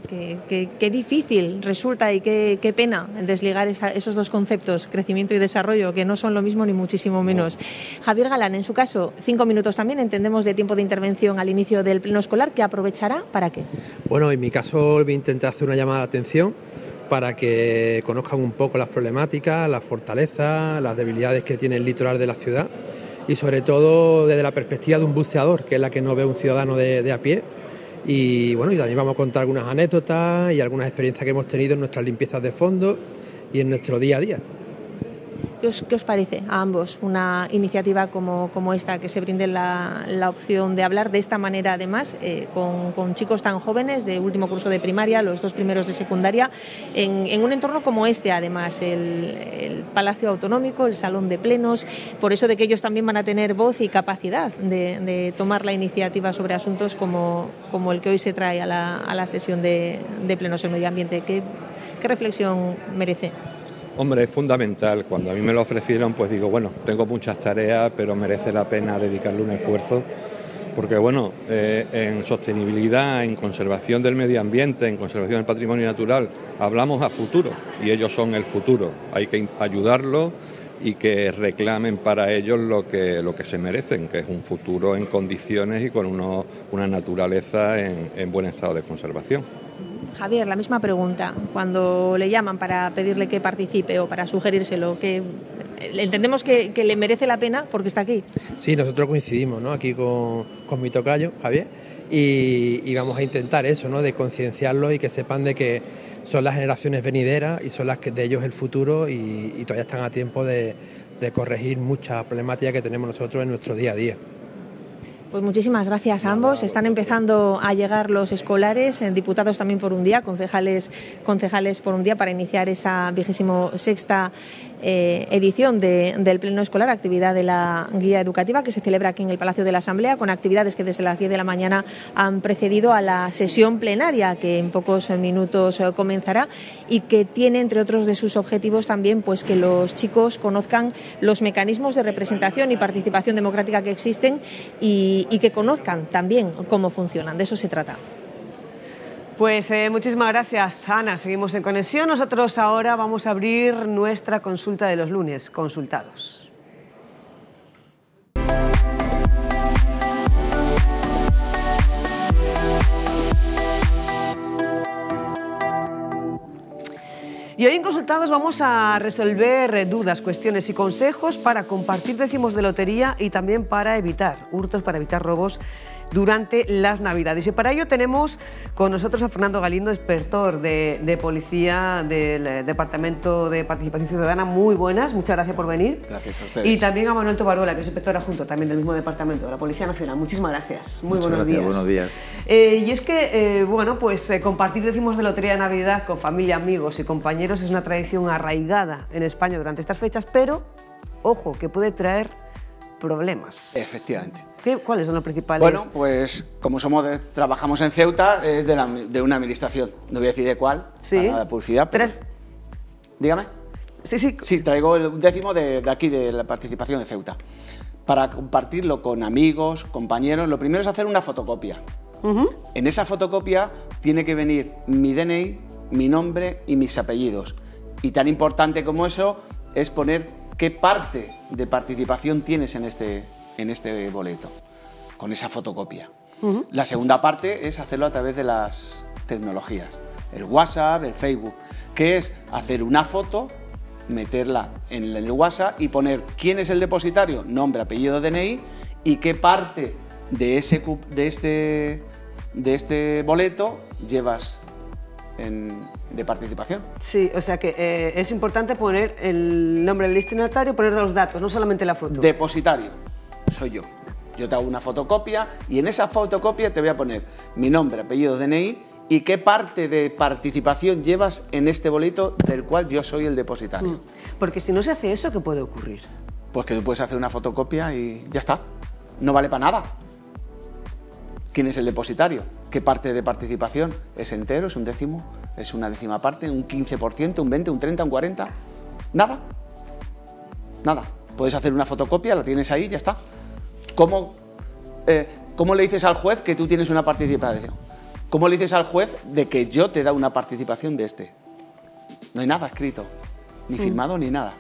[SPEAKER 4] Qué, difícil resulta y qué, pena desligar esos dos conceptos, crecimiento y desarrollo, que no son lo mismo ni muchísimo menos. Javier Galán, en su caso, cinco minutos también entendemos de tiempo de intervención al inicio del pleno escolar, ¿qué aprovechará para qué.
[SPEAKER 7] Bueno, en mi caso voy a intentar hacer una llamada de atención para que conozcan un poco las problemáticas, las fortalezas, las debilidades que tiene el litoral de la ciudad y sobre todo desde la perspectiva de un buceador, que es la que no ve un ciudadano de a pie y bueno, también vamos a contar algunas anécdotas y algunas experiencias que hemos tenido en nuestras limpiezas de fondo y en nuestro día a día.
[SPEAKER 4] ¿Qué os, parece a ambos una iniciativa como, esta, que se brinde la, la, opción de hablar de esta manera, además, eh, con, chicos tan jóvenes de último curso de primaria, los dos primeros de secundaria, en, un entorno como este, además, el, Palacio Autonómico, el Salón de Plenos, por eso de que ellos también van a tener voz y capacidad de, tomar la iniciativa sobre asuntos como, como el que hoy se trae a la, a la sesión de, de Plenos en Medio Ambiente. ¿Qué, qué reflexión merece?
[SPEAKER 14] Hombre, es fundamental. Cuando a mí me lo ofrecieron, pues digo, bueno, tengo muchas tareas, pero merece la pena dedicarle un esfuerzo. Porque bueno, eh, en sostenibilidad, en conservación del medio ambiente, en conservación del patrimonio natural, hablamos a futuro y ellos son el futuro. Hay que ayudarlos y que reclamen para ellos lo que, lo que se merecen, que es un futuro en condiciones y con una naturaleza en buen estado de conservación.
[SPEAKER 4] Javier, la misma pregunta. Cuando le llaman para pedirle que participe o para sugerírselo, que entendemos que, le merece la pena porque está aquí.
[SPEAKER 7] Sí, nosotros coincidimos aquí con, con mi tocayo, Javier, y, vamos a intentar eso, ¿no? de concienciarlos y que sepan de que son las generaciones venideras y son las que de ellos el futuro y, todavía están a tiempo de corregir muchas problemáticas que tenemos nosotros en nuestro día a día.
[SPEAKER 2] Pues
[SPEAKER 4] muchísimas gracias a ambos. Están empezando a llegar los escolares, eh, diputados también por un día, concejales, concejales por un día para iniciar esa vigésimo sexta eh, edición del Pleno Escolar, actividad de la guía educativa que se celebra aquí en el Palacio de la Asamblea, con actividades que desde las 10 de la mañana han precedido a la sesión plenaria que en pocos minutos eh, comenzará y que tiene, entre otros de sus objetivos, también pues que los chicos conozcan los mecanismos de representación y participación democrática que existen y, y, que conozcan también cómo funcionan. De eso se trata.
[SPEAKER 1] Pues eh, muchísimas gracias, Ana. Seguimos en conexión. Nosotros ahora vamos a abrir nuestra consulta de los lunes, consultados. Y hoy en Consultados vamos a resolver eh, dudas, cuestiones y consejos para compartir décimos de lotería y también para evitar hurtos, para evitar robos durante las Navidades. Y para ello tenemos con nosotros a Fernando Galindo, expertor de, Policía del eh, Departamento de Participación Ciudadana. Muy buenas, muchas gracias por venir.
[SPEAKER 5] Gracias a ustedes. Y
[SPEAKER 1] también a Manuel Tobarola, que es inspector adjunto también del mismo departamento, de la Policía Nacional. Muchísimas gracias. Muy buenos gracias, días. Buenos días. Eh, y es que, eh, bueno, pues compartir decimos de lotería de Navidad con familia, amigos y compañeros es una tradición arraigada en España durante estas fechas, pero ojo, que puede traer problemas. Efectivamente. ¿Cuáles son los principales? Bueno,
[SPEAKER 13] pues como somos trabajamos en Ceuta, es de, una administración. No voy a decir de cuál, sí. la publicidad. Pero, Tres. Dígame. Sí, sí. Sí, traigo el décimo de, aquí, de la participación de Ceuta. Para compartirlo con amigos, compañeros, lo primero es hacer una fotocopia. En esa fotocopia tiene que venir mi DNI, mi nombre y mis apellidos. Y tan importante como eso es poner qué parte de participación tienes en este, en este boleto, con esa fotocopia. La segunda parte es hacerlo a través de las tecnologías, el WhatsApp, el Facebook, que es hacer una foto, meterla en el WhatsApp y poner quién es el depositario, nombre, apellido, DNI y qué parte de, ese, de, este, de este boleto llevas en, de participación.
[SPEAKER 1] Sí, o sea que eh, es importante poner el nombre del destinatario, poner los datos, no solamente la
[SPEAKER 15] foto.
[SPEAKER 13] Depositario soy yo. Yo te hago una fotocopia y en esa fotocopia te voy a poner mi nombre, apellido, DNI y qué parte de participación llevas en este boleto del cual yo soy el depositario.
[SPEAKER 1] Mm. Porque si no se hace eso, ¿qué puede ocurrir?
[SPEAKER 13] Pues que tú puedes hacer una fotocopia y ya está. No vale para nada. ¿Quién es el depositario? ¿Qué parte de participación? ¿Es entero? ¿Es un décimo? ¿Es una décima parte? ¿Un 15%? ¿Un 20%? ¿Un 30%? ¿Un 40%? Nada. Nada. Puedes hacer una fotocopia, la tienes ahí, ya está. ¿Cómo, eh, ¿Cómo le dices al juez que tú tienes una participación? ¿Cómo le dices al juez de que yo te da una
[SPEAKER 1] participación de este? No hay nada escrito, ni mm. firmado, ni nada.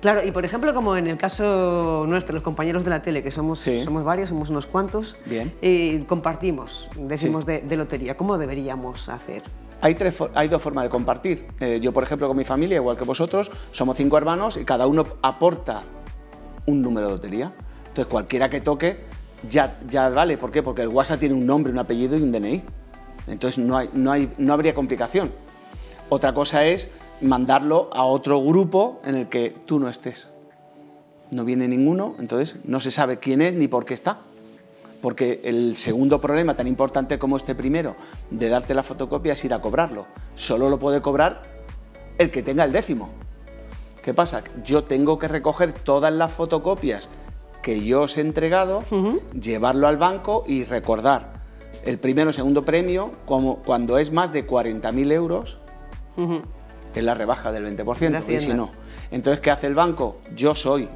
[SPEAKER 1] Claro, y por ejemplo, como en el caso nuestro, los compañeros de la tele, que somos, somos varios, somos unos cuantos, y eh, compartimos, decimos de, lotería, ¿cómo deberíamos hacer?
[SPEAKER 13] Hay, hay dos formas de compartir. Eh, yo, por ejemplo, con mi familia, igual que vosotros, somos cinco hermanos y cada uno aporta un número de lotería. Entonces cualquiera que toque ya, vale. ¿Por qué? Porque el WhatsApp tiene un nombre, un apellido y un DNI. Entonces no, hay, no, no habría complicación. Otra cosa es mandarlo a otro grupo en el que tú no estés. No viene ninguno, entonces no se sabe quién es ni por qué está. Porque el segundo problema, tan importante como este primero, de darte la fotocopia es ir a cobrarlo. Solo lo puede cobrar el que tenga el décimo. ¿Qué pasa? Yo tengo que recoger todas las fotocopias que yo os he entregado, llevarlo al banco y recordar el primero o segundo premio como cuando es más de 40.000 euros. que Es la rebaja del 20%, y si no. Entonces, ¿qué hace el banco? Yo soy.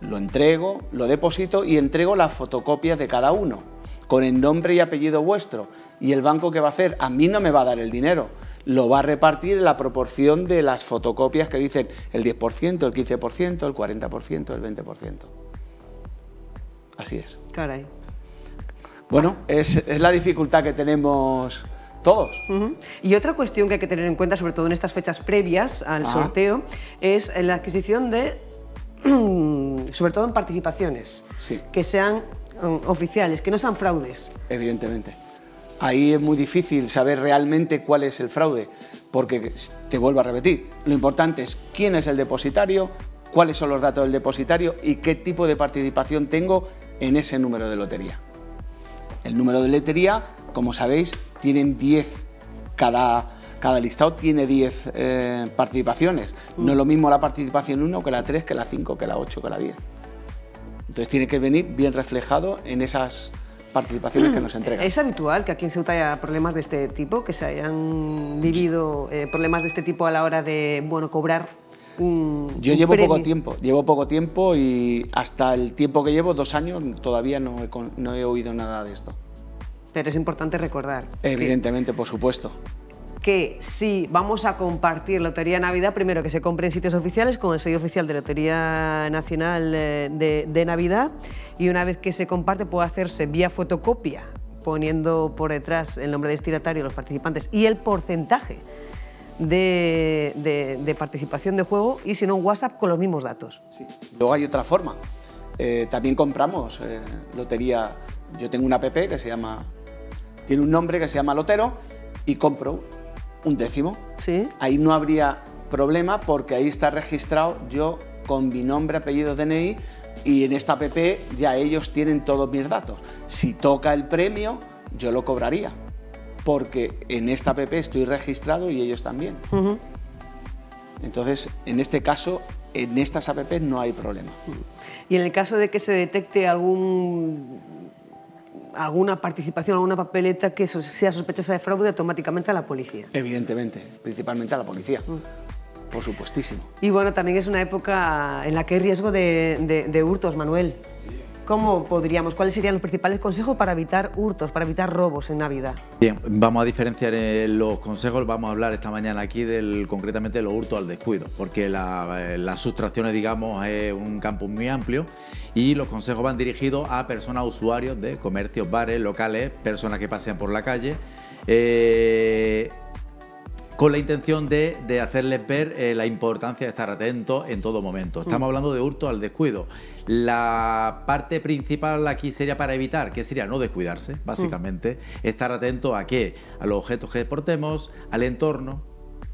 [SPEAKER 13] Lo entrego, lo deposito y entrego las fotocopias de cada uno, con el nombre y apellido vuestro. Y el banco, ¿qué va a hacer? A mí no me va a dar el dinero lo va a repartir en la proporción de las fotocopias que dicen el 10%, el 15%, el 40%, el 20%. Así es.
[SPEAKER 1] Caray. Bueno,
[SPEAKER 13] es, la dificultad que
[SPEAKER 1] tenemos todos. Y otra cuestión que hay que tener en cuenta, sobre todo en estas fechas previas al sorteo, es la adquisición de, sobre todo en participaciones, que sean um, oficiales, que no sean fraudes.
[SPEAKER 13] Evidentemente. Ahí es muy difícil saber realmente cuál es el fraude, porque te vuelvo a repetir, lo importante es quién es el depositario, cuáles son los datos del depositario y qué tipo de participación tengo en ese número de lotería. El número de lotería, como sabéis, tienen 10 cada, cada listado tiene 10 eh, participaciones. No es lo mismo la participación 1 que la 3, que la 5, que la 8, que la 10. Entonces tiene que venir bien reflejado en esas participaciones que nos entregan.
[SPEAKER 1] ¿Es habitual que aquí en Ceuta haya problemas de este tipo, que se hayan vivido eh, problemas de este tipo a la hora de bueno, cobrar yo llevo poco
[SPEAKER 13] tiempo, llevo poco tiempo y hasta el tiempo que llevo, dos años, todavía no he, no he oído nada de
[SPEAKER 1] esto. Pero es importante recordar.
[SPEAKER 13] Evidentemente, por supuesto.
[SPEAKER 1] Que si vamos a compartir Lotería Navidad, primero que se compre en sitios oficiales con el sello oficial de Lotería Nacional eh, de, Navidad y una vez que se comparte puede hacerse vía fotocopia poniendo por detrás el nombre destinatario de los participantes y el porcentaje de, participación de juego y si no un WhatsApp con los mismos datos. Sí.
[SPEAKER 13] Luego hay otra forma. Eh, también compramos eh, lotería. Yo tengo una app que se llama, tiene un nombre que se llama Lotero y compro un décimo. Sí. Ahí no habría problema porque ahí está registrado yo con mi nombre, apellido, DNI y en esta app ya ellos tienen todos mis datos. Si toca el premio, yo lo cobraría porque en esta app estoy registrado y ellos también. Entonces, en este caso, en estas app no hay problema.
[SPEAKER 1] Y en el caso de que se detecte algún alguna participación, alguna papeleta que sea sospechosa de fraude, automáticamente a la policía.
[SPEAKER 13] Evidentemente, principalmente a la policía. Por supuestísimo.
[SPEAKER 1] Y bueno, también es una época en la que hay riesgo de hurtos, Manuel. ¿Cómo podríamos, cuáles serían los principales consejos para evitar hurtos, para evitar robos en Navidad?
[SPEAKER 5] Bien, vamos a diferenciar eh, los consejos, vamos a hablar esta mañana aquí del concretamente de los hurtos al descuido, porque eh, las sustracciones, digamos, es un campo muy amplio y los consejos van dirigidos a personas usuarios de comercios, bares, locales, personas que pasean por la calle. Eh, con la intención de, hacerles ver eh, la importancia de estar atento en todo momento. Mm. Estamos hablando de hurto al descuido. La parte principal aquí sería para evitar, que sería no descuidarse, mm. básicamente, estar atento a qué, a los objetos que portemos, al entorno,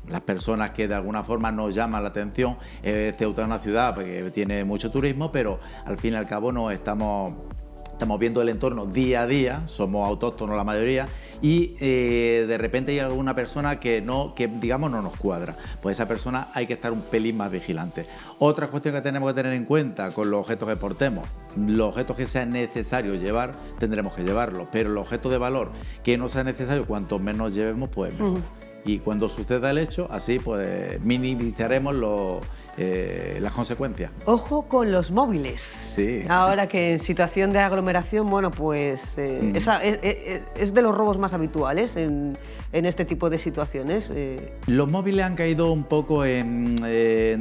[SPEAKER 5] las personas que de alguna forma nos llaman la atención. Eh, Ceuta es una ciudad pues, que tiene mucho turismo, pero al fin y al cabo no estamos estamos viendo el entorno día a día, somos autóctonos la mayoría, y eh, de repente hay alguna persona que no, que digamos no nos cuadra. Pues esa persona hay que estar un pelín más vigilante. Otra cuestión que tenemos que tener en cuenta con los objetos que portemos, los objetos que sea necesario llevar, tendremos que llevarlos, pero los objetos de valor que no sea necesario, cuanto menos llevemos, pues mejor. Y cuando suceda el hecho, así pues minimizaremos los eh, las consecuencias. Ojo con los móviles. Sí. Ahora
[SPEAKER 1] que en situación de aglomeración, bueno, pues eh, mm. eh, es, de los robos más habituales en, este tipo de situaciones.
[SPEAKER 5] Los móviles han caído un poco en,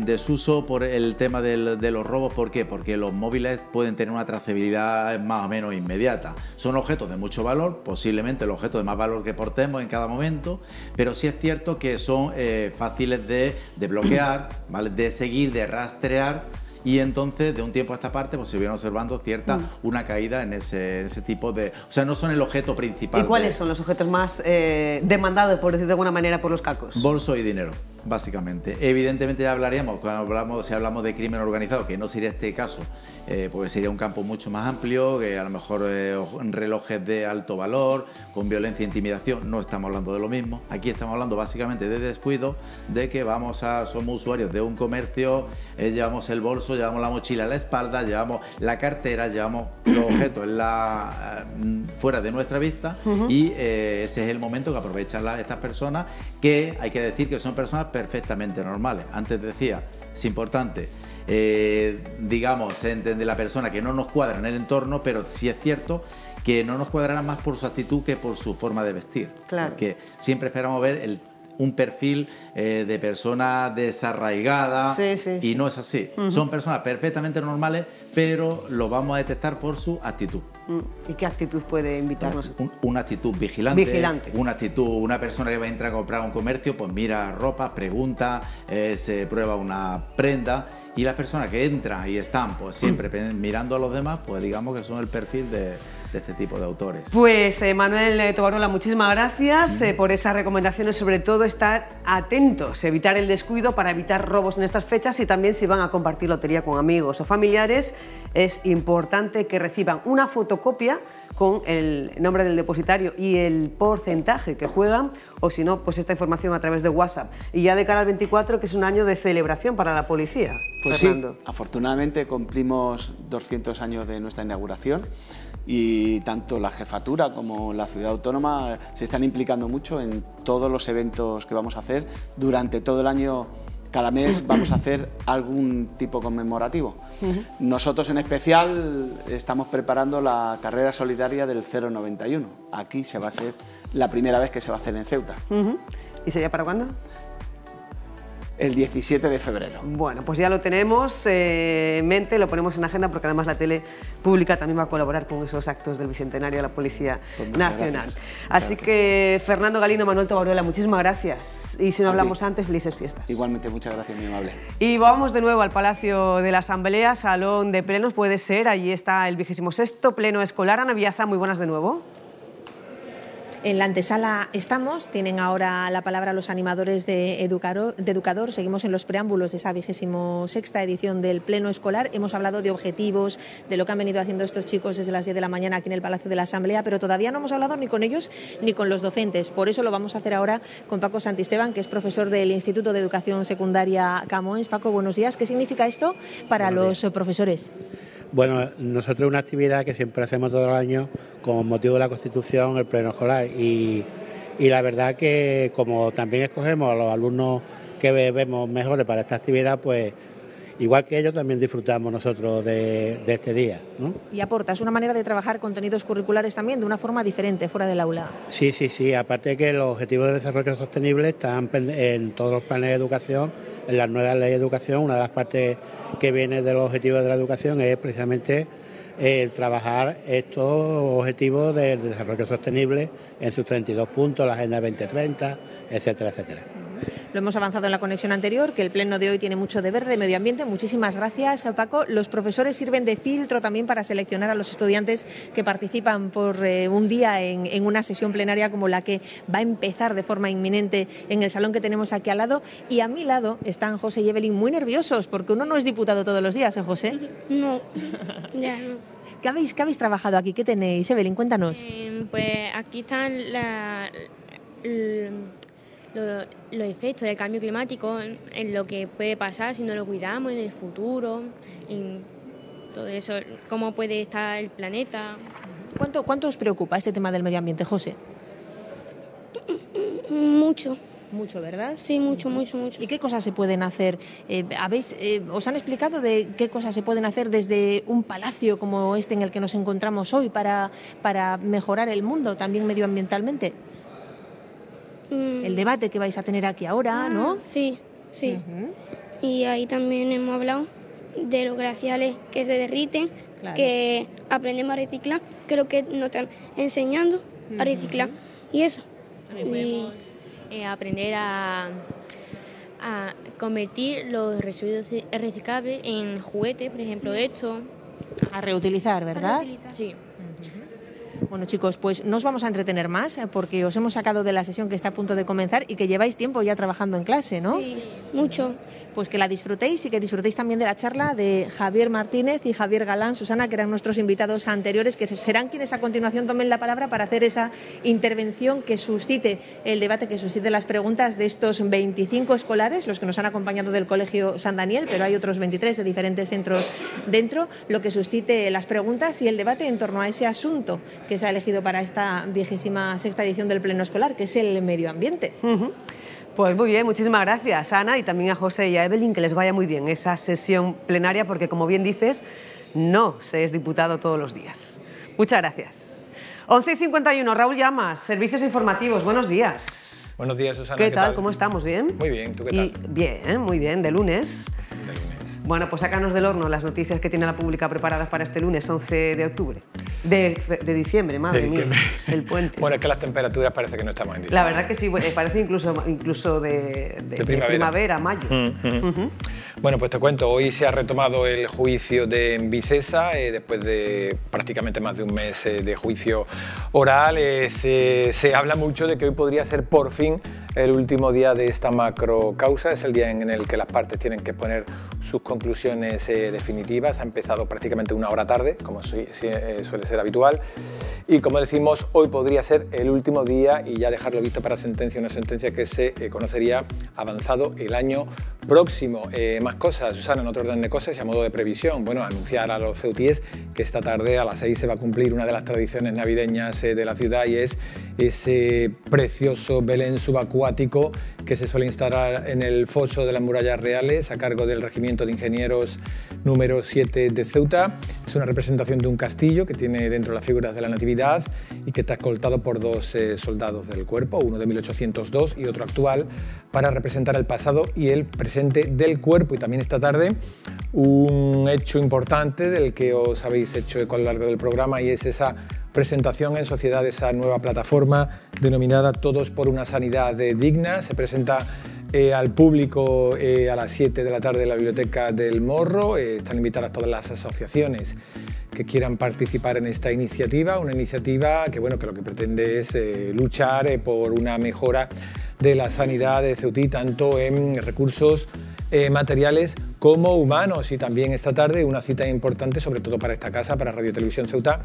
[SPEAKER 5] desuso por el tema de los robos. ¿Por qué? Porque los móviles pueden tener una trazabilidad más o menos inmediata. Son objetos de mucho valor, posiblemente el objeto de más valor que portemos en cada momento, pero sí es cierto que son fáciles de, de bloquear, ¿vale? de seguir de rastrear. Y entonces, de un tiempo a esta parte, pues se viene observando cierta mm. una caída en ese, tipo de... O sea, no son el objeto principal. ¿Y cuáles
[SPEAKER 1] son los objetos más eh, demandados, por decir de alguna manera, por
[SPEAKER 5] los cacos? Bolso y dinero básicamente. Evidentemente ya hablaríamos, cuando hablamos, si hablamos de crimen organizado, que no sería este caso, eh, porque sería un campo mucho más amplio, que a lo mejor eh, relojes de alto valor, con violencia e intimidación, no estamos hablando de lo mismo. Aquí estamos hablando básicamente de descuido, de que vamos a, somos usuarios de un comercio, eh, llevamos el bolso, llevamos la mochila a la espalda, llevamos la cartera, llevamos los objetos en la, fuera de nuestra vista y ese es el momento que aprovechan estas personas, que hay que decir que son personas perfectamente normales. Antes decía, es importante, eh, digamos, entender la persona que no nos cuadra en el entorno, pero sí es cierto que no nos cuadrará más por su actitud que por su forma de vestir. Claro. Porque siempre esperamos ver el un perfil eh, de persona desarraigada y no es así. Son personas perfectamente normales, pero lo vamos a detectar por su actitud.
[SPEAKER 1] Mm, ¿Y qué actitud puede invitarnos?
[SPEAKER 5] una actitud vigilante, Una actitud, una persona que va a entrar a comprar un comercio, pues mira ropa, pregunta, eh, se prueba una prenda y las personas que entran y están pues siempre mm. mirando a los demás, pues digamos que son el perfil de de este tipo de autores.
[SPEAKER 1] Pues eh, Manuel eh, Tobarola, muchísimas gracias eh, por esas recomendaciones, sobre todo estar atentos, evitar el descuido para evitar robos en estas fechas y también si van a compartir lotería con amigos o familiares, es importante que reciban una fotocopia con el nombre del depositario y el porcentaje que juegan, o si no, pues esta información a través de WhatsApp. Y ya de cara al 24, que es un año de celebración para la policía. Pues sí,
[SPEAKER 13] afortunadamente cumplimos 200 años de nuestra inauguración y tanto la jefatura como la ciudad autónoma se están implicando mucho en todos los eventos que vamos a hacer. Durante todo el año, cada mes vamos a hacer algún tipo conmemorativo. Nosotros en especial estamos preparando la carrera solidaria del 091. Aquí se va a hacer la primera vez que se va a hacer en Ceuta. ¿Y sería para cuándo? el 17 de febrero.
[SPEAKER 1] Bueno, pues ya lo tenemos eh, en mente, lo ponemos en agenda porque además la tele pública también va a colaborar con esos actos del Bicentenario de la Policía pues Nacional. Así que Fernando Galindo, Manuel Tobaruela, muchísimas gracias. Y si no hablamos antes, felices fiestas. Igualmente, muchas gracias, mi amable. Y vamos de nuevo al Palacio de la Asamblea, Salón de Plenos, puede ser, allí está el sexto Pleno Escolar. Ana Villaza, muy buenas de nuevo.
[SPEAKER 4] En la antesala estamos, tienen ahora la palabra los animadores de Educador, seguimos en los preámbulos de esa vigésimo sexta edición del Pleno Escolar. Hemos hablado de objetivos, de lo que han venido haciendo estos chicos desde las 10 de la mañana aquí en el Palacio de la Asamblea, pero todavía no hemos hablado ni con ellos ni con los docentes. Por eso lo vamos a hacer ahora con Paco Santisteban, que es profesor del Instituto de Educación Secundaria Camoens. Paco, buenos días. ¿Qué significa esto para los profesores?
[SPEAKER 13] Bueno, nosotros una actividad que siempre hacemos todos los años con motivo de la Constitución, el pleno escolar y, y la verdad que como también escogemos a los alumnos que vemos mejores para esta actividad, pues igual que ellos también disfrutamos nosotros de, este día.
[SPEAKER 4] Y aporta, es una manera de trabajar contenidos curriculares también de una forma diferente fuera del aula.
[SPEAKER 13] Sí, sí, sí, aparte que los objetivos de desarrollo sostenible están en todos los planes de educación, en las nuevas leyes de educación, una de las partes que viene de los objetivos de la educación es precisamente el eh, trabajar estos objetivos de desarrollo sostenible en sus 32 puntos, la Agenda 2030, etcétera, etcétera.
[SPEAKER 4] Lo hemos avanzado en la conexión anterior, que el pleno de hoy tiene mucho de verde, medio ambiente. Muchísimas gracias, Paco. Los profesores sirven de filtro también para seleccionar a los estudiantes que participan por eh, un día en, una sesión plenaria como la que va a empezar de forma inminente en el salón que tenemos aquí al lado. Y a mi lado están José y Evelyn muy nerviosos, porque uno no es diputado todos los días, ¿eh, José? No, ¿Qué habéis, trabajado aquí? ¿Qué tenéis, Evelyn? Cuéntanos.
[SPEAKER 8] Eh, pues aquí están la, los efectos del cambio climático, en, lo que puede pasar si no lo cuidamos en el futuro, en todo eso, cómo puede estar el planeta. ¿Cuánto,
[SPEAKER 4] os preocupa este tema del medio ambiente, José? Mucho. Mucho, ¿verdad? Sí, mucho, mucho, mucho. ¿Y qué cosas se pueden hacer? Eh, ¿habéis, eh, ¿Os han explicado de qué cosas se pueden hacer desde un palacio como este en el que nos encontramos hoy para mejorar el mundo también medioambientalmente?
[SPEAKER 15] Mm. El debate que
[SPEAKER 4] vais a tener aquí ahora, ah, ¿no?
[SPEAKER 15] Sí, sí. Y ahí también hemos hablado
[SPEAKER 11] de los glaciales que se derriten, que aprendemos a reciclar, que es lo que nos están
[SPEAKER 8] enseñando a reciclar y eso. Eh, aprender a, convertir los residuos reciclables en juguetes, por ejemplo, esto.
[SPEAKER 4] A reutilizar, ¿verdad? Sí. Bueno, chicos, pues no os vamos a entretener más eh, porque os hemos sacado de la sesión que está a punto de comenzar y que lleváis tiempo ya trabajando en clase, ¿no? Sí, mucho pues que la disfrutéis y que disfrutéis también de la charla de Javier Martínez y Javier Galán, Susana, que eran nuestros invitados anteriores, que serán quienes a continuación tomen la palabra para hacer esa intervención que suscite el debate, que suscite las preguntas de estos 25 escolares, los que nos han acompañado del Colegio San Daniel, pero hay otros 23 de diferentes centros dentro, lo que suscite las preguntas y el debate en torno a ese asunto que se ha elegido para esta vigésima sexta edición del Pleno Escolar, que es el
[SPEAKER 1] medio ambiente. Pues muy bien, muchísimas gracias, Ana, y también a José y a Evelyn, que les vaya muy bien esa sesión plenaria, porque como bien dices, no se es diputado todos los días. Muchas gracias. 11 y 51, Raúl Llamas, Servicios Informativos, buenos días.
[SPEAKER 7] Buenos días, Susana. ¿Qué, tal? ¿Cómo
[SPEAKER 1] estamos? ¿Bien? Muy
[SPEAKER 7] bien, ¿tú qué tal? Y
[SPEAKER 1] bien, muy bien, de lunes.
[SPEAKER 7] De lunes.
[SPEAKER 1] Bueno, pues sácanos del horno las noticias que tiene la pública preparadas para este lunes 11 de octubre. De, diciembre, madre
[SPEAKER 7] El puente. bueno, es que las temperaturas parece que no estamos en diciembre. La verdad
[SPEAKER 1] que sí, parece incluso, incluso de, primavera. mayo.
[SPEAKER 7] Mm, mm. Bueno, pues te cuento, hoy se ha retomado el juicio de Vicesa, eh, después de prácticamente más de un mes eh, de juicio oral. Eh, se, habla mucho de que hoy podría ser por fin el último día de esta macro causa. Es el día en el que las partes tienen que poner sus conclusiones eh, definitivas. Ha empezado prácticamente una hora tarde, como eh, suele ser habitual. Y como decimos, hoy podría ser el último día y ya dejarlo visto para sentencia, una sentencia que se eh, conocería avanzado el año próximo. más cosas, Susana, en otro orden de cosas y a modo de previsión. Bueno, anunciar a los ceutíes que esta tarde a las 6 se va a cumplir una de las tradiciones navideñas de la ciudad y es ese precioso Belén subacuático que se suele instalar en el foso de las murallas reales a cargo del regimiento de Ingenieros número 7 de Ceuta. Es una representación de un castillo que tiene dentro las figuras de la Natividad y que está escoltado por dos eh, soldados del cuerpo, uno de 1802 y otro actual, para representar el pasado y el presente del cuerpo. Y también esta tarde un hecho importante del que os habéis hecho eco a lo largo del programa y es esa presentación en sociedad de esa nueva plataforma denominada Todos por una Sanidad eh, Digna. Se presenta eh, al público eh, a las 7 de la tarde en la Biblioteca del Morro. Eh, están invitadas todas las asociaciones que quieran participar en esta iniciativa, una iniciativa que, bueno, que lo que pretende es luchar por una mejora de la sanidad de Ceutí, tanto en recursos eh, materiales como humanos y también esta tarde una cita importante, sobre todo para esta casa, para Radio Televisión Ceuta,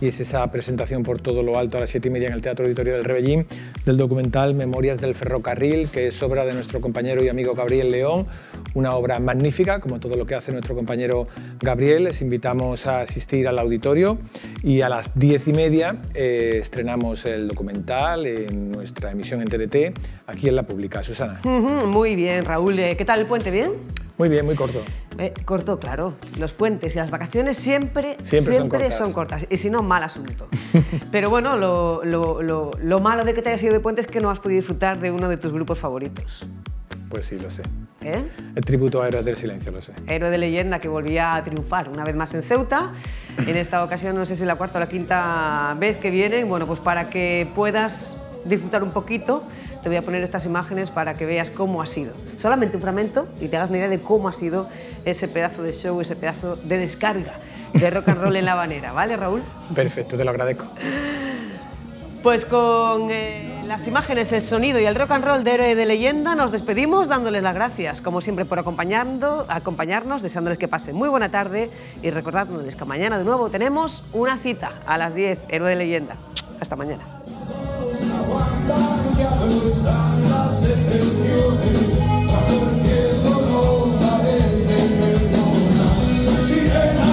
[SPEAKER 7] y es esa presentación por todo lo alto a las siete y media en el Teatro Auditorio del Rebellín del documental Memorias del Ferrocarril, que es obra de nuestro compañero y amigo Gabriel León, una obra magnífica, como todo lo que hace nuestro compañero Gabriel. Les invitamos a asistir al auditorio y a las diez y media eh, estrenamos el documental en nuestra emisión en TDT, aquí en La Pública. Susana.
[SPEAKER 1] muy bien, Raúl. Eh, ¿Qué tal el puente? bien.
[SPEAKER 7] Muy bien, muy corto.
[SPEAKER 1] Eh, corto, claro. Los puentes y las vacaciones siempre, siempre, son, cortas. Y si no, mal asunto. Pero bueno, lo, lo, lo, lo malo de que te hayas ido de puentes es que no has podido disfrutar de uno de tus grupos favoritos. Pues sí, lo sé. ¿Eh?
[SPEAKER 7] El tributo a Héroe del Silencio, lo sé.
[SPEAKER 1] Héroe de leyenda que volvía a triunfar una vez más en Ceuta. En esta ocasión, no sé si la cuarta o la quinta vez que viene. Bueno, pues para que puedas disfrutar un poquito te voy a poner estas imágenes para que veas cómo ha sido. Solamente un fragmento y te hagas una idea de cómo ha sido ese pedazo de show, ese pedazo de descarga de rock and roll en La Habanera, ¿vale, Raúl?
[SPEAKER 7] Perfecto, te lo agradezco.
[SPEAKER 1] Pues con eh, las imágenes, el sonido y el rock and roll de Héroe de Leyenda nos despedimos dándoles las gracias, como siempre, por acompañando, acompañarnos, deseándoles que pasen muy buena tarde y recordándoles que mañana de nuevo tenemos una cita a las 10, Héroe de Leyenda. Hasta mañana. She ain't